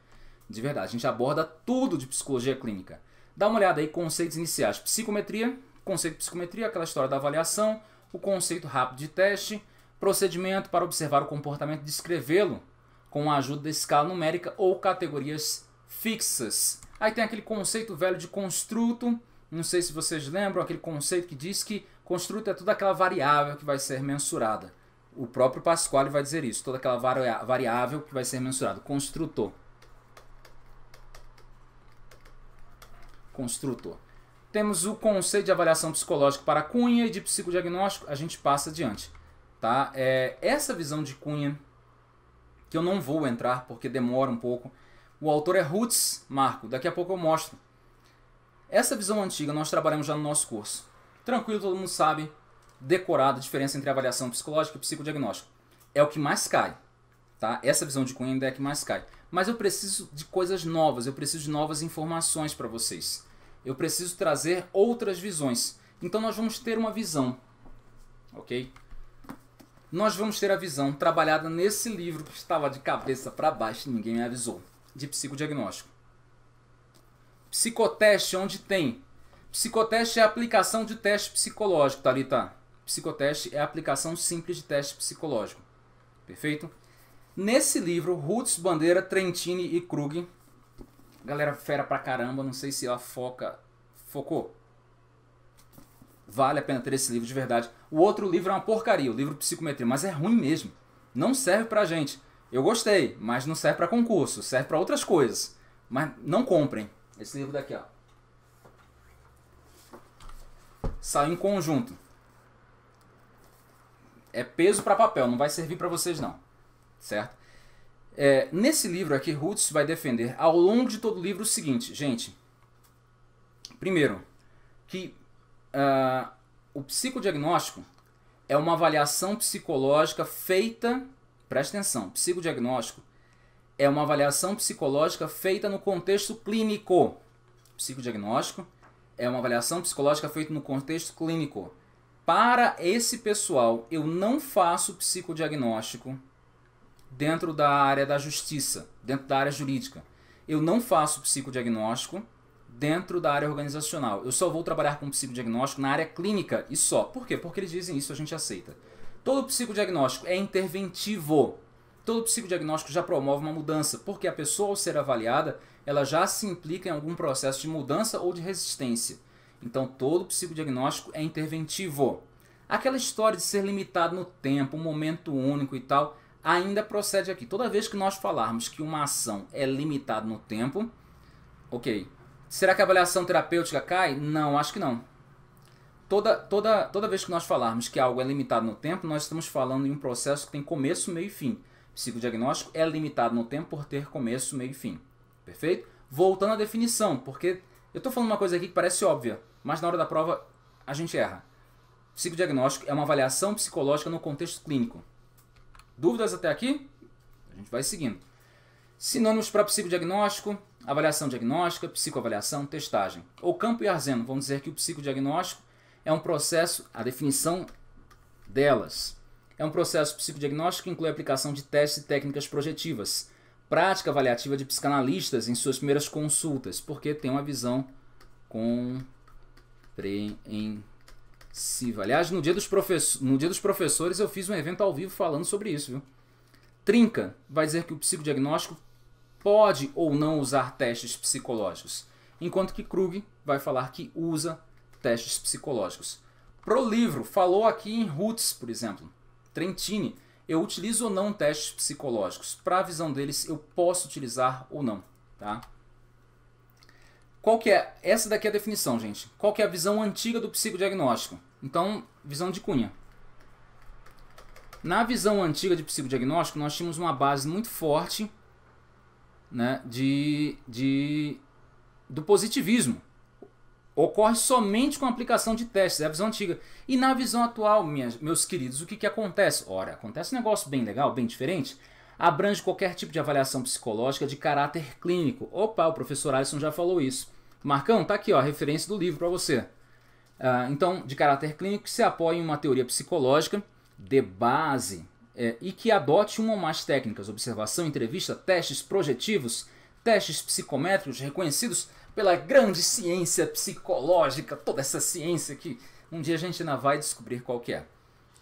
[SPEAKER 1] De verdade, a gente aborda tudo de psicologia clínica. Dá uma olhada aí, conceitos iniciais. Psicometria, conceito de psicometria, aquela história da avaliação, o conceito rápido de teste, procedimento para observar o comportamento e descrevê-lo com a ajuda da escala numérica ou categorias fixas. Aí tem aquele conceito velho de construto, não sei se vocês lembram, aquele conceito que diz que construto é toda aquela variável que vai ser mensurada. O próprio Pasquale vai dizer isso, toda aquela variável que vai ser mensurada, construtor. Construtor. Temos o conceito de avaliação psicológica para Cunha e de psicodiagnóstico, a gente passa adiante. Tá? É, essa visão de Cunha, que eu não vou entrar porque demora um pouco, o autor é Roots Marco, daqui a pouco eu mostro. Essa visão antiga nós trabalhamos já no nosso curso. Tranquilo, todo mundo sabe, decorado a diferença entre avaliação psicológica e psicodiagnóstico. É o que mais cai, tá? Essa visão de Cunha ainda é a que mais cai. Mas eu preciso de coisas novas, eu preciso de novas informações para vocês. Eu preciso trazer outras visões. Então nós vamos ter uma visão, ok? Nós vamos ter a visão trabalhada nesse livro que estava de cabeça para baixo, e ninguém me avisou de psicodiagnóstico. Psicoteste, onde tem? Psicoteste é a aplicação de teste psicológico, tá ali tá? Psicoteste é a aplicação simples de teste psicológico. Perfeito? Nesse livro, Roots, Bandeira, Trentini e Krug, galera fera pra caramba, não sei se ela foca, focou. Vale a pena ter esse livro de verdade. O outro livro é uma porcaria, o livro Psicometria, mas é ruim mesmo. Não serve pra gente. Eu gostei, mas não serve para concurso, serve para outras coisas. Mas não comprem esse livro daqui, ó. Saiu em conjunto. É peso para papel, não vai servir para vocês não, certo? É, nesse livro aqui, Roots vai defender ao longo de todo o livro o seguinte, gente. Primeiro, que uh, o psicodiagnóstico é uma avaliação psicológica feita preste atenção, psicodiagnóstico é uma avaliação psicológica feita no contexto clínico. Psicodiagnóstico é uma avaliação psicológica feita no contexto clínico. Para esse pessoal, eu não faço psicodiagnóstico dentro da área da justiça, dentro da área jurídica. Eu não faço psicodiagnóstico dentro da área organizacional. Eu só vou trabalhar com psicodiagnóstico na área clínica e só. Por quê? Porque eles dizem isso, a gente aceita. Todo psicodiagnóstico é interventivo. Todo psicodiagnóstico já promove uma mudança, porque a pessoa, ao ser avaliada, ela já se implica em algum processo de mudança ou de resistência. Então, todo psicodiagnóstico é interventivo. Aquela história de ser limitado no tempo, um momento único e tal, ainda procede aqui. Toda vez que nós falarmos que uma ação é limitada no tempo, ok. Será que a avaliação terapêutica cai? Não, acho que não toda, toda, toda vez que nós falarmos que algo é limitado no tempo, nós estamos falando em um processo que tem começo, meio e fim. psicodiagnóstico é limitado no tempo por ter começo, meio e fim. Perfeito? Voltando à definição, porque eu estou falando uma coisa aqui que parece óbvia, mas na hora da prova a gente erra. psicodiagnóstico é uma avaliação psicológica no contexto clínico. Dúvidas até aqui? A gente vai seguindo. Sinônimos para psicodiagnóstico, avaliação diagnóstica, psicoavaliação, testagem. Ou Campo e Arzeno vão dizer que o psicodiagnóstico é um processo, a definição delas, é um processo psicodiagnóstico que inclui a aplicação de testes e técnicas projetivas, prática avaliativa de psicanalistas em suas primeiras consultas, porque tem uma visão compreensiva. Aliás, no dia, dos no dia dos professores eu fiz um evento ao vivo falando sobre isso, viu? Trinca vai dizer que o psicodiagnóstico pode ou não usar testes psicológicos, enquanto que Krug vai falar que usa testes psicológicos. Pro livro, falou aqui em Roots, por exemplo. Trentini, eu utilizo ou não testes psicológicos? Para a visão deles, eu posso utilizar ou não, tá? Qual que é? Essa daqui é a definição, gente. Qual que é a visão antiga do psicodiagnóstico? Então, visão de Cunha. Na visão antiga de psicodiagnóstico, nós tínhamos uma base muito forte né, de, de, do positivismo ocorre somente com a aplicação de testes, é a visão antiga. E na visão atual, minhas, meus queridos, o que, que acontece? Ora, acontece um negócio bem legal, bem diferente. Abrange qualquer tipo de avaliação psicológica de caráter clínico. Opa, o professor Alisson já falou isso. Marcão, tá aqui ó, a referência do livro para você. Uh, então, de caráter clínico, que se apoia em uma teoria psicológica de base é, e que adote uma ou mais técnicas, observação, entrevista, testes projetivos, testes psicométricos reconhecidos pela grande ciência psicológica, toda essa ciência que um dia a gente ainda vai descobrir qual que é.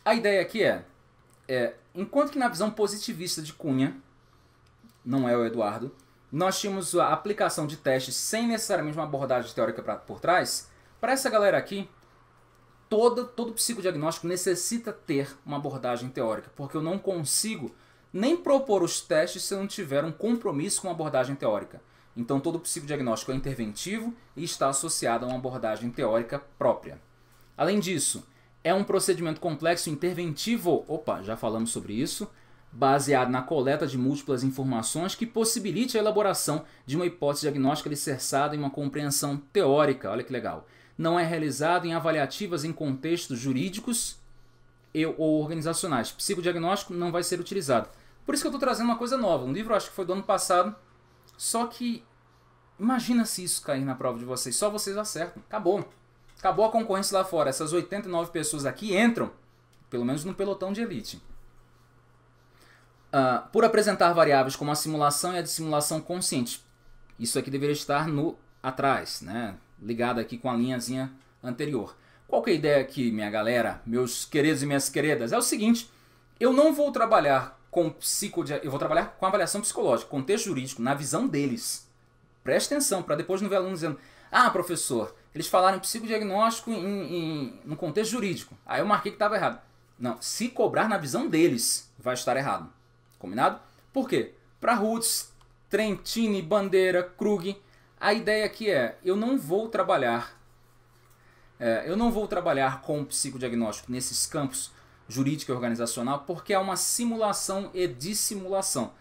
[SPEAKER 1] A ideia aqui é, é enquanto que na visão positivista de Cunha, não é o Eduardo, nós tínhamos a aplicação de testes sem necessariamente uma abordagem teórica pra, por trás, para essa galera aqui, todo, todo psicodiagnóstico necessita ter uma abordagem teórica, porque eu não consigo nem propor os testes se eu não tiver um compromisso com a abordagem teórica. Então, todo psicodiagnóstico é interventivo e está associado a uma abordagem teórica própria. Além disso, é um procedimento complexo interventivo, opa, já falamos sobre isso, baseado na coleta de múltiplas informações que possibilite a elaboração de uma hipótese diagnóstica alicerçada em uma compreensão teórica. Olha que legal. Não é realizado em avaliativas em contextos jurídicos e, ou organizacionais. Psicodiagnóstico não vai ser utilizado. Por isso que eu estou trazendo uma coisa nova. Um livro, acho que foi do ano passado, só que imagina se isso cair na prova de vocês, só vocês acertam. Acabou. Acabou a concorrência lá fora. Essas 89 pessoas aqui entram, pelo menos no pelotão de elite. Uh, por apresentar variáveis como a simulação e a dissimulação consciente. Isso aqui deveria estar no atrás, né? ligado aqui com a linhazinha anterior. Qual que é a ideia aqui, minha galera, meus queridos e minhas queridas? É o seguinte, eu não vou trabalhar com psico, eu vou trabalhar com avaliação psicológica, contexto jurídico, na visão deles. Preste atenção, para depois não ver aluno dizendo, ah, professor, eles falaram psicodiagnóstico em, em, no contexto jurídico. Aí eu marquei que estava errado. Não, se cobrar na visão deles, vai estar errado. Combinado? Por quê? Para Roots, Trentini, Bandeira, Krug, a ideia aqui é, eu não vou trabalhar, é, eu não vou trabalhar com psicodiagnóstico nesses campos jurídica e organizacional, porque é uma simulação e dissimulação.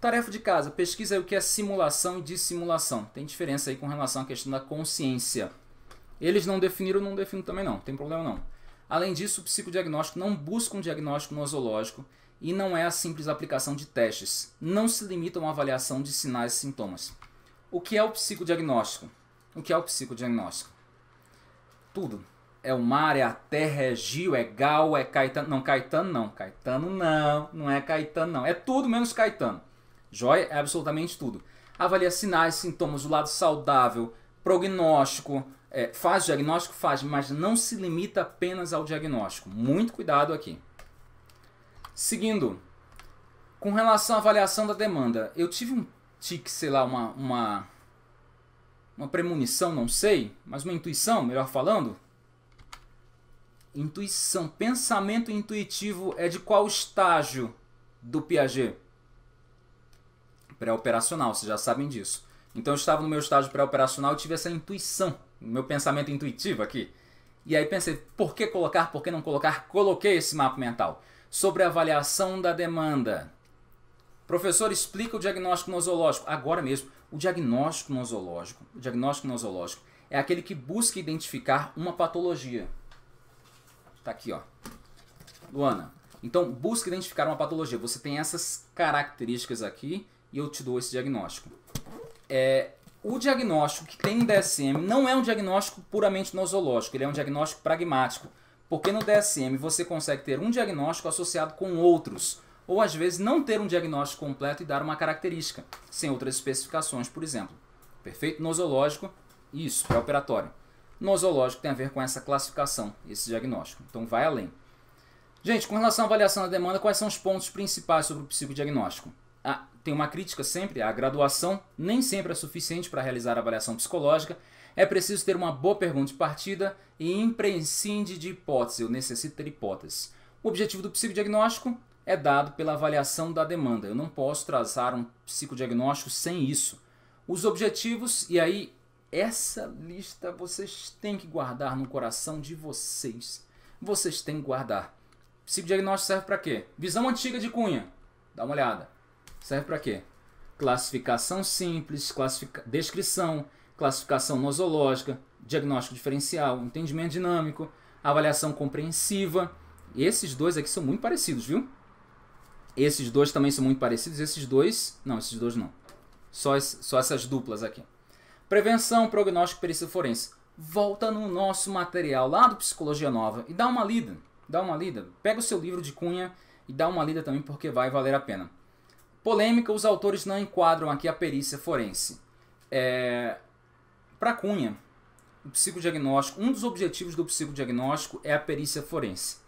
[SPEAKER 1] Tarefa de casa, pesquisa aí o que é simulação e dissimulação. Tem diferença aí com relação à questão da consciência. Eles não definiram, não defino também não, tem problema não. Além disso, o psicodiagnóstico não busca um diagnóstico nosológico e não é a simples aplicação de testes. Não se limita a uma avaliação de sinais e sintomas. O que é o psicodiagnóstico? O que é o psicodiagnóstico? Tudo é o mar, é a terra, é Gil, é Gal, é Caetano. Não, Caetano não. Caetano não, não é Caetano não. É tudo menos Caetano. Joia é absolutamente tudo. Avalia sinais, sintomas, do lado saudável, prognóstico. É, faz diagnóstico? Faz, mas não se limita apenas ao diagnóstico. Muito cuidado aqui. Seguindo, com relação à avaliação da demanda, eu tive um tique, sei lá, uma, uma, uma premonição, não sei, mas uma intuição, melhor falando, Intuição, pensamento intuitivo é de qual estágio do Piaget? Pré-operacional, vocês já sabem disso. Então eu estava no meu estágio pré-operacional e tive essa intuição, meu pensamento intuitivo aqui. E aí pensei, por que colocar, por que não colocar? Coloquei esse mapa mental. Sobre a avaliação da demanda. Professor, explica o diagnóstico nosológico. Agora mesmo, o diagnóstico nosológico. O diagnóstico nosológico é aquele que busca identificar uma patologia. Tá aqui, ó. Luana, então busca identificar uma patologia. Você tem essas características aqui e eu te dou esse diagnóstico. É, o diagnóstico que tem no DSM não é um diagnóstico puramente nosológico, ele é um diagnóstico pragmático. Porque no DSM você consegue ter um diagnóstico associado com outros, ou às vezes não ter um diagnóstico completo e dar uma característica, sem outras especificações, por exemplo. Perfeito? Nosológico, isso, pré-operatório nosológico tem a ver com essa classificação, esse diagnóstico. Então vai além. Gente, com relação à avaliação da demanda, quais são os pontos principais sobre o psicodiagnóstico? Ah, tem uma crítica sempre, a graduação nem sempre é suficiente para realizar a avaliação psicológica. É preciso ter uma boa pergunta de partida e imprescinde de hipótese, eu necessito ter hipótese. O objetivo do psicodiagnóstico é dado pela avaliação da demanda. Eu não posso traçar um psicodiagnóstico sem isso. Os objetivos, e aí essa lista vocês têm que guardar no coração de vocês. Vocês têm que guardar. Psicodiagnóstico serve para quê? Visão antiga de Cunha. Dá uma olhada. Serve para quê? Classificação simples, classific... descrição, classificação nosológica, diagnóstico diferencial, entendimento dinâmico, avaliação compreensiva. Esses dois aqui são muito parecidos, viu? Esses dois também são muito parecidos. Esses dois. Não, esses dois não. Só, só essas duplas aqui. Prevenção, prognóstico, perícia forense. Volta no nosso material lá do Psicologia Nova e dá uma lida. Dá uma lida. Pega o seu livro de cunha e dá uma lida também porque vai valer a pena. Polêmica, os autores não enquadram aqui a perícia forense. É... Para Cunha, o psicodiagnóstico, um dos objetivos do psicodiagnóstico é a perícia forense.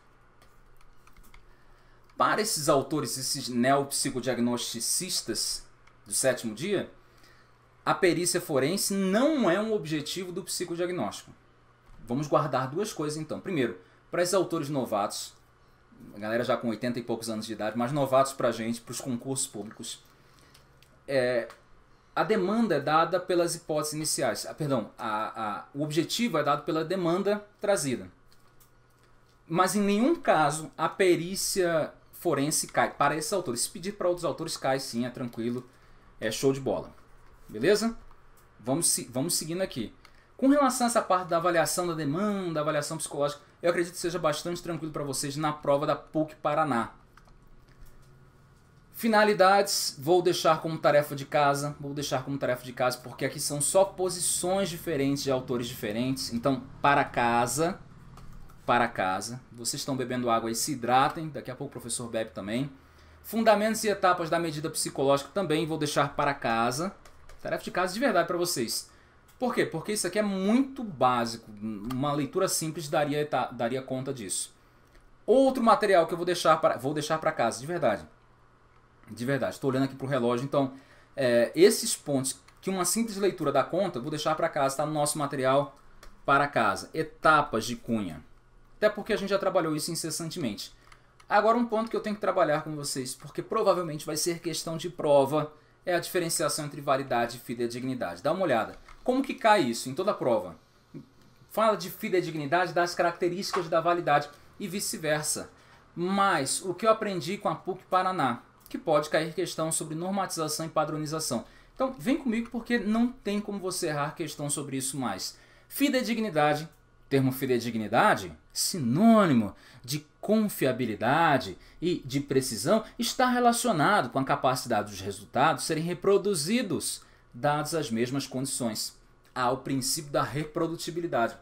[SPEAKER 1] Para esses autores, esses neopsicodiagnosticistas do sétimo dia, a perícia forense não é um objetivo do psicodiagnóstico. Vamos guardar duas coisas então. Primeiro, para esses autores novatos, a galera já com 80 e poucos anos de idade, mas novatos para a gente, para os concursos públicos, é, a demanda é dada pelas hipóteses iniciais. Ah, perdão, a, a, o objetivo é dado pela demanda trazida. Mas em nenhum caso a perícia forense cai. Para esses autores, se pedir para outros autores, cai sim, é tranquilo, é show de bola. Beleza? Vamos, vamos seguindo aqui. Com relação a essa parte da avaliação da demanda, avaliação psicológica, eu acredito que seja bastante tranquilo para vocês na prova da PUC Paraná. Finalidades, vou deixar como tarefa de casa, vou deixar como tarefa de casa, porque aqui são só posições diferentes de autores diferentes. Então, para casa, para casa. Vocês estão bebendo água e se hidratem, daqui a pouco o professor bebe também. Fundamentos e etapas da medida psicológica também vou deixar para casa. Tarefa de casa de verdade para vocês. Por quê? Porque isso aqui é muito básico. Uma leitura simples daria, daria conta disso. Outro material que eu vou deixar para vou deixar para casa, de verdade. De verdade. Estou olhando aqui para o relógio, então é, esses pontos que uma simples leitura dá conta, vou deixar para casa, está no nosso material para casa. Etapas de cunha. Até porque a gente já trabalhou isso incessantemente. Agora um ponto que eu tenho que trabalhar com vocês, porque provavelmente vai ser questão de prova é a diferenciação entre validade, e fidedignidade. Dá uma olhada. Como que cai isso em toda a prova? Fala de fidedignidade das características da validade e vice-versa. Mas o que eu aprendi com a PUC Paraná, que pode cair questão sobre normatização e padronização. Então vem comigo porque não tem como você errar questão sobre isso mais. Fidedignidade termo fidedignidade, sinônimo de confiabilidade e de precisão, está relacionado com a capacidade dos resultados serem reproduzidos, dadas as mesmas condições, Há o princípio da reprodutibilidade.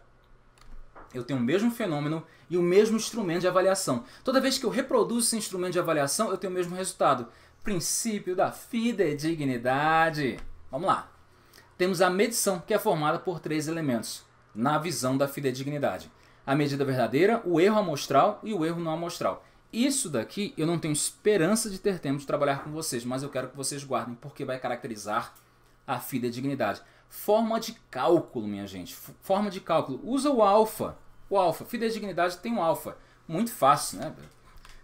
[SPEAKER 1] Eu tenho o mesmo fenômeno e o mesmo instrumento de avaliação. Toda vez que eu reproduzo esse instrumento de avaliação, eu tenho o mesmo resultado. Princípio da fidedignidade. Vamos lá. Temos a medição, que é formada por três elementos na visão da fidedignidade. A medida é verdadeira, o erro amostral e o erro não amostral. Isso daqui eu não tenho esperança de ter tempo de trabalhar com vocês, mas eu quero que vocês guardem porque vai caracterizar a fidedignidade. Forma de cálculo, minha gente. Forma de cálculo. Usa o alfa. O alfa. Fidedignidade tem um alfa. Muito fácil, né?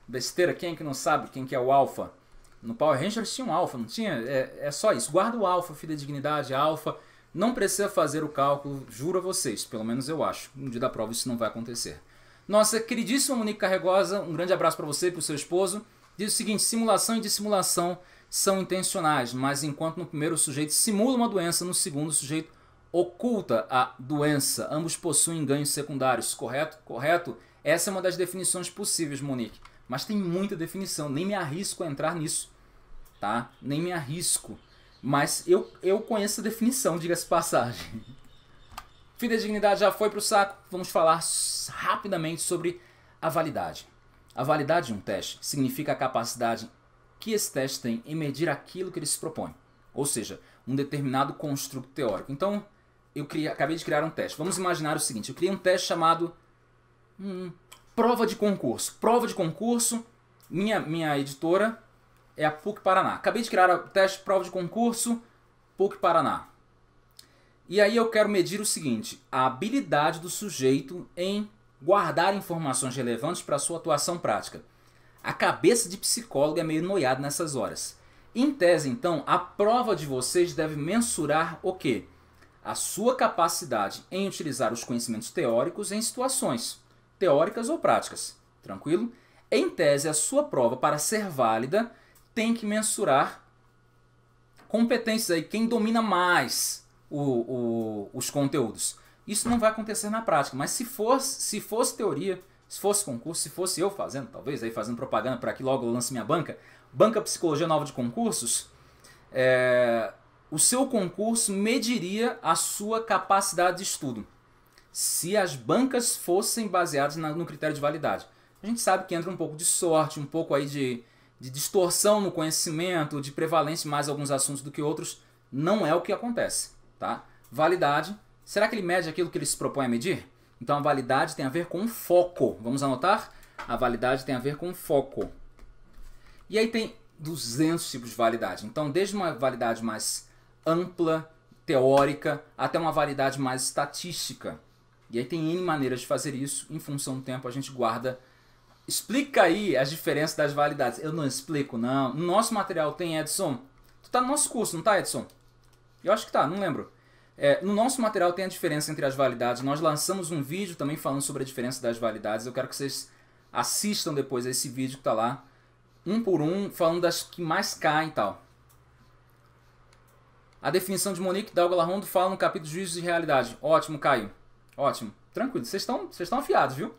[SPEAKER 1] Besteira, quem é que não sabe quem que é o alfa? No Power Rangers tinha um alfa, não tinha? É, é só isso. Guarda o alfa, fidedignidade, alfa. Não precisa fazer o cálculo, juro a vocês, pelo menos eu acho. No dia da prova isso não vai acontecer. Nossa queridíssima Monique Carregosa, um grande abraço para você e para o seu esposo. Diz o seguinte: simulação e dissimulação são intencionais, mas enquanto no primeiro o sujeito simula uma doença, no segundo o sujeito oculta a doença. Ambos possuem ganhos secundários, correto? Correto? Essa é uma das definições possíveis, Monique. Mas tem muita definição, nem me arrisco a entrar nisso, tá? Nem me arrisco. Mas eu, eu conheço a definição, diga-se passagem. dignidade já foi para o saco. Vamos falar rapidamente sobre a validade. A validade de um teste significa a capacidade que esse teste tem em medir aquilo que ele se propõe, ou seja, um determinado construto teórico. Então, eu criei, acabei de criar um teste. Vamos imaginar o seguinte: eu criei um teste chamado hum, prova de concurso. Prova de concurso. Minha minha editora é a PUC Paraná. Acabei de criar o teste prova de concurso PUC Paraná. E aí eu quero medir o seguinte: a habilidade do sujeito em guardar informações relevantes para sua atuação prática. A cabeça de psicólogo é meio noiada nessas horas. Em tese, então, a prova de vocês deve mensurar o quê? A sua capacidade em utilizar os conhecimentos teóricos em situações teóricas ou práticas. Tranquilo? Em tese, a sua prova, para ser válida, tem que mensurar competências aí, quem domina mais o, o, os conteúdos. Isso não vai acontecer na prática, mas se fosse, se fosse teoria, se fosse concurso, se fosse eu fazendo, talvez aí fazendo propaganda para que logo eu lance minha banca, Banca Psicologia Nova de Concursos, é, o seu concurso mediria a sua capacidade de estudo. Se as bancas fossem baseadas na, no critério de validade. A gente sabe que entra um pouco de sorte, um pouco aí de de distorção no conhecimento, de prevalência em mais alguns assuntos do que outros, não é o que acontece. Tá? Validade, será que ele mede aquilo que ele se propõe a medir? Então a validade tem a ver com foco. Vamos anotar? A validade tem a ver com foco. E aí tem 200 tipos de validade. Então, desde uma validade mais ampla, teórica, até uma validade mais estatística. E aí tem N maneiras de fazer isso. Em função do tempo, a gente guarda Explica aí as diferenças das validades. Eu não explico, não. No nosso material tem, Edson. Tu tá no nosso curso, não tá, Edson? Eu acho que tá, não lembro. É, no nosso material tem a diferença entre as validades. Nós lançamos um vídeo também falando sobre a diferença das validades. Eu quero que vocês assistam depois esse vídeo que tá lá. Um por um, falando das que mais caem e tal. A definição de Monique Dalgalarondo fala no capítulo Juízos de Realidade. Ótimo, Caio. Ótimo. Tranquilo. Vocês estão afiados, viu?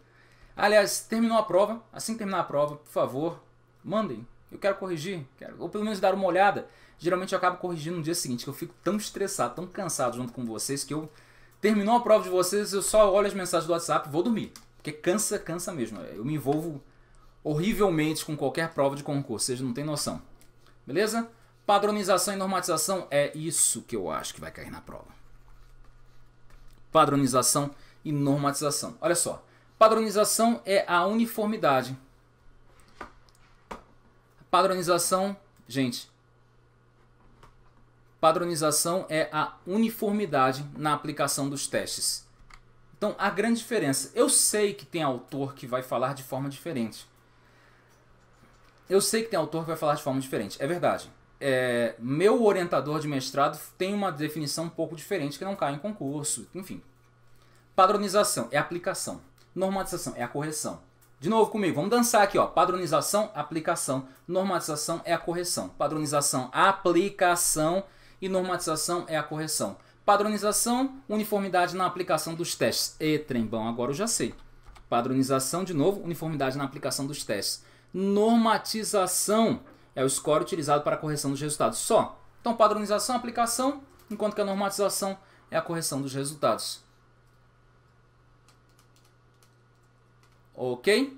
[SPEAKER 1] Aliás, terminou a prova, assim que terminar a prova, por favor, mandem. Eu quero corrigir, quero, ou pelo menos dar uma olhada. Geralmente eu acabo corrigindo no dia seguinte, que eu fico tão estressado, tão cansado junto com vocês, que eu terminou a prova de vocês, eu só olho as mensagens do WhatsApp e vou dormir. Porque cansa, cansa mesmo. Eu me envolvo horrivelmente com qualquer prova de concurso, vocês não têm noção. Beleza? Padronização e normatização é isso que eu acho que vai cair na prova. Padronização e normatização. Olha só. Padronização é a uniformidade. Padronização, gente, padronização é a uniformidade na aplicação dos testes. Então, a grande diferença. Eu sei que tem autor que vai falar de forma diferente. Eu sei que tem autor que vai falar de forma diferente, é verdade. É, meu orientador de mestrado tem uma definição um pouco diferente que não cai em concurso, enfim. Padronização é aplicação. Normatização é a correção. De novo comigo, vamos dançar aqui, ó. Padronização, aplicação. Normatização é a correção. Padronização, aplicação. E normatização é a correção. Padronização, uniformidade na aplicação dos testes. E trembão, agora eu já sei. Padronização, de novo, uniformidade na aplicação dos testes. Normatização é o score utilizado para a correção dos resultados. Só. Então, padronização, aplicação, enquanto que a normatização é a correção dos resultados. Ok?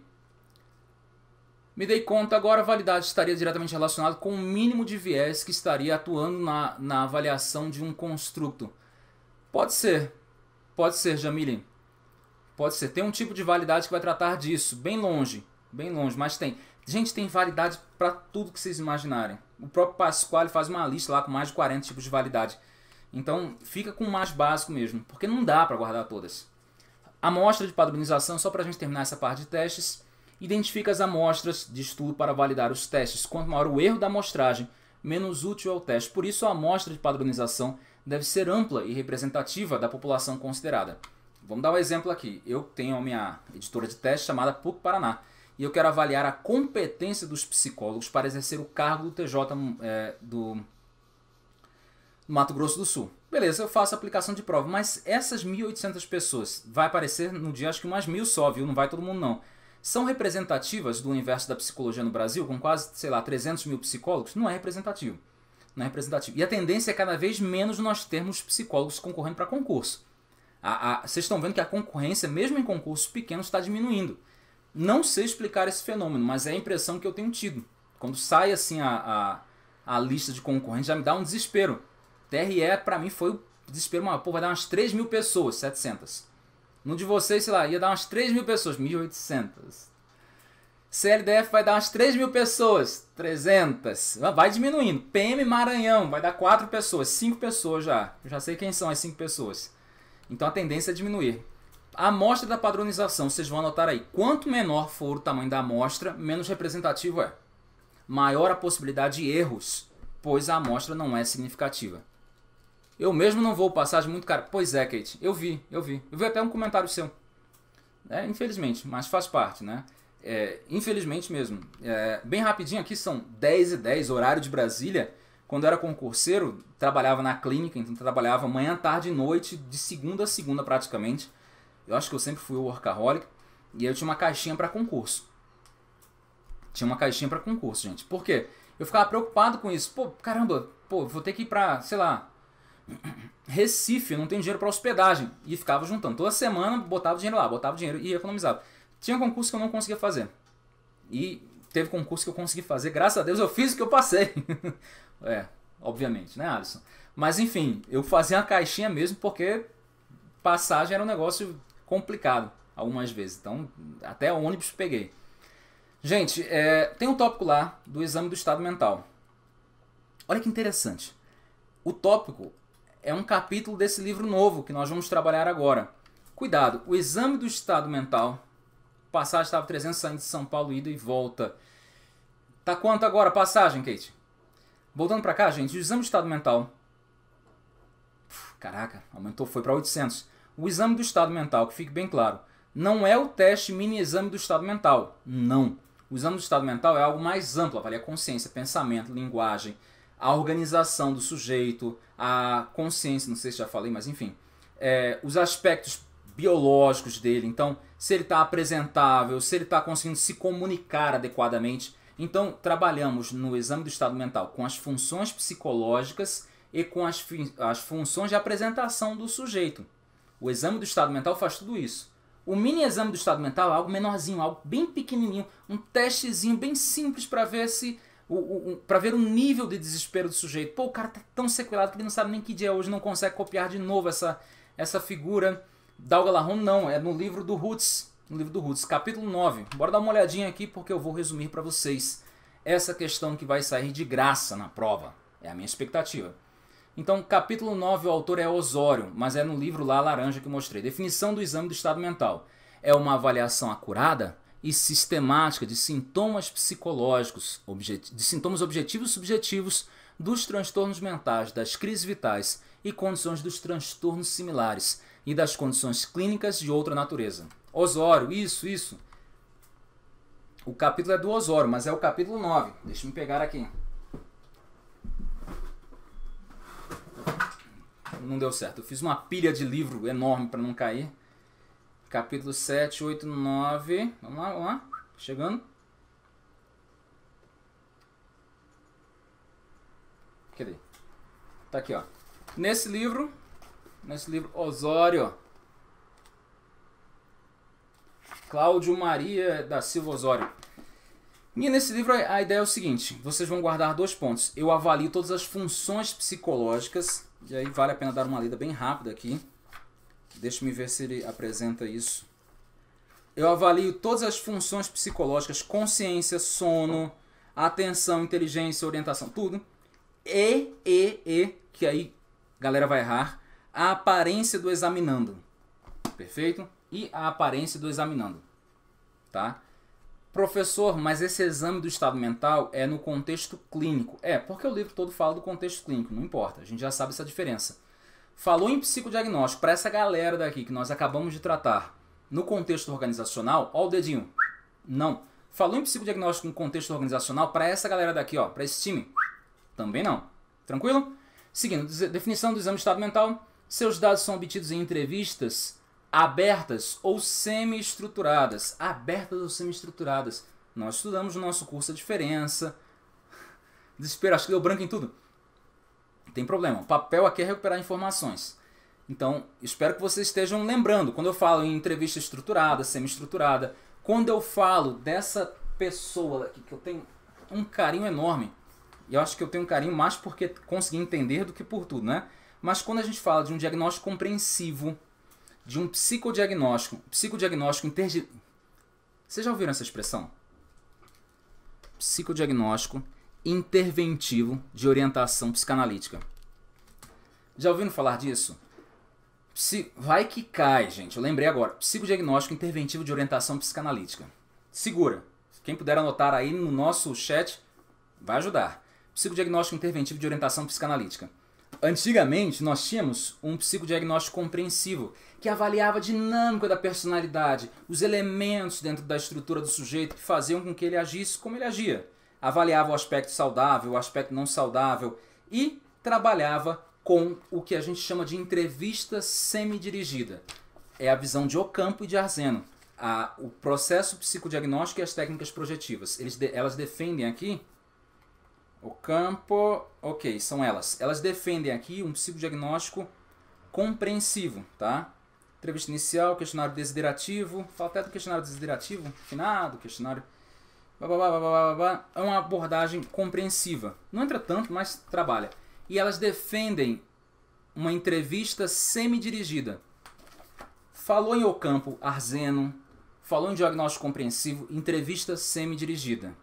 [SPEAKER 1] Me dei conta agora, a validade estaria diretamente relacionada com o mínimo de viés que estaria atuando na, na avaliação de um construto. Pode ser, pode ser, Jamile. Pode ser. Tem um tipo de validade que vai tratar disso, bem longe, bem longe, mas tem. Gente, tem validade para tudo que vocês imaginarem. O próprio Pasquale faz uma lista lá com mais de 40 tipos de validade. Então, fica com o mais básico mesmo, porque não dá para guardar todas. A amostra de padronização, só para a gente terminar essa parte de testes, identifica as amostras de estudo para validar os testes. Quanto maior o erro da amostragem, menos útil é o teste. Por isso, a amostra de padronização deve ser ampla e representativa da população considerada. Vamos dar um exemplo aqui. Eu tenho a minha editora de teste chamada PUC Paraná e eu quero avaliar a competência dos psicólogos para exercer o cargo do TJ é, eh, do Mato Grosso do Sul. Beleza, eu faço aplicação de prova, mas essas 1.800 pessoas, vai aparecer no dia acho que umas mil só, viu? Não vai todo mundo não. São representativas do universo da psicologia no Brasil, com quase, sei lá, 300 mil psicólogos? Não é representativo. Não é representativo. E a tendência é cada vez menos nós termos psicólogos concorrendo para concurso. A, a, vocês estão vendo que a concorrência, mesmo em concursos pequenos, está diminuindo. Não sei explicar esse fenômeno, mas é a impressão que eu tenho tido. Quando sai assim a, a, a lista de concorrentes, já me dá um desespero TRE, é, para mim, foi o desespero maior. Pô, vai dar umas 3 mil pessoas, 700. No de vocês, sei lá, ia dar umas 3 mil pessoas, 1.800. CLDF vai dar umas 3 mil pessoas, 300. Vai diminuindo. PM Maranhão vai dar 4 pessoas, 5 pessoas já. Eu já sei quem são as 5 pessoas. Então a tendência é diminuir. A amostra da padronização, vocês vão anotar aí. Quanto menor for o tamanho da amostra, menos representativo é. Maior a possibilidade de erros, pois a amostra não é significativa. Eu mesmo não vou passagem é muito cara. Pois é, Kate, eu vi, eu vi. Eu vi até um comentário seu. É, infelizmente, mas faz parte, né? É, infelizmente mesmo. É, bem rapidinho aqui, são 10 e 10, horário de Brasília. Quando eu era concurseiro, trabalhava na clínica, então trabalhava manhã, tarde e noite, de segunda a segunda praticamente. Eu acho que eu sempre fui workaholic. E eu tinha uma caixinha para concurso. Tinha uma caixinha para concurso, gente. Por quê? Eu ficava preocupado com isso. Pô, caramba, pô, vou ter que ir pra, sei lá, Recife, não tem dinheiro para hospedagem. E ficava juntando. Toda semana botava dinheiro lá, botava dinheiro e economizava. Tinha concurso que eu não conseguia fazer. E teve concurso que eu consegui fazer. Graças a Deus eu fiz o que eu passei. é, obviamente, né, Alisson? Mas enfim, eu fazia a caixinha mesmo porque passagem era um negócio complicado algumas vezes. Então, até ônibus peguei. Gente, é, tem um tópico lá do exame do estado mental. Olha que interessante. O tópico é um capítulo desse livro novo que nós vamos trabalhar agora. Cuidado, o exame do estado mental. Passagem estava 300 saindo de São Paulo, ida e volta. Tá quanto agora passagem, Kate? Voltando para cá, gente, o exame do estado mental. caraca, aumentou, foi para 800. O exame do estado mental, que fique bem claro, não é o teste mini exame do estado mental. Não. O exame do estado mental é algo mais amplo, avalia consciência, pensamento, linguagem, a organização do sujeito, a consciência, não sei se já falei, mas enfim, é, os aspectos biológicos dele. Então, se ele está apresentável, se ele está conseguindo se comunicar adequadamente. Então, trabalhamos no exame do estado mental com as funções psicológicas e com as, as funções de apresentação do sujeito. O exame do estado mental faz tudo isso. O mini exame do estado mental é algo menorzinho, algo bem pequenininho, um testezinho bem simples para ver se para ver o nível de desespero do sujeito. Pô, o cara tá tão sequelado que ele não sabe nem que dia é hoje, não consegue copiar de novo essa, essa figura. Dalga Galahorn não, é no livro do Roots, no livro do Roots, capítulo 9. Bora dar uma olhadinha aqui porque eu vou resumir para vocês essa questão que vai sair de graça na prova. É a minha expectativa. Então, capítulo 9, o autor é Osório, mas é no livro lá laranja que mostrei. Definição do exame do estado mental. É uma avaliação acurada e sistemática de sintomas psicológicos, de sintomas objetivos e subjetivos dos transtornos mentais, das crises vitais e condições dos transtornos similares e das condições clínicas de outra natureza. Osório, isso, isso. O capítulo é do Osório, mas é o capítulo 9. Deixa eu me pegar aqui. Não deu certo. Eu fiz uma pilha de livro enorme para não cair. Capítulo 7, 8, 9. Vamos lá, vamos lá. Tá chegando. Cadê? Tá aqui, ó. Nesse livro, nesse livro Osório, Cláudio Maria da Silva Osório. E nesse livro a ideia é o seguinte: vocês vão guardar dois pontos. Eu avalio todas as funções psicológicas, e aí vale a pena dar uma lida bem rápida aqui. Deixe-me ver se ele apresenta isso. Eu avalio todas as funções psicológicas, consciência, sono, atenção, inteligência, orientação, tudo. E, e, e, que aí a galera vai errar, a aparência do examinando. Perfeito? E a aparência do examinando. Tá? Professor, mas esse exame do estado mental é no contexto clínico. É, porque o livro todo fala do contexto clínico, não importa, a gente já sabe essa diferença. Falou em psicodiagnóstico para essa galera daqui que nós acabamos de tratar no contexto organizacional, ó o dedinho. Não. Falou em psicodiagnóstico no contexto organizacional para essa galera daqui, ó, para esse time. Também não. Tranquilo? Seguindo, definição do exame de estado mental. Seus dados são obtidos em entrevistas abertas ou semi-estruturadas. Abertas ou semi-estruturadas. Nós estudamos no nosso curso a diferença. Desespero, acho que deu branco em tudo tem problema. O papel aqui é recuperar informações. Então, espero que vocês estejam lembrando. Quando eu falo em entrevista estruturada, semi-estruturada, quando eu falo dessa pessoa aqui, que eu tenho um carinho enorme, e eu acho que eu tenho um carinho mais porque consegui entender do que por tudo, né? Mas quando a gente fala de um diagnóstico compreensivo, de um psicodiagnóstico, psicodiagnóstico interdi... Vocês já ouviram essa expressão? Psicodiagnóstico interventivo de orientação psicanalítica. Já ouviram falar disso? Psi... Vai que cai, gente. Eu lembrei agora. Psicodiagnóstico interventivo de orientação psicanalítica. Segura. Quem puder anotar aí no nosso chat vai ajudar. Psicodiagnóstico interventivo de orientação psicanalítica. Antigamente, nós tínhamos um psicodiagnóstico compreensivo, que avaliava a dinâmica da personalidade, os elementos dentro da estrutura do sujeito que faziam com que ele agisse como ele agia avaliava o aspecto saudável, o aspecto não saudável e trabalhava com o que a gente chama de entrevista semidirigida. É a visão de Ocampo e de Arzeno. A, o processo psicodiagnóstico e as técnicas projetivas. Eles de, elas defendem aqui. O campo. Ok, são elas. Elas defendem aqui um psicodiagnóstico compreensivo, tá? Entrevista inicial, questionário desiderativo. Fala até do questionário desiderativo, finado, questionário é uma abordagem compreensiva. Não entra tanto, mas trabalha. E elas defendem uma entrevista semi-dirigida. Falou em Ocampo, Arzeno, falou em diagnóstico compreensivo, entrevista semi-dirigida.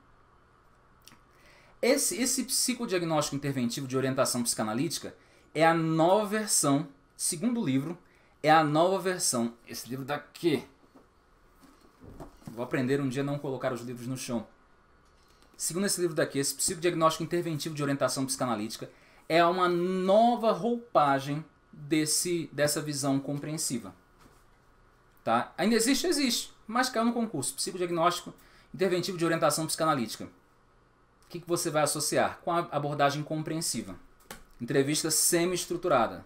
[SPEAKER 1] Esse, esse psicodiagnóstico interventivo de orientação psicanalítica é a nova versão, segundo o livro, é a nova versão. Esse livro daqui, Vou aprender um dia a não colocar os livros no chão. Segundo esse livro daqui, esse psicodiagnóstico interventivo de orientação psicanalítica é uma nova roupagem desse, dessa visão compreensiva. Tá? Ainda existe? Existe, mas caiu no concurso. Psicodiagnóstico interventivo de orientação psicanalítica. O que, que você vai associar? Com a abordagem compreensiva. Entrevista semi-estruturada.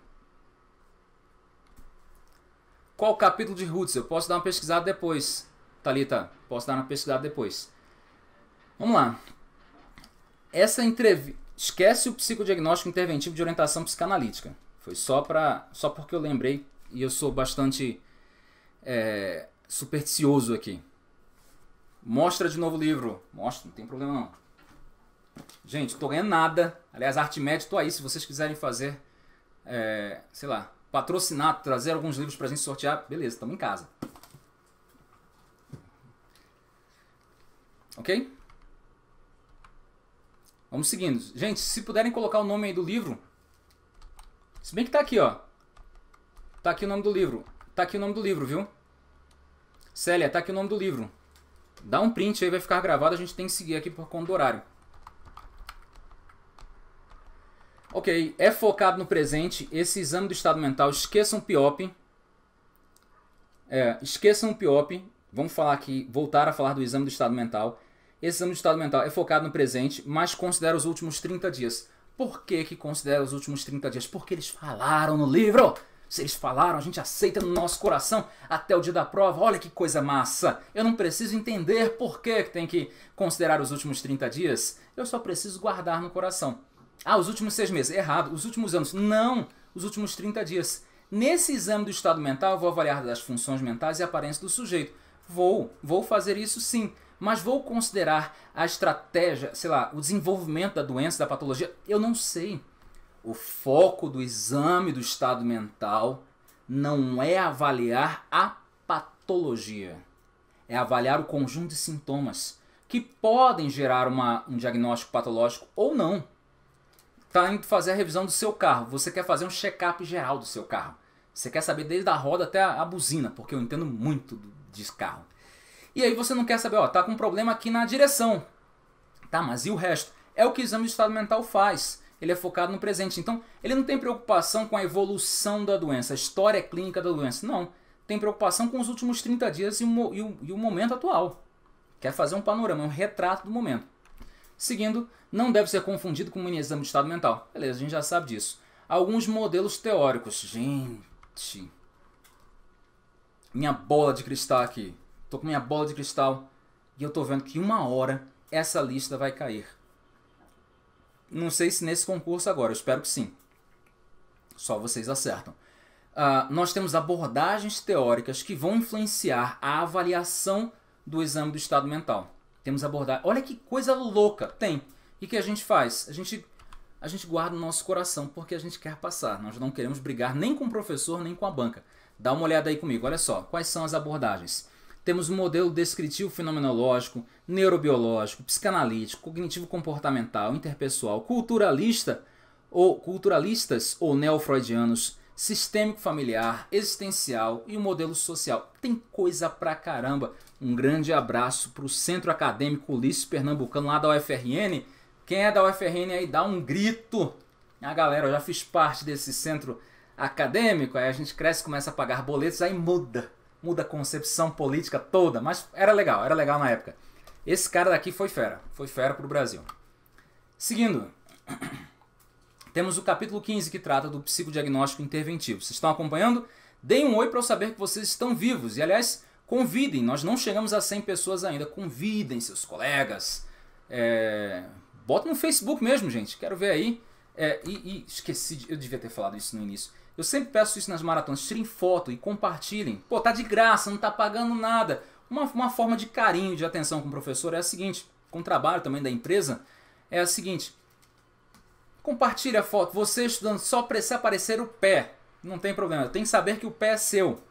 [SPEAKER 1] Qual capítulo de Roots? Eu posso dar uma pesquisada depois. Thalita, posso dar uma pesquisada depois. Vamos lá. Essa entrevista. Esquece o psicodiagnóstico interventivo de orientação psicanalítica. Foi só, para, só porque eu lembrei e eu sou bastante é, supersticioso aqui. Mostra de novo o livro. Mostra, não tem problema não. Gente, tô ganhando nada. Aliás, média, tô aí. Se vocês quiserem fazer, é, sei lá, patrocinar, trazer alguns livros pra gente sortear, beleza, estamos em casa. Ok? Vamos seguindo. Gente, se puderem colocar o nome aí do livro. Se bem que tá aqui, ó. Tá aqui o nome do livro. Tá aqui o nome do livro, viu? Célia, tá aqui o nome do livro. Dá um print aí, vai ficar gravado. A gente tem que seguir aqui por conta do horário. Ok, é focado no presente. Esse exame do estado mental, esqueçam o PIOP. É, esqueçam o PIOP. Vamos falar aqui, voltar a falar do exame do estado mental. Esse exame de estado mental é focado no presente, mas considera os últimos 30 dias. Por que, que considera os últimos 30 dias? Porque eles falaram no livro! Se eles falaram, a gente aceita no nosso coração até o dia da prova. Olha que coisa massa! Eu não preciso entender por que tem que considerar os últimos 30 dias. Eu só preciso guardar no coração. Ah, os últimos seis meses. Errado. Os últimos anos. Não! Os últimos 30 dias. Nesse exame do estado mental, eu vou avaliar das funções mentais e aparência do sujeito. Vou, vou fazer isso sim mas vou considerar a estratégia, sei lá, o desenvolvimento da doença, da patologia, eu não sei. O foco do exame do estado mental não é avaliar a patologia, é avaliar o conjunto de sintomas que podem gerar uma, um diagnóstico patológico ou não. Está indo fazer a revisão do seu carro, você quer fazer um check-up geral do seu carro. Você quer saber desde a roda até a, a buzina, porque eu entendo muito de carro. E aí você não quer saber, ó, tá com um problema aqui na direção. Tá, mas e o resto? É o que o exame de estado mental faz. Ele é focado no presente. Então, ele não tem preocupação com a evolução da doença, a história clínica da doença. Não. Tem preocupação com os últimos 30 dias e o, e o, e o momento atual. Quer fazer um panorama, um retrato do momento. Seguindo, não deve ser confundido com um exame de estado mental. Beleza, a gente já sabe disso. Alguns modelos teóricos. Gente. Minha bola de cristal aqui tô com minha bola de cristal e eu tô vendo que uma hora essa lista vai cair. Não sei se nesse concurso agora, eu espero que sim. Só vocês acertam. Uh, nós temos abordagens teóricas que vão influenciar a avaliação do exame do estado mental. Temos abordagens. Olha que coisa louca! Tem. E que a gente faz? A gente, a gente guarda o nosso coração porque a gente quer passar. Nós não queremos brigar nem com o professor, nem com a banca. Dá uma olhada aí comigo, olha só. Quais são as abordagens? Temos um modelo descritivo fenomenológico, neurobiológico, psicanalítico, cognitivo-comportamental, interpessoal, culturalista ou culturalistas ou neofreudianos, sistêmico familiar, existencial e o um modelo social. Tem coisa pra caramba. Um grande abraço pro Centro Acadêmico Ulisses Pernambucano lá da UFRN. Quem é da UFRN aí dá um grito. A ah, galera, eu já fiz parte desse centro acadêmico, aí a gente cresce, começa a pagar boletos, aí muda muda a concepção política toda, mas era legal, era legal na época. Esse cara daqui foi fera, foi fera pro Brasil. Seguindo, temos o capítulo 15 que trata do psicodiagnóstico interventivo. Vocês estão acompanhando? Deem um oi para eu saber que vocês estão vivos. E aliás, convidem, nós não chegamos a 100 pessoas ainda. Convidem seus colegas. É... Bota no Facebook mesmo, gente. Quero ver aí. É, e, e esqueci, de... eu devia ter falado isso no início. Eu sempre peço isso nas maratonas, tirem foto e compartilhem. Pô, tá de graça, não tá pagando nada. Uma, uma forma de carinho, de atenção com o professor é a seguinte, com o trabalho também da empresa, é a seguinte. Compartilhe a foto. Você estudando só precisa aparecer o pé. Não tem problema, tem que saber que o pé é seu.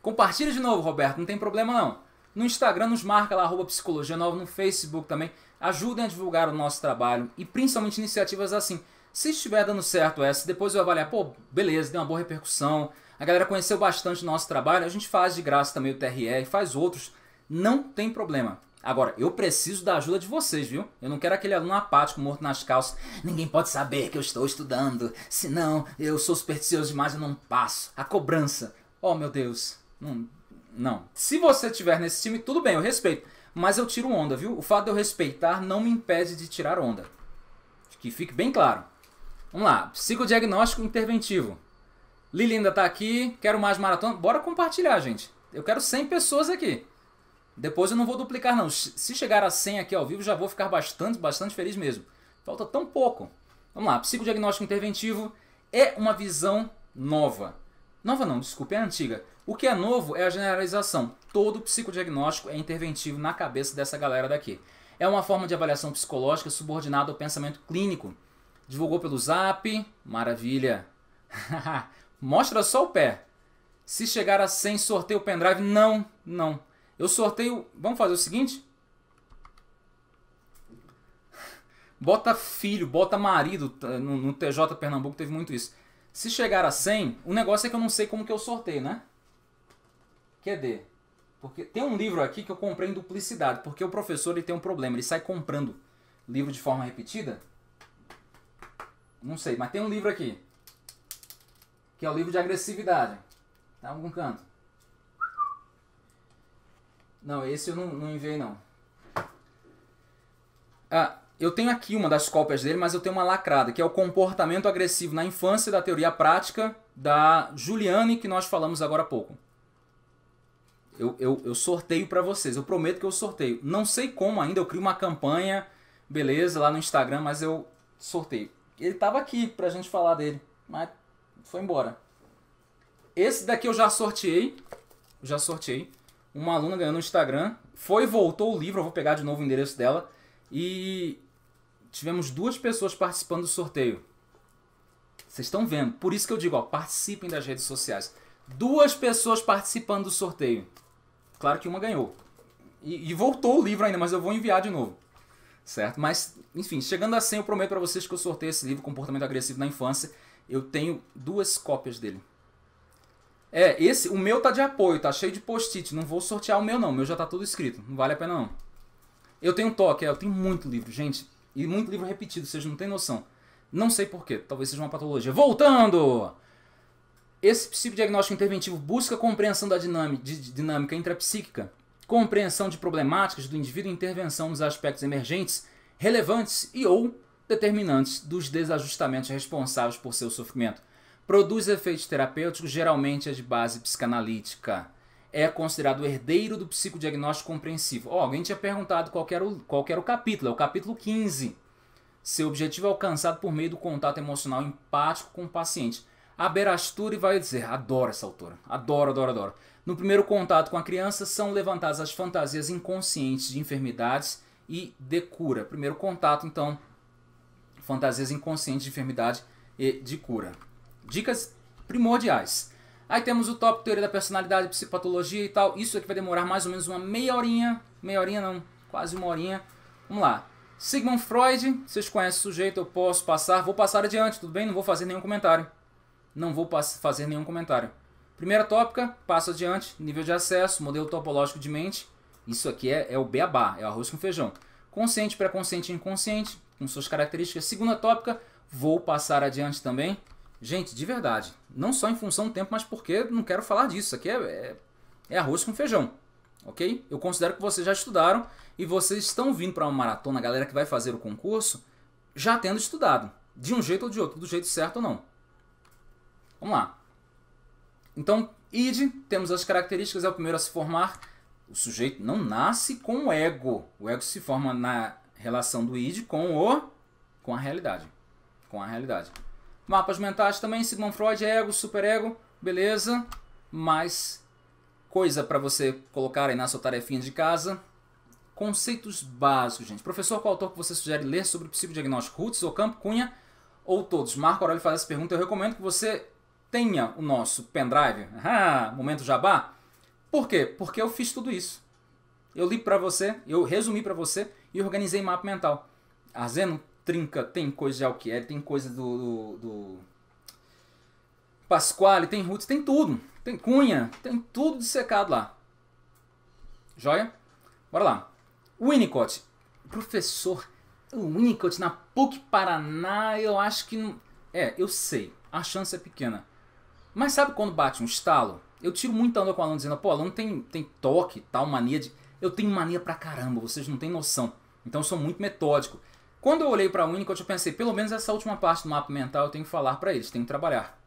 [SPEAKER 1] Compartilhe de novo, Roberto, não tem problema não. No Instagram nos marca lá, arroba Psicologia Nova, no Facebook também. Ajudem a divulgar o nosso trabalho e principalmente iniciativas assim. Se estiver dando certo essa, depois eu avaliar, pô, beleza, deu uma boa repercussão, a galera conheceu bastante o nosso trabalho, a gente faz de graça também o e faz outros, não tem problema. Agora, eu preciso da ajuda de vocês, viu? Eu não quero aquele aluno apático, morto nas calças. Ninguém pode saber que eu estou estudando. Senão, eu sou supersticioso demais e não passo. A cobrança. Oh, meu Deus. Não, não. Se você tiver nesse time, tudo bem, eu respeito. Mas eu tiro onda, viu? O fato de eu respeitar não me impede de tirar onda. Que fique bem claro. Vamos lá, psicodiagnóstico interventivo. Lili ainda tá aqui, quero mais maratona. Bora compartilhar, gente. Eu quero 100 pessoas aqui. Depois eu não vou duplicar não. Se chegar a 100 aqui ao vivo, já vou ficar bastante, bastante feliz mesmo. Falta tão pouco. Vamos lá, psicodiagnóstico interventivo é uma visão nova. Nova não, desculpa, é antiga. O que é novo é a generalização. Todo psicodiagnóstico é interventivo na cabeça dessa galera daqui. É uma forma de avaliação psicológica subordinada ao pensamento clínico Divulgou pelo zap. Maravilha. Mostra só o pé. Se chegar a 100, sorteio o pendrive. Não, não. Eu sorteio... Vamos fazer o seguinte? Bota filho, bota marido. No, TJ Pernambuco teve muito isso. Se chegar a 100, o negócio é que eu não sei como que eu sorteio, né? Cadê? Porque tem um livro aqui que eu comprei em duplicidade. Porque o professor ele tem um problema. Ele sai comprando livro de forma repetida. Não sei, mas tem um livro aqui. Que é o livro de agressividade. Tá em algum canto. Não, esse eu não, não enviei não. Ah, eu tenho aqui uma das cópias dele, mas eu tenho uma lacrada, que é o comportamento agressivo na infância da teoria prática da Juliane, que nós falamos agora há pouco. Eu, eu, eu sorteio para vocês, eu prometo que eu sorteio. Não sei como ainda, eu crio uma campanha, beleza, lá no Instagram, mas eu sorteio. Ele estava aqui para a gente falar dele, mas foi embora. Esse daqui eu já sorteei. Já sorteei. Uma aluna ganhou no Instagram. Foi voltou o livro. Eu vou pegar de novo o endereço dela. E tivemos duas pessoas participando do sorteio. Vocês estão vendo? Por isso que eu digo, ó, participem das redes sociais. Duas pessoas participando do sorteio. Claro que uma ganhou. E, e voltou o livro ainda, mas eu vou enviar de novo certo? Mas, enfim, chegando a 100, eu prometo para vocês que eu sorteio esse livro, Comportamento Agressivo na Infância. Eu tenho duas cópias dele. É, esse, o meu tá de apoio, tá cheio de post-it. Não vou sortear o meu não, o meu já tá tudo escrito. Não vale a pena não. Eu tenho um toque, é, eu tenho muito livro, gente. E muito livro repetido, vocês não têm noção. Não sei porquê, talvez seja uma patologia. Voltando! Esse psicodiagnóstico interventivo busca a compreensão da dinâmica, de, de dinâmica intrapsíquica compreensão de problemáticas do indivíduo e intervenção nos aspectos emergentes, relevantes e ou determinantes dos desajustamentos responsáveis por seu sofrimento. Produz efeitos terapêuticos, geralmente é de base psicanalítica. É considerado o herdeiro do psicodiagnóstico compreensivo. Oh, alguém tinha perguntado qual era, o, qual era o capítulo, é o capítulo 15. Seu objetivo é alcançado por meio do contato emocional empático com o paciente. A Berasturi vai dizer, adoro essa autora, adoro, adoro, adoro. No primeiro contato com a criança são levantadas as fantasias inconscientes de enfermidades e de cura. Primeiro contato, então, fantasias inconscientes de enfermidade e de cura. Dicas primordiais. Aí temos o tópico teoria da personalidade, psicopatologia e tal. Isso aqui vai demorar mais ou menos uma meia horinha, meia horinha não, quase uma horinha. Vamos lá. Sigmund Freud, vocês conhecem o sujeito, eu posso passar, vou passar adiante, tudo bem? Não vou fazer nenhum comentário não vou fazer nenhum comentário. Primeira tópica, passo adiante, nível de acesso, modelo topológico de mente. Isso aqui é, é o beabá, é o arroz com feijão. Consciente, pré-consciente e inconsciente, com suas características. Segunda tópica, vou passar adiante também. Gente, de verdade, não só em função do tempo, mas porque não quero falar disso. Isso aqui é, é, é arroz com feijão, ok? Eu considero que vocês já estudaram e vocês estão vindo para uma maratona, a galera que vai fazer o concurso, já tendo estudado, de um jeito ou de outro, do jeito certo ou não. Vamos lá. Então, id, temos as características, é o primeiro a se formar. O sujeito não nasce com o ego. O ego se forma na relação do id com o com a realidade. Com a realidade. Mapas mentais também, Sigmund Freud, ego, superego, beleza? Mais coisa para você colocar aí na sua tarefinha de casa. Conceitos básicos, gente. Professor, qual autor que você sugere ler sobre psicodiagnóstico? Rutz, Ocampo, Cunha ou todos? Marco Aurélio faz essa pergunta. Eu recomendo que você tenha o nosso pendrive. Ah, momento jabá. Por quê? Porque eu fiz tudo isso. Eu li para você, eu resumi para você e organizei mapa mental. Arzeno Trinca tem coisa de Alquier, tem coisa do, do, do Pasquale, tem Roots, tem tudo. Tem Cunha, tem tudo dissecado lá. Joia? Bora lá. Winnicott. Professor Winnicott na PUC Paraná, eu acho que... Não... É, eu sei. A chance é pequena. Mas sabe quando bate um estalo? Eu tiro muita onda com o aluno dizendo, pô, aluno tem, tem toque, tal, mania de. Eu tenho mania pra caramba, vocês não têm noção. Então eu sou muito metódico. Quando eu olhei para o Unicode, eu pensei, pelo menos essa última parte do mapa mental eu tenho que falar para eles, tenho que trabalhar.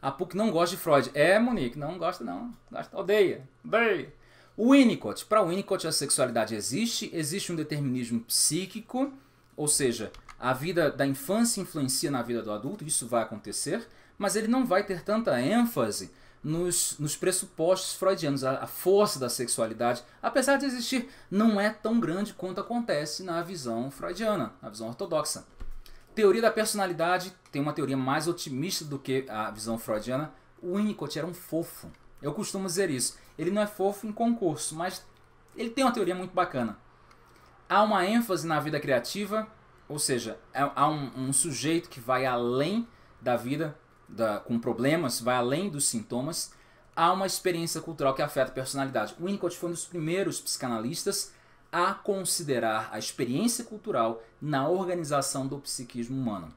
[SPEAKER 1] A PUC não gosta de Freud. É, Monique, não gosta não. Gosta, odeia. Odeia. Winnicott. Para Winnicott, a sexualidade existe, existe um determinismo psíquico, ou seja, a vida da infância influencia na vida do adulto, isso vai acontecer mas ele não vai ter tanta ênfase nos, nos pressupostos freudianos. A, a, força da sexualidade, apesar de existir, não é tão grande quanto acontece na visão freudiana, na visão ortodoxa. Teoria da personalidade tem uma teoria mais otimista do que a visão freudiana. O Winnicott era um fofo. Eu costumo dizer isso. Ele não é fofo em concurso, mas ele tem uma teoria muito bacana. Há uma ênfase na vida criativa, ou seja, é, há um, um sujeito que vai além da vida da, com problemas, vai além dos sintomas, há uma experiência cultural que afeta a personalidade. O Winnicott foi um dos primeiros psicanalistas a considerar a experiência cultural na organização do psiquismo humano.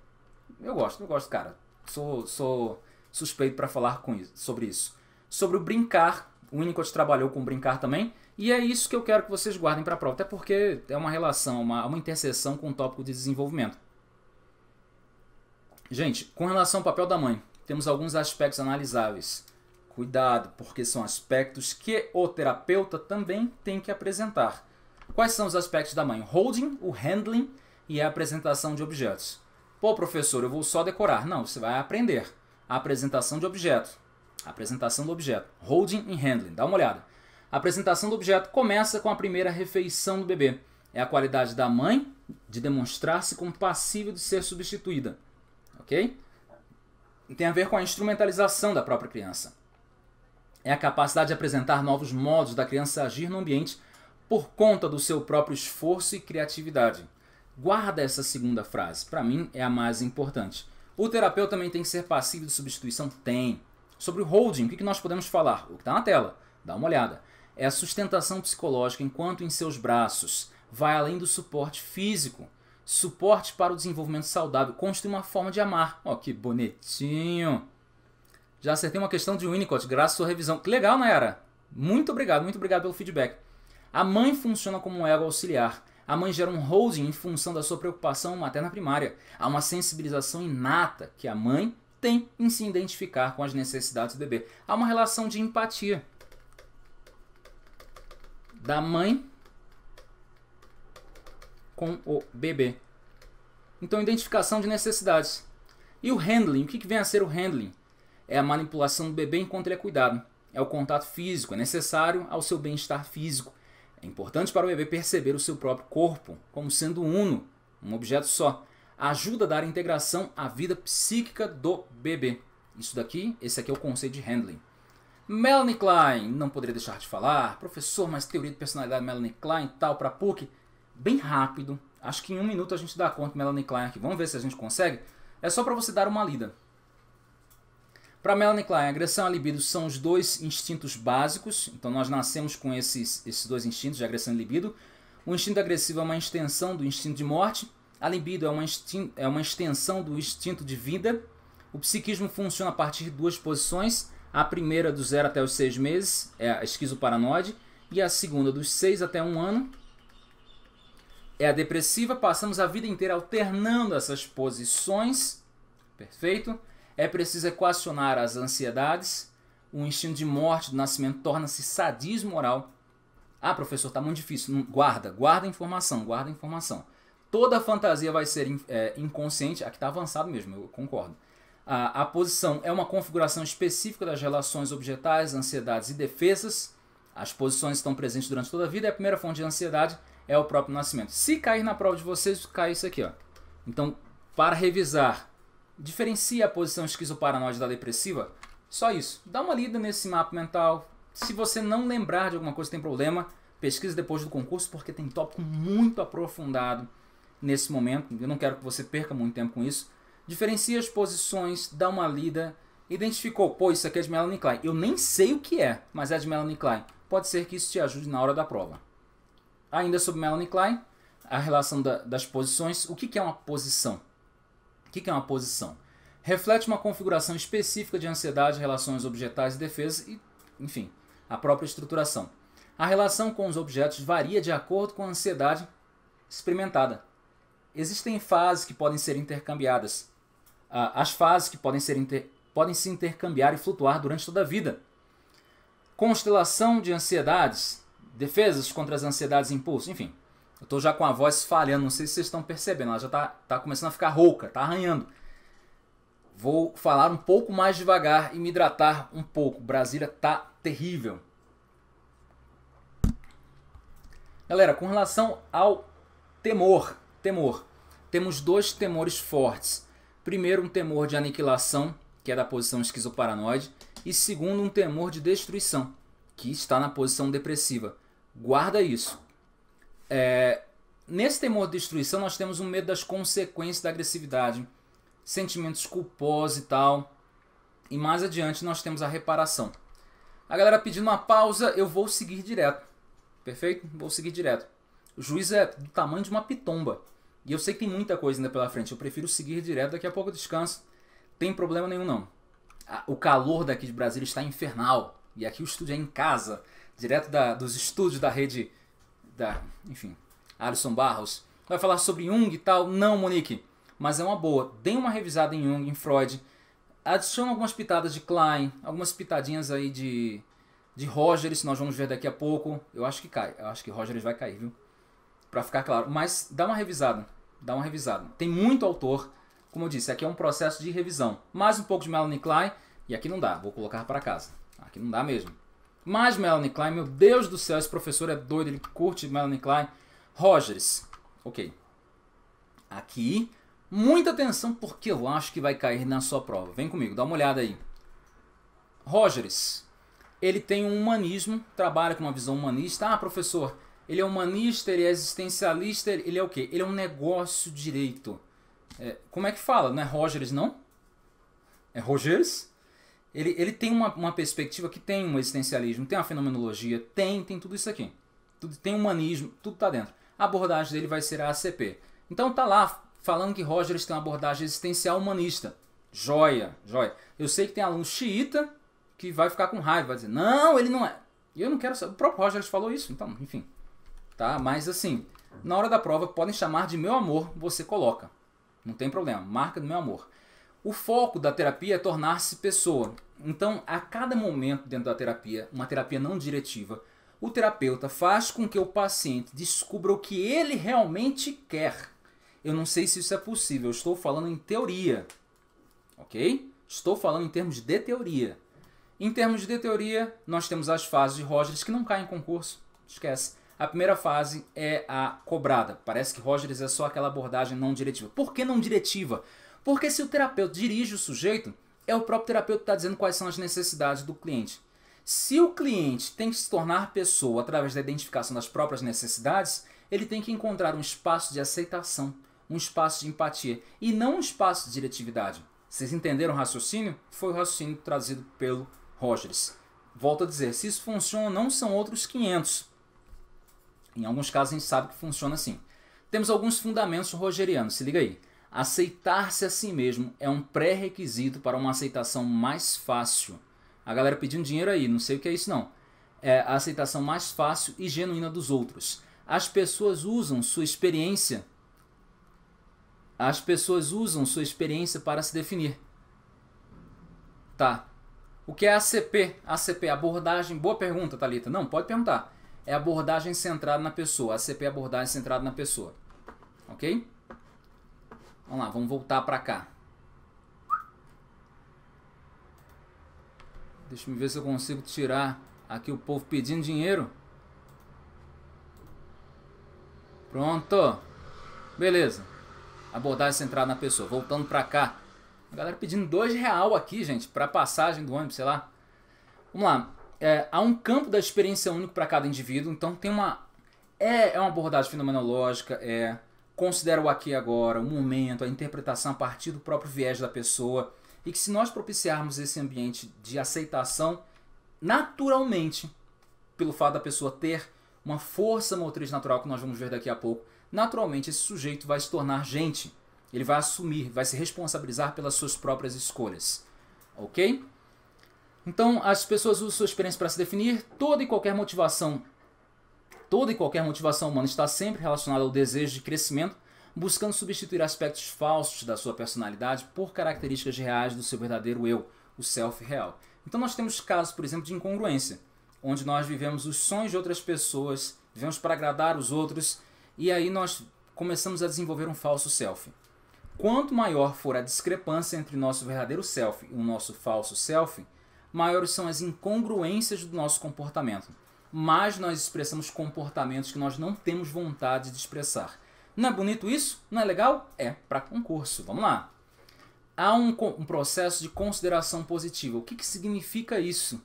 [SPEAKER 1] Eu gosto, eu gosto, cara. Sou, sou suspeito para falar com isso, sobre isso. Sobre o brincar, o Winnicott trabalhou com brincar também, e é isso que eu quero que vocês guardem para a prova, até porque é uma relação, uma, uma interseção com o tópico de desenvolvimento. Gente, com relação ao papel da mãe, temos alguns aspectos analisáveis. Cuidado, porque são aspectos que o terapeuta também tem que apresentar. Quais são os aspectos da mãe? holding, o handling e a apresentação de objetos. Pô, professor, eu vou só decorar. Não, você vai aprender. A apresentação de objeto. A apresentação do objeto. Holding e handling. Dá uma olhada. A apresentação do objeto começa com a primeira refeição do bebê. É a qualidade da mãe de demonstrar-se compassível de ser substituída ok? Tem a ver com a instrumentalização da própria criança. É a capacidade de apresentar novos modos da criança agir no ambiente por conta do seu próprio esforço e criatividade. Guarda essa segunda frase, para mim é a mais importante. O terapeuta também tem que ser passivo de substituição? Tem. Sobre o holding, o que nós podemos falar? O que está na tela, dá uma olhada. É a sustentação psicológica enquanto em seus braços. Vai além do suporte físico suporte para o desenvolvimento saudável, construir uma forma de amar. Ó, oh, que bonitinho. Já acertei uma questão de Winnicott, graças à sua revisão. Que legal, era? Muito obrigado, muito obrigado pelo feedback. A mãe funciona como um ego auxiliar. A mãe gera um holding em função da sua preocupação materna primária. Há uma sensibilização inata que a mãe tem em se identificar com as necessidades do bebê. Há uma relação de empatia da mãe com o bebê. Então, identificação de necessidades. E o handling? O que vem a ser o handling? É a manipulação do bebê enquanto ele é cuidado. É o contato físico, é necessário ao seu bem-estar físico. É importante para o bebê perceber o seu próprio corpo como sendo uno, um objeto só. Ajuda a dar integração à vida psíquica do bebê. Isso daqui, esse aqui é o conceito de handling. Melanie Klein, não poderia deixar de falar. Professor, mas teoria de personalidade Melanie Klein, tal, para PUC bem rápido. Acho que em um minuto a gente dá conta, Melanie Klein aqui. Vamos ver se a gente consegue. É só para você dar uma lida. Para Melanie Klein, agressão e libido são os dois instintos básicos. Então nós nascemos com esses, esses dois instintos de agressão e libido. O instinto agressivo é uma extensão do instinto de morte. A libido é uma, é uma extensão do instinto de vida. O psiquismo funciona a partir de duas posições. A primeira do zero até os seis meses é a esquizoparanoide. E a segunda dos seis até um ano é a depressiva, passamos a vida inteira alternando essas posições. Perfeito? É preciso equacionar as ansiedades. O instinto de morte do nascimento torna-se sadismo moral. Ah, professor, tá muito difícil. Guarda, guarda a informação, guarda a informação. Toda fantasia vai ser é, inconsciente. Aqui está avançado mesmo, eu concordo. A, a posição é uma configuração específica das relações objetais, ansiedades e defesas. As posições estão presentes durante toda a vida. É a primeira fonte de ansiedade é o próprio nascimento. Se cair na prova de vocês, cai isso aqui. Ó. Então, para revisar, diferencia a posição esquizoparanoide da depressiva? Só isso. Dá uma lida nesse mapa mental. Se você não lembrar de alguma coisa, tem problema, pesquisa depois do concurso, porque tem tópico muito aprofundado nesse momento. Eu não quero que você perca muito tempo com isso. Diferencia as posições, dá uma lida. Identificou, pô, isso aqui é de Melanie Klein. Eu nem sei o que é, mas é de Melanie Klein. Pode ser que isso te ajude na hora da prova. Ainda sobre Melanie Klein, a relação da, das posições. O que, que é uma posição? O que, que é uma posição? Reflete uma configuração específica de ansiedade, relações objetais e defesa e, enfim, a própria estruturação. A relação com os objetos varia de acordo com a ansiedade experimentada. Existem fases que podem ser intercambiadas. Ah, as fases que podem, ser inter... podem se intercambiar e flutuar durante toda a vida. Constelação de ansiedades Defesas contra as ansiedades e impulsos, enfim. Eu estou já com a voz falhando, não sei se vocês estão percebendo, ela já está tá começando a ficar rouca, está arranhando. Vou falar um pouco mais devagar e me hidratar um pouco. Brasília tá terrível. Galera, com relação ao temor, temor. Temos dois temores fortes. Primeiro, um temor de aniquilação, que é da posição esquizoparanoide, e segundo, um temor de destruição, que está na posição depressiva. Guarda isso. É, nesse temor de destruição, nós temos um medo das consequências da agressividade, sentimentos culposos e tal. E mais adiante, nós temos a reparação. A galera pedindo uma pausa, eu vou seguir direto. Perfeito? Vou seguir direto. O juiz é do tamanho de uma pitomba. E eu sei que tem muita coisa ainda pela frente. Eu prefiro seguir direto. Daqui a pouco eu descanso. Tem problema nenhum, não. O calor daqui de Brasília está infernal. E aqui o estúdio é em casa direto da, dos estúdios da rede da, enfim, Alisson Barros, vai falar sobre Jung e tal. Não, Monique, mas é uma boa. Dê uma revisada em Jung, em Freud. Adiciona algumas pitadas de Klein, algumas pitadinhas aí de, de Rogers, nós vamos ver daqui a pouco. Eu acho que cai, eu acho que Rogers vai cair, viu? Pra ficar claro. Mas dá uma revisada, dá uma revisada. Tem muito autor, como eu disse, aqui é um processo de revisão. Mais um pouco de Melanie Klein, e aqui não dá, vou colocar para casa. Aqui não dá mesmo mais Melanie Klein. Meu Deus do céu, esse professor é doido, ele curte Melanie Klein. Rogers, ok. Aqui, muita atenção porque eu acho que vai cair na sua prova. Vem comigo, dá uma olhada aí. Rogers, ele tem um humanismo, trabalha com uma visão humanista. Ah, professor, ele é humanista, ele é existencialista, ele é o quê? Ele é um negócio direito. É, como é que fala? Não é Rogers, não? É Rogers? ele, ele tem uma, uma perspectiva que tem um existencialismo, tem uma fenomenologia, tem, tem tudo isso aqui. Tudo, tem humanismo, tudo tá dentro. A abordagem dele vai ser a ACP. Então tá lá falando que Rogers tem uma abordagem existencial humanista. Joia, joia. Eu sei que tem aluno xiita que vai ficar com raiva, vai dizer, não, ele não é. E eu não quero saber. O próprio Rogers falou isso, então, enfim. Tá? Mas assim, na hora da prova, podem chamar de meu amor, você coloca. Não tem problema, marca do meu amor. O foco da terapia é tornar-se pessoa. Então, a cada momento dentro da terapia, uma terapia não diretiva, o terapeuta faz com que o paciente descubra o que ele realmente quer. Eu não sei se isso é possível, eu estou falando em teoria. Ok? Estou falando em termos de teoria. Em termos de teoria, nós temos as fases de Rogers que não caem em concurso. Esquece. A primeira fase é a cobrada. Parece que Rogers é só aquela abordagem não diretiva. Por que não diretiva? Porque se o terapeuta dirige o sujeito, é o próprio terapeuta que está dizendo quais são as necessidades do cliente. Se o cliente tem que se tornar pessoa através da identificação das próprias necessidades, ele tem que encontrar um espaço de aceitação, um espaço de empatia e não um espaço de diretividade. Vocês entenderam o raciocínio? Foi o raciocínio trazido pelo Rogers. Volto a dizer, se isso funciona ou não, são outros 500. Em alguns casos a gente sabe que funciona assim. Temos alguns fundamentos rogerianos, se liga aí. Aceitar-se a si mesmo é um pré-requisito para uma aceitação mais fácil. A galera pedindo dinheiro aí, não sei o que é isso não. É a aceitação mais fácil e genuína dos outros. As pessoas usam sua experiência. As pessoas usam sua experiência para se definir. Tá. O que é ACP? ACP, é abordagem. Boa pergunta, Thalita. Não, pode perguntar. É abordagem centrada na pessoa. ACP é abordagem centrada na pessoa. Ok? Vamos lá, vamos voltar pra cá. Deixa eu ver se eu consigo tirar aqui o povo pedindo dinheiro. Pronto. Beleza. Abordagem centrada na pessoa. Voltando pra cá. A galera pedindo dois real aqui, gente, pra passagem do ônibus, sei lá. Vamos lá. É, há um campo da experiência único para cada indivíduo, então tem uma... É, é uma abordagem fenomenológica, é considera o aqui agora, o momento, a interpretação a partir do próprio viés da pessoa. E que se nós propiciarmos esse ambiente de aceitação, naturalmente, pelo fato da pessoa ter uma força motriz natural que nós vamos ver daqui a pouco, naturalmente esse sujeito vai se tornar gente. Ele vai assumir, vai se responsabilizar pelas suas próprias escolhas. Ok? Então, as pessoas usam sua experiência para se definir. Toda e qualquer motivação Toda e qualquer motivação humana está sempre relacionada ao desejo de crescimento, buscando substituir aspectos falsos da sua personalidade por características reais do seu verdadeiro eu, o self real. Então nós temos casos, por exemplo, de incongruência, onde nós vivemos os sonhos de outras pessoas, vivemos para agradar os outros, e aí nós começamos a desenvolver um falso self. Quanto maior for a discrepância entre nosso verdadeiro self e o nosso falso self, maiores são as incongruências do nosso comportamento mas nós expressamos comportamentos que nós não temos vontade de expressar. Não é bonito isso? Não é legal? É para concurso. Vamos lá. Há um, um, processo de consideração positiva. O que, que significa isso?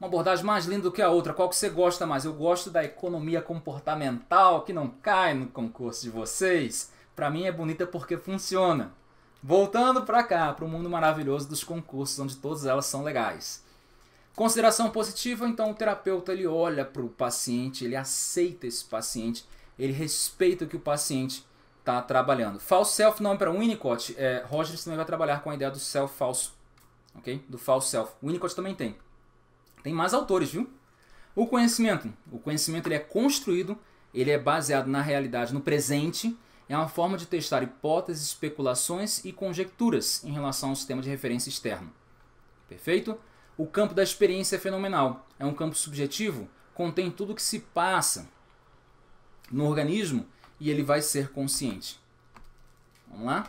[SPEAKER 1] Uma abordagem mais linda do que a outra. Qual que você gosta mais? Eu gosto da economia comportamental, que não cai no concurso de vocês. Para mim é bonita porque funciona. Voltando para cá, para o mundo maravilhoso dos concursos, onde todas elas são legais. Consideração positiva, então o terapeuta ele olha para o paciente, ele aceita esse paciente, ele respeita o que o paciente está trabalhando. False self, nome é para Winnicott, é, Rogers também vai trabalhar com a ideia do self falso, ok? Do false self. Winnicott também tem. Tem mais autores, viu? O conhecimento. O conhecimento ele é construído, ele é baseado na realidade, no presente. É uma forma de testar hipóteses, especulações e conjecturas em relação ao sistema de referência externo. Perfeito? O campo da experiência é fenomenal. É um campo subjetivo, contém tudo o que se passa no organismo e ele vai ser consciente. Vamos lá?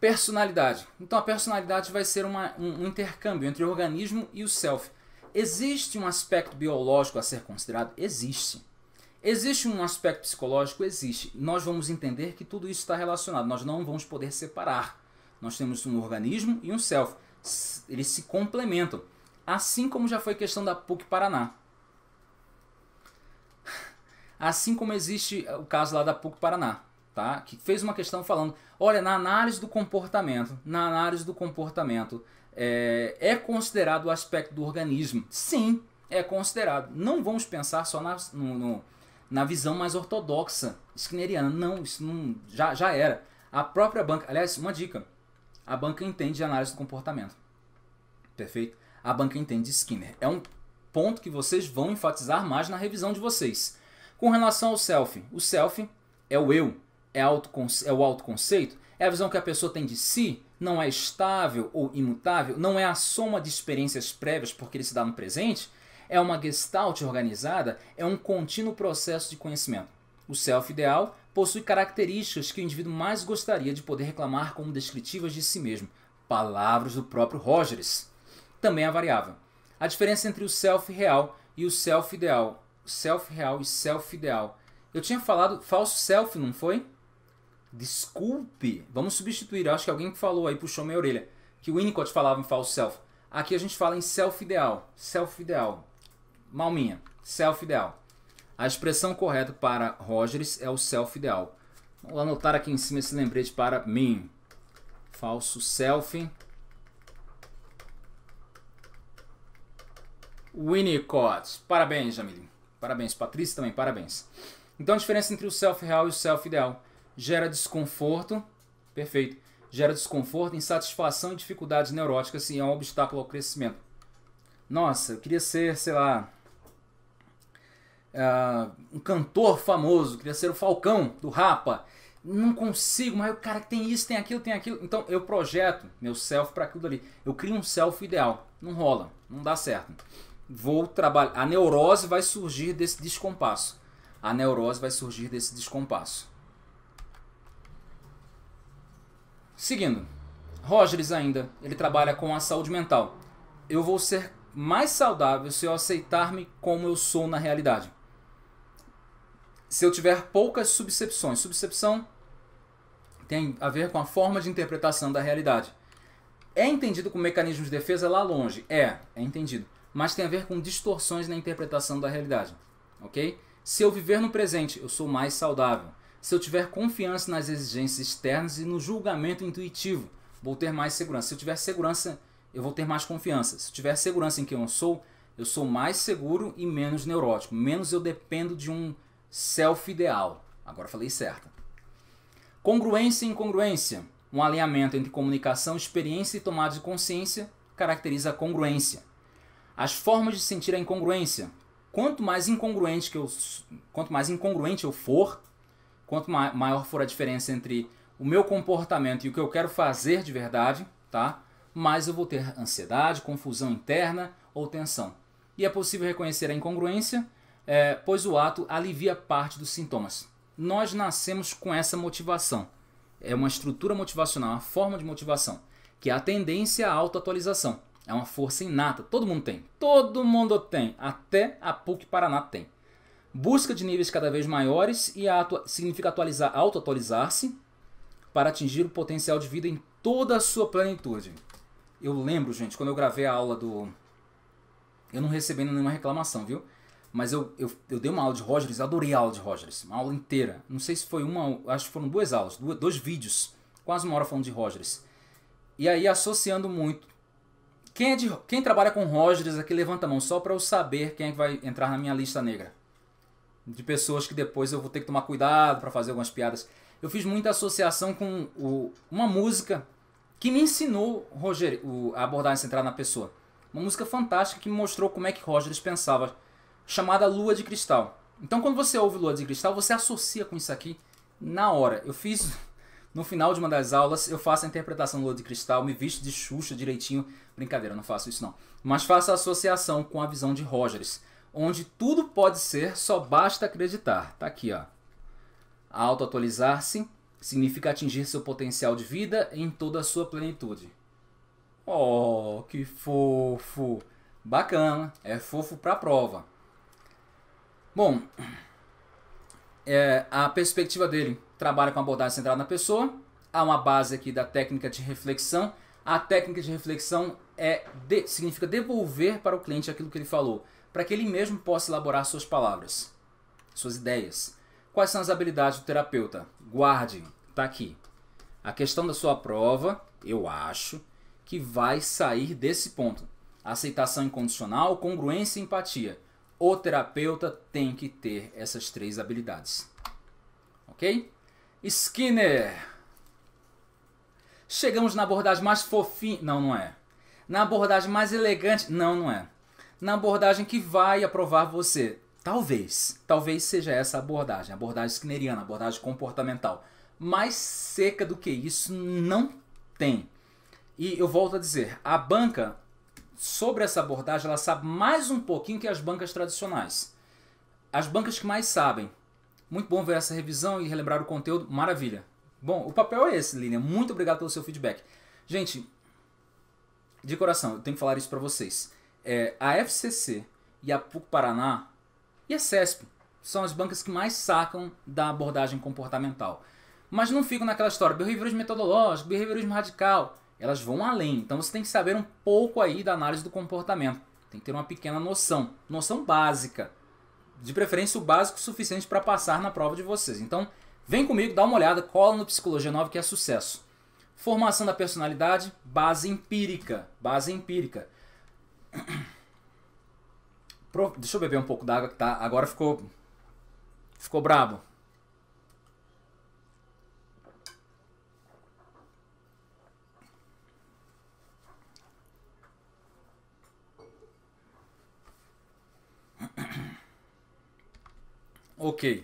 [SPEAKER 1] Personalidade. Então a personalidade vai ser uma, um intercâmbio entre o organismo e o self. Existe um aspecto biológico a ser considerado? Existe. Existe um aspecto psicológico? Existe. Nós vamos entender que tudo isso está relacionado. Nós não vamos poder separar. Nós temos um organismo e um self. Eles se complementam. Assim como já foi questão da PUC Paraná. Assim como existe o caso lá da PUC Paraná, tá? Que fez uma questão falando, olha, na análise do comportamento, na análise do comportamento, é, é considerado o aspecto do organismo. Sim, é considerado. Não vamos pensar só na, no, no, na visão mais ortodoxa, skinneriana. Não, isso não, já, já era. A própria banca, aliás, uma dica, a banca entende análise do comportamento. Perfeito? A banca entende Skinner. É um ponto que vocês vão enfatizar mais na revisão de vocês. Com relação ao self, o self é o eu, é, autoconce é o autoconceito, é a visão que a pessoa tem de si, não é estável ou imutável, não é a soma de experiências prévias porque ele se dá no presente, é uma gestalt organizada, é um contínuo processo de conhecimento. O self ideal possui características que o indivíduo mais gostaria de poder reclamar como descritivas de si mesmo, palavras do próprio Rogers. Também a é variável. A diferença entre o self real e o self ideal. Self real e self ideal. Eu tinha falado falso self, não foi? Desculpe. Vamos substituir. acho que alguém que falou aí puxou minha orelha. Que o Winnicott falava em falso self. Aqui a gente fala em self ideal. Self ideal. Mal minha. Self ideal. A expressão correta para Rogers é o self ideal. Vou anotar aqui em cima esse lembrete para mim. Falso self. Winnicott. Parabéns, Jamil. Parabéns, Patrícia também, parabéns. Então a diferença entre o self real e o self ideal gera desconforto. Perfeito. Gera desconforto, insatisfação e dificuldades neuróticas e é um obstáculo ao crescimento. Nossa, eu queria ser, sei lá, uh, um cantor famoso, queria ser o Falcão, do Rapa. Não consigo, mas o cara tem isso, tem aquilo, tem aquilo. Então eu projeto meu self para aquilo ali. Eu crio um self ideal. Não rola, não dá certo. Vou trabalhar. A neurose vai surgir desse descompasso. A neurose vai surgir desse descompasso. Seguindo, Rogers ainda, ele trabalha com a saúde mental. Eu vou ser mais saudável se eu aceitar-me como eu sou na realidade se eu tiver poucas subcepções. Subcepção tem a ver com a forma de interpretação da realidade. É entendido como mecanismo de defesa lá longe? É, é entendido. Mas tem a ver com distorções na interpretação da realidade. Ok? Se eu viver no presente, eu sou mais saudável. Se eu tiver confiança nas exigências externas e no julgamento intuitivo, vou ter mais segurança. Se eu tiver segurança, eu vou ter mais confiança. Se eu tiver segurança em quem eu sou, eu sou mais seguro e menos neurótico. Menos eu dependo de um self-ideal. Agora falei certo. Congruência e incongruência. Um alinhamento entre comunicação, experiência e tomada de consciência caracteriza a congruência. As formas de sentir a incongruência. Quanto mais incongruente que eu, quanto mais incongruente eu for, quanto ma maior for a diferença entre o meu comportamento e o que eu quero fazer de verdade, tá? Mais eu vou ter ansiedade, confusão interna ou tensão. E é possível reconhecer a incongruência é, pois o ato alivia parte dos sintomas. Nós nascemos com essa motivação. É uma estrutura motivacional, uma forma de motivação, que é a tendência à autoatualização. É uma força inata, todo mundo tem. Todo mundo tem, até a PUC Paraná tem. Busca de níveis cada vez maiores e atua significa atualizar, autoatualizar-se para atingir o potencial de vida em toda a sua plenitude. Eu lembro, gente, quando eu gravei a aula do eu não recebi nenhuma reclamação, viu? Mas eu, eu, eu dei uma aula de Rogers, adorei a aula de Rogers, uma aula inteira. Não sei se foi uma, acho que foram duas aulas, duas, dois vídeos, quase uma hora falando de Rogers. E aí associando muito. Quem, é de, quem trabalha com Rogers aqui levanta a mão só para eu saber quem é que vai entrar na minha lista negra. De pessoas que depois eu vou ter que tomar cuidado para fazer algumas piadas. Eu fiz muita associação com o, uma música que me ensinou Roger, o, a abordagem centrada na pessoa. Uma música fantástica que me mostrou como é que Rogers pensava chamada Lua de Cristal. Então quando você ouve Lua de Cristal, você associa com isso aqui na hora. Eu fiz no final de uma das aulas, eu faço a interpretação Lua de Cristal, me visto de Xuxa direitinho. Brincadeira, não faço isso não. Mas faço a associação com a visão de Rogers, onde tudo pode ser, só basta acreditar. Tá aqui, ó. Autoatualizar-se significa atingir seu potencial de vida em toda a sua plenitude. Oh, que fofo! Bacana, é fofo pra prova. Bom, é, a perspectiva dele trabalha com abordagem centrada na pessoa. Há uma base aqui da técnica de reflexão. A técnica de reflexão é de, significa devolver para o cliente aquilo que ele falou, para que ele mesmo possa elaborar suas palavras, suas ideias. Quais são as habilidades do terapeuta? Guarde, tá aqui. A questão da sua prova, eu acho, que vai sair desse ponto. Aceitação incondicional, congruência e empatia o terapeuta tem que ter essas três habilidades. Ok? Skinner. Chegamos na abordagem mais fofinha. Não, não é. Na abordagem mais elegante. Não, não é. Na abordagem que vai aprovar você. Talvez. Talvez seja essa abordagem. Abordagem skinneriana, abordagem comportamental. Mais seca do que isso não tem. E eu volto a dizer: a banca sobre essa abordagem, ela sabe mais um pouquinho que as bancas tradicionais. As bancas que mais sabem. Muito bom ver essa revisão e relembrar o conteúdo. Maravilha. Bom, o papel é esse, Lilian. Muito obrigado pelo seu feedback. Gente, de coração, eu tenho que falar isso para vocês. É, a FCC e a PUC Paraná e a CESP são as bancas que mais sacam da abordagem comportamental. Mas não fico naquela história, behaviorismo metodológico, behaviorismo radical elas vão além. Então você tem que saber um pouco aí da análise do comportamento. Tem que ter uma pequena noção, noção básica. De preferência o básico suficiente para passar na prova de vocês. Então, vem comigo, dá uma olhada, cola no Psicologia 9 que é sucesso. Formação da personalidade, base empírica, base empírica. Deixa eu beber um pouco d'água que tá, agora ficou ficou brabo. ok.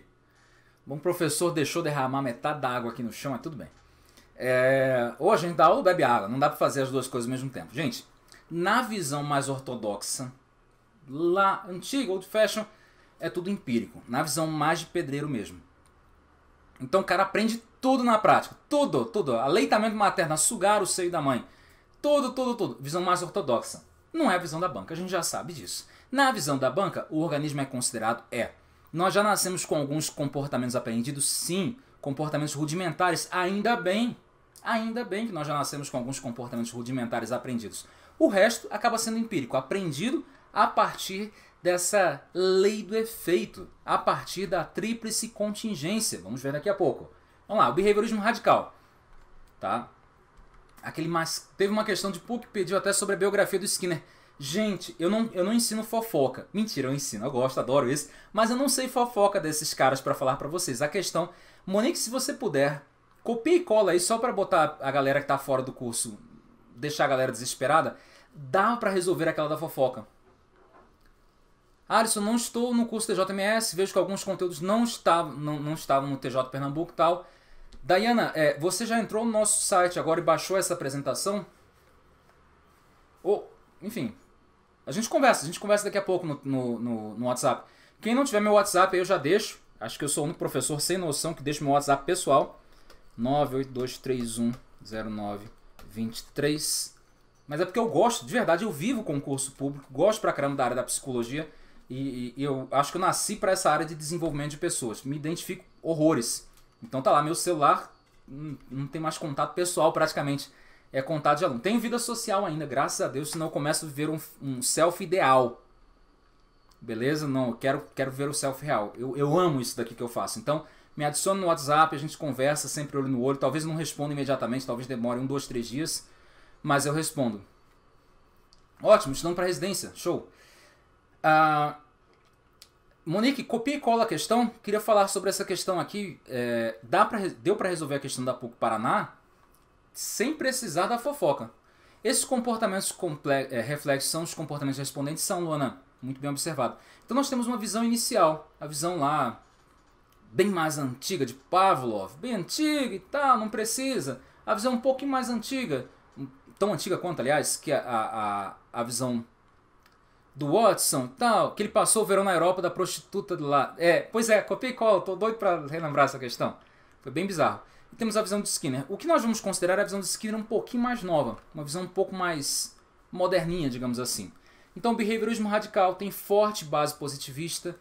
[SPEAKER 1] Bom, professor deixou derramar metade da água aqui no chão, é tudo bem. É, ou a gente dá ou bebe água, não dá para fazer as duas coisas ao mesmo tempo. Gente, na visão mais ortodoxa, lá antiga, old fashion, é tudo empírico. Na visão mais de pedreiro mesmo. Então o cara aprende tudo na prática. Tudo, tudo. Aleitamento materno, sugar o seio da mãe. Tudo, tudo, tudo. Visão mais ortodoxa. Não é a visão da banca, a gente já sabe disso. Na visão da banca, o organismo é considerado é. Nós já nascemos com alguns comportamentos aprendidos, sim, comportamentos rudimentares, ainda bem. Ainda bem que nós já nascemos com alguns comportamentos rudimentares aprendidos. O resto acaba sendo empírico, aprendido a partir dessa lei do efeito, a partir da tríplice contingência. Vamos ver daqui a pouco. Vamos lá, o behaviorismo radical. Tá? Aquele mas... Teve uma questão de PUC que pediu até sobre a biografia do Skinner. Gente, eu não, eu não ensino fofoca. Mentira, eu ensino, eu gosto, adoro isso. Mas eu não sei fofoca desses caras para falar para vocês. A questão, Monique, se você puder, copia e cola aí só para botar a galera que tá fora do curso, deixar a galera desesperada. Dá para resolver aquela da fofoca. Alisson, não estou no curso TJMS, vejo que alguns conteúdos não estavam, não, não estavam no TJ Pernambuco e tal. Diana, é, você já entrou no nosso site agora e baixou essa apresentação? Ou, enfim, a gente conversa, a gente conversa daqui a pouco no, no, no, no WhatsApp. Quem não tiver meu WhatsApp, eu já deixo. Acho que eu sou o único professor sem noção que deixa meu WhatsApp pessoal. 982310923. Mas é porque eu gosto, de verdade, eu vivo concurso público, gosto pra caramba da área da psicologia. E, e eu acho que eu nasci para essa área de desenvolvimento de pessoas. Me identifico horrores. Então tá lá, meu celular hum, não tem mais contato pessoal praticamente é contato de aluno. Tenho vida social ainda, graças a Deus, senão eu começo a viver um, um self ideal. Beleza? Não, quero, quero ver o self real. Eu, eu amo isso daqui que eu faço. Então, me adiciona no WhatsApp, a gente conversa sempre olho no olho. Talvez não responda imediatamente, talvez demore um, dois, três dias, mas eu respondo. Ótimo, estudando para residência, show. Ah, Monique, copia e cola a questão. Queria falar sobre essa questão aqui. É, dá pra, deu para resolver a questão da PUC Paraná? sem precisar da fofoca. Esses comportamentos é, reflexos são os comportamentos respondentes são, Luana, muito bem observado. Então nós temos uma visão inicial, a visão lá bem mais antiga de Pavlov, bem antiga e tal, não precisa. A visão um pouquinho mais antiga, tão antiga quanto, aliás, que a, a, a visão do Watson tal, que ele passou o verão na Europa da prostituta do lá. É, pois é, copia e cola, tô doido para relembrar essa questão. Foi bem bizarro temos a visão de Skinner. O que nós vamos considerar é a visão de Skinner um pouquinho mais nova, uma visão um pouco mais moderninha, digamos assim. Então, o behaviorismo radical tem forte base positivista.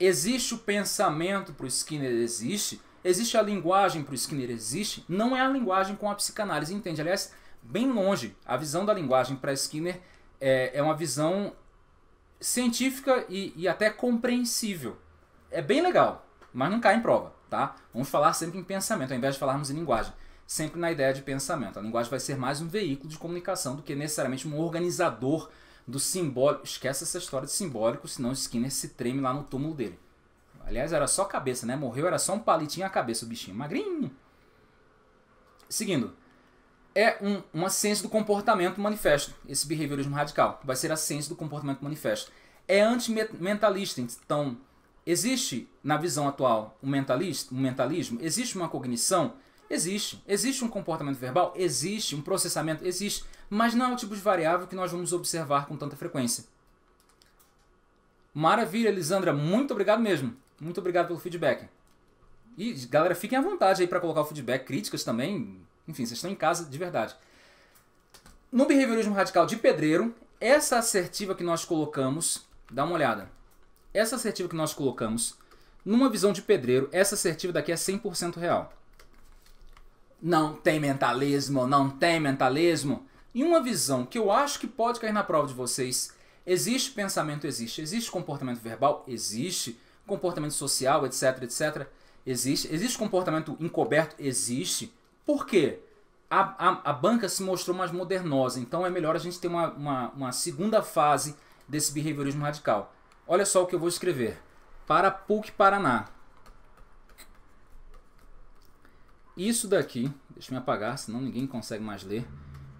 [SPEAKER 1] Existe o pensamento para o Skinner, existe. Existe a linguagem para o Skinner, existe. Não é a linguagem com a psicanálise, entende? Aliás, bem longe. A visão da linguagem para Skinner é, é uma visão científica e, e até compreensível. É bem legal, mas não cai em prova tá? Vamos falar sempre em pensamento, ao invés de falarmos em linguagem. Sempre na ideia de pensamento. A linguagem vai ser mais um veículo de comunicação do que necessariamente um organizador do simbólico. Esquece essa história de simbólico, senão o Skinner se treme lá no túmulo dele. Aliás, era só cabeça, né? Morreu, era só um palitinho a cabeça, o bichinho. Magrinho. Seguindo. É um, uma ciência do comportamento manifesto, esse behaviorismo radical. Vai ser a ciência do comportamento manifesto. É antimentalista, então Existe, na visão atual, um, um mentalismo? Existe uma cognição? Existe. Existe um comportamento verbal? Existe. Um processamento? Existe. Mas não é o tipo de variável que nós vamos observar com tanta frequência. Maravilha, Lisandra. Muito obrigado mesmo. Muito obrigado pelo feedback. E, galera, fiquem à vontade aí para colocar o feedback, críticas também. Enfim, vocês estão em casa de verdade. No behaviorismo radical de pedreiro, essa assertiva que nós colocamos, dá uma olhada essa assertiva que nós colocamos numa visão de pedreiro, essa assertiva daqui é 100% real. Não tem mentalismo, não tem mentalismo. Em uma visão que eu acho que pode cair na prova de vocês, existe pensamento, existe. Existe comportamento verbal, existe. Comportamento social, etc, etc, existe. Existe comportamento encoberto, existe. Por quê? A, a, a banca se mostrou mais modernosa, então é melhor a gente ter uma, uma, uma segunda fase desse behaviorismo radical Olha só o que eu vou escrever. Para PUC Paraná. Isso daqui, deixa eu me apagar, senão ninguém consegue mais ler.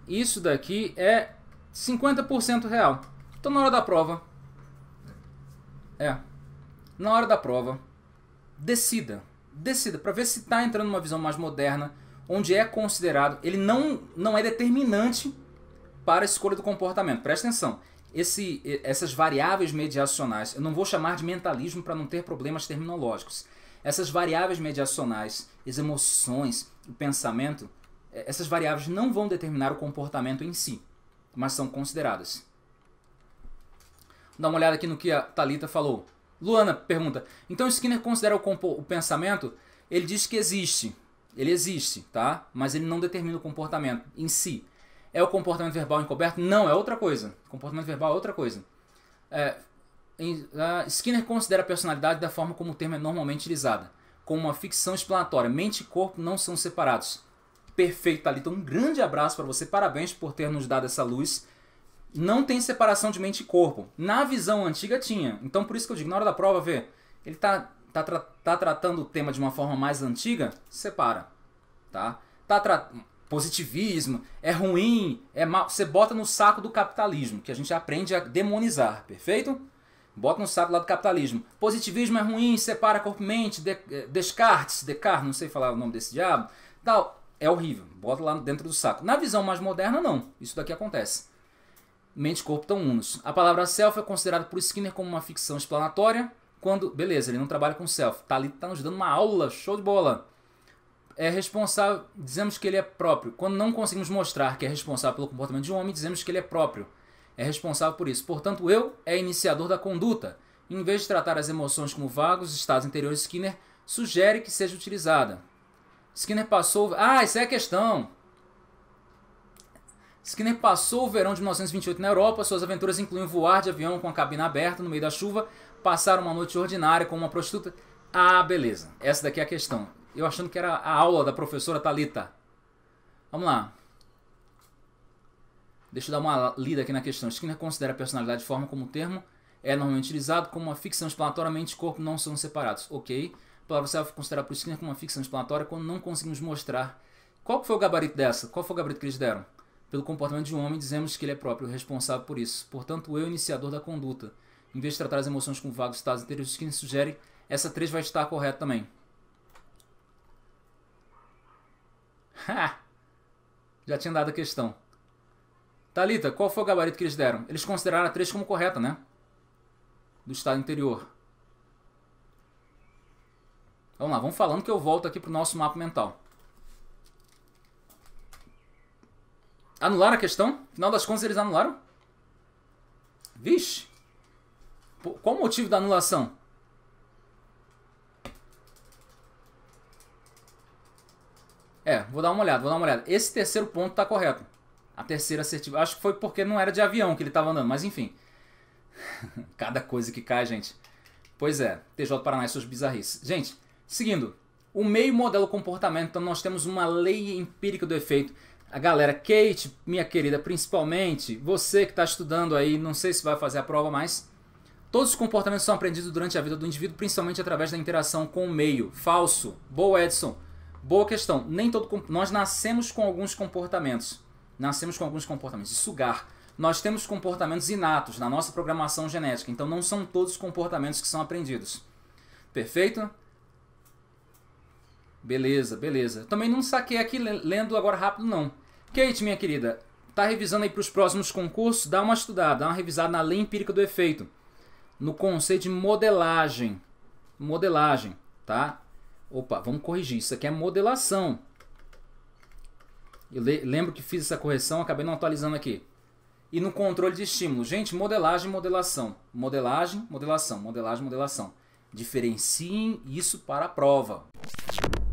[SPEAKER 1] Isso daqui é 50% real. Então na hora da prova, é, na hora da prova, decida, decida para ver se está entrando numa visão mais moderna, onde é considerado, ele não não é determinante para a escolha do comportamento. Presta atenção esse, essas variáveis mediacionais, eu não vou chamar de mentalismo para não ter problemas terminológicos. Essas variáveis mediacionais, as emoções, o pensamento, é, essas variáveis não vão determinar o comportamento em si, mas são consideradas. Dá uma olhada aqui no que a Talita falou. Luana pergunta: "Então Skinner considera o, o pensamento? Ele diz que existe. Ele existe, tá? Mas ele não determina o comportamento em si. É o comportamento verbal encoberto? Não, é outra coisa. Comportamento verbal é outra coisa. É, em, Skinner considera a personalidade da forma como o termo é normalmente utilizado, como uma ficção explanatória. Mente e corpo não são separados. Perfeito, Thalita. Um grande abraço para você. Parabéns por ter nos dado essa luz. Não tem separação de mente e corpo. Na visão antiga tinha. Então por isso que eu digo, na hora da prova, vê, ele tá, tá, tá tratando o tema de uma forma mais antiga, separa. Tá? Tá tratando positivismo, é ruim, é mal. Você bota no saco do capitalismo, que a gente aprende a demonizar, perfeito? Bota no saco lá do capitalismo. Positivismo é ruim, separa corpo-mente, de, eh, Descartes, Descartes, não sei falar o nome desse diabo, tal. É horrível, bota lá dentro do saco. Na visão mais moderna, não. Isso daqui acontece. Mente e corpo tão unos. A palavra self é considerada por Skinner como uma ficção explanatória, quando, beleza, ele não trabalha com self. Tá ali, tá nos dando uma aula, show de bola é responsável, dizemos que ele é próprio. Quando não conseguimos mostrar que é responsável pelo comportamento de um homem, dizemos que ele é próprio. É responsável por isso. Portanto, eu é iniciador da conduta. Em vez de tratar as emoções como vagos, estados interiores, Skinner sugere que seja utilizada. Skinner passou. Ah, isso é a questão! Skinner passou o verão de 1928 na Europa. Suas aventuras incluem voar de avião com a cabine aberta no meio da chuva, passar uma noite ordinária com uma prostituta. Ah, beleza. Essa daqui é a questão. Eu achando que era a aula da professora Talita. Vamos lá. Deixa eu dar uma lida aqui na questão. Skinner considera a personalidade de forma como o termo é normalmente utilizado como uma ficção explanatória, mente e corpo não são separados. Ok. A palavra self considerada por Skinner como uma ficção explanatória quando não conseguimos mostrar. Qual foi o gabarito dessa? Qual foi o gabarito que eles deram? Pelo comportamento de um homem, dizemos que ele é próprio, responsável por isso. Portanto, o eu iniciador da conduta. Em vez de tratar as emoções com vagos estados interiores Skinner sugere essa 3 vai estar correta também. Ha! Já tinha dado a questão. Talita, qual foi o gabarito que eles deram? Eles consideraram a 3 como correta, né? Do estado interior. Vamos lá, vamos falando que eu volto aqui para o nosso mapa mental. Anularam a questão? Final das contas, eles anularam? Vixe! Qual o motivo da anulação? É, vou dar uma olhada, vou dar uma olhada. Esse terceiro ponto tá correto. A terceira assertiva. Acho que foi porque não era de avião que ele estava andando, mas enfim. Cada coisa que cai, gente. Pois é, TJ Paraná e suas bizarrices. Gente, seguindo. O meio modelo comportamento, então nós temos uma lei empírica do efeito. A galera, Kate, minha querida, principalmente, você que está estudando aí, não sei se vai fazer a prova, mas todos os comportamentos são aprendidos durante a vida do indivíduo, principalmente através da interação com o meio. Falso. Boa, Edson. Boa questão. Nem todo nós nascemos com alguns comportamentos. Nascemos com alguns comportamentos. De sugar. Nós temos comportamentos inatos na nossa programação genética, então não são todos os comportamentos que são aprendidos. Perfeito? Beleza, beleza. Também não saquei aqui lendo agora rápido não. Kate, minha querida, tá revisando aí para os próximos concursos? Dá uma estudada, dá uma revisada na lei empírica do efeito, no conceito de modelagem, modelagem, tá? Opa, vamos corrigir. Isso aqui é modelação. Eu lembro que fiz essa correção, acabei não atualizando aqui. E no controle de estímulo. Gente, modelagem, modelação. Modelagem, modelação. Modelagem, modelação. Diferenciem isso para a prova.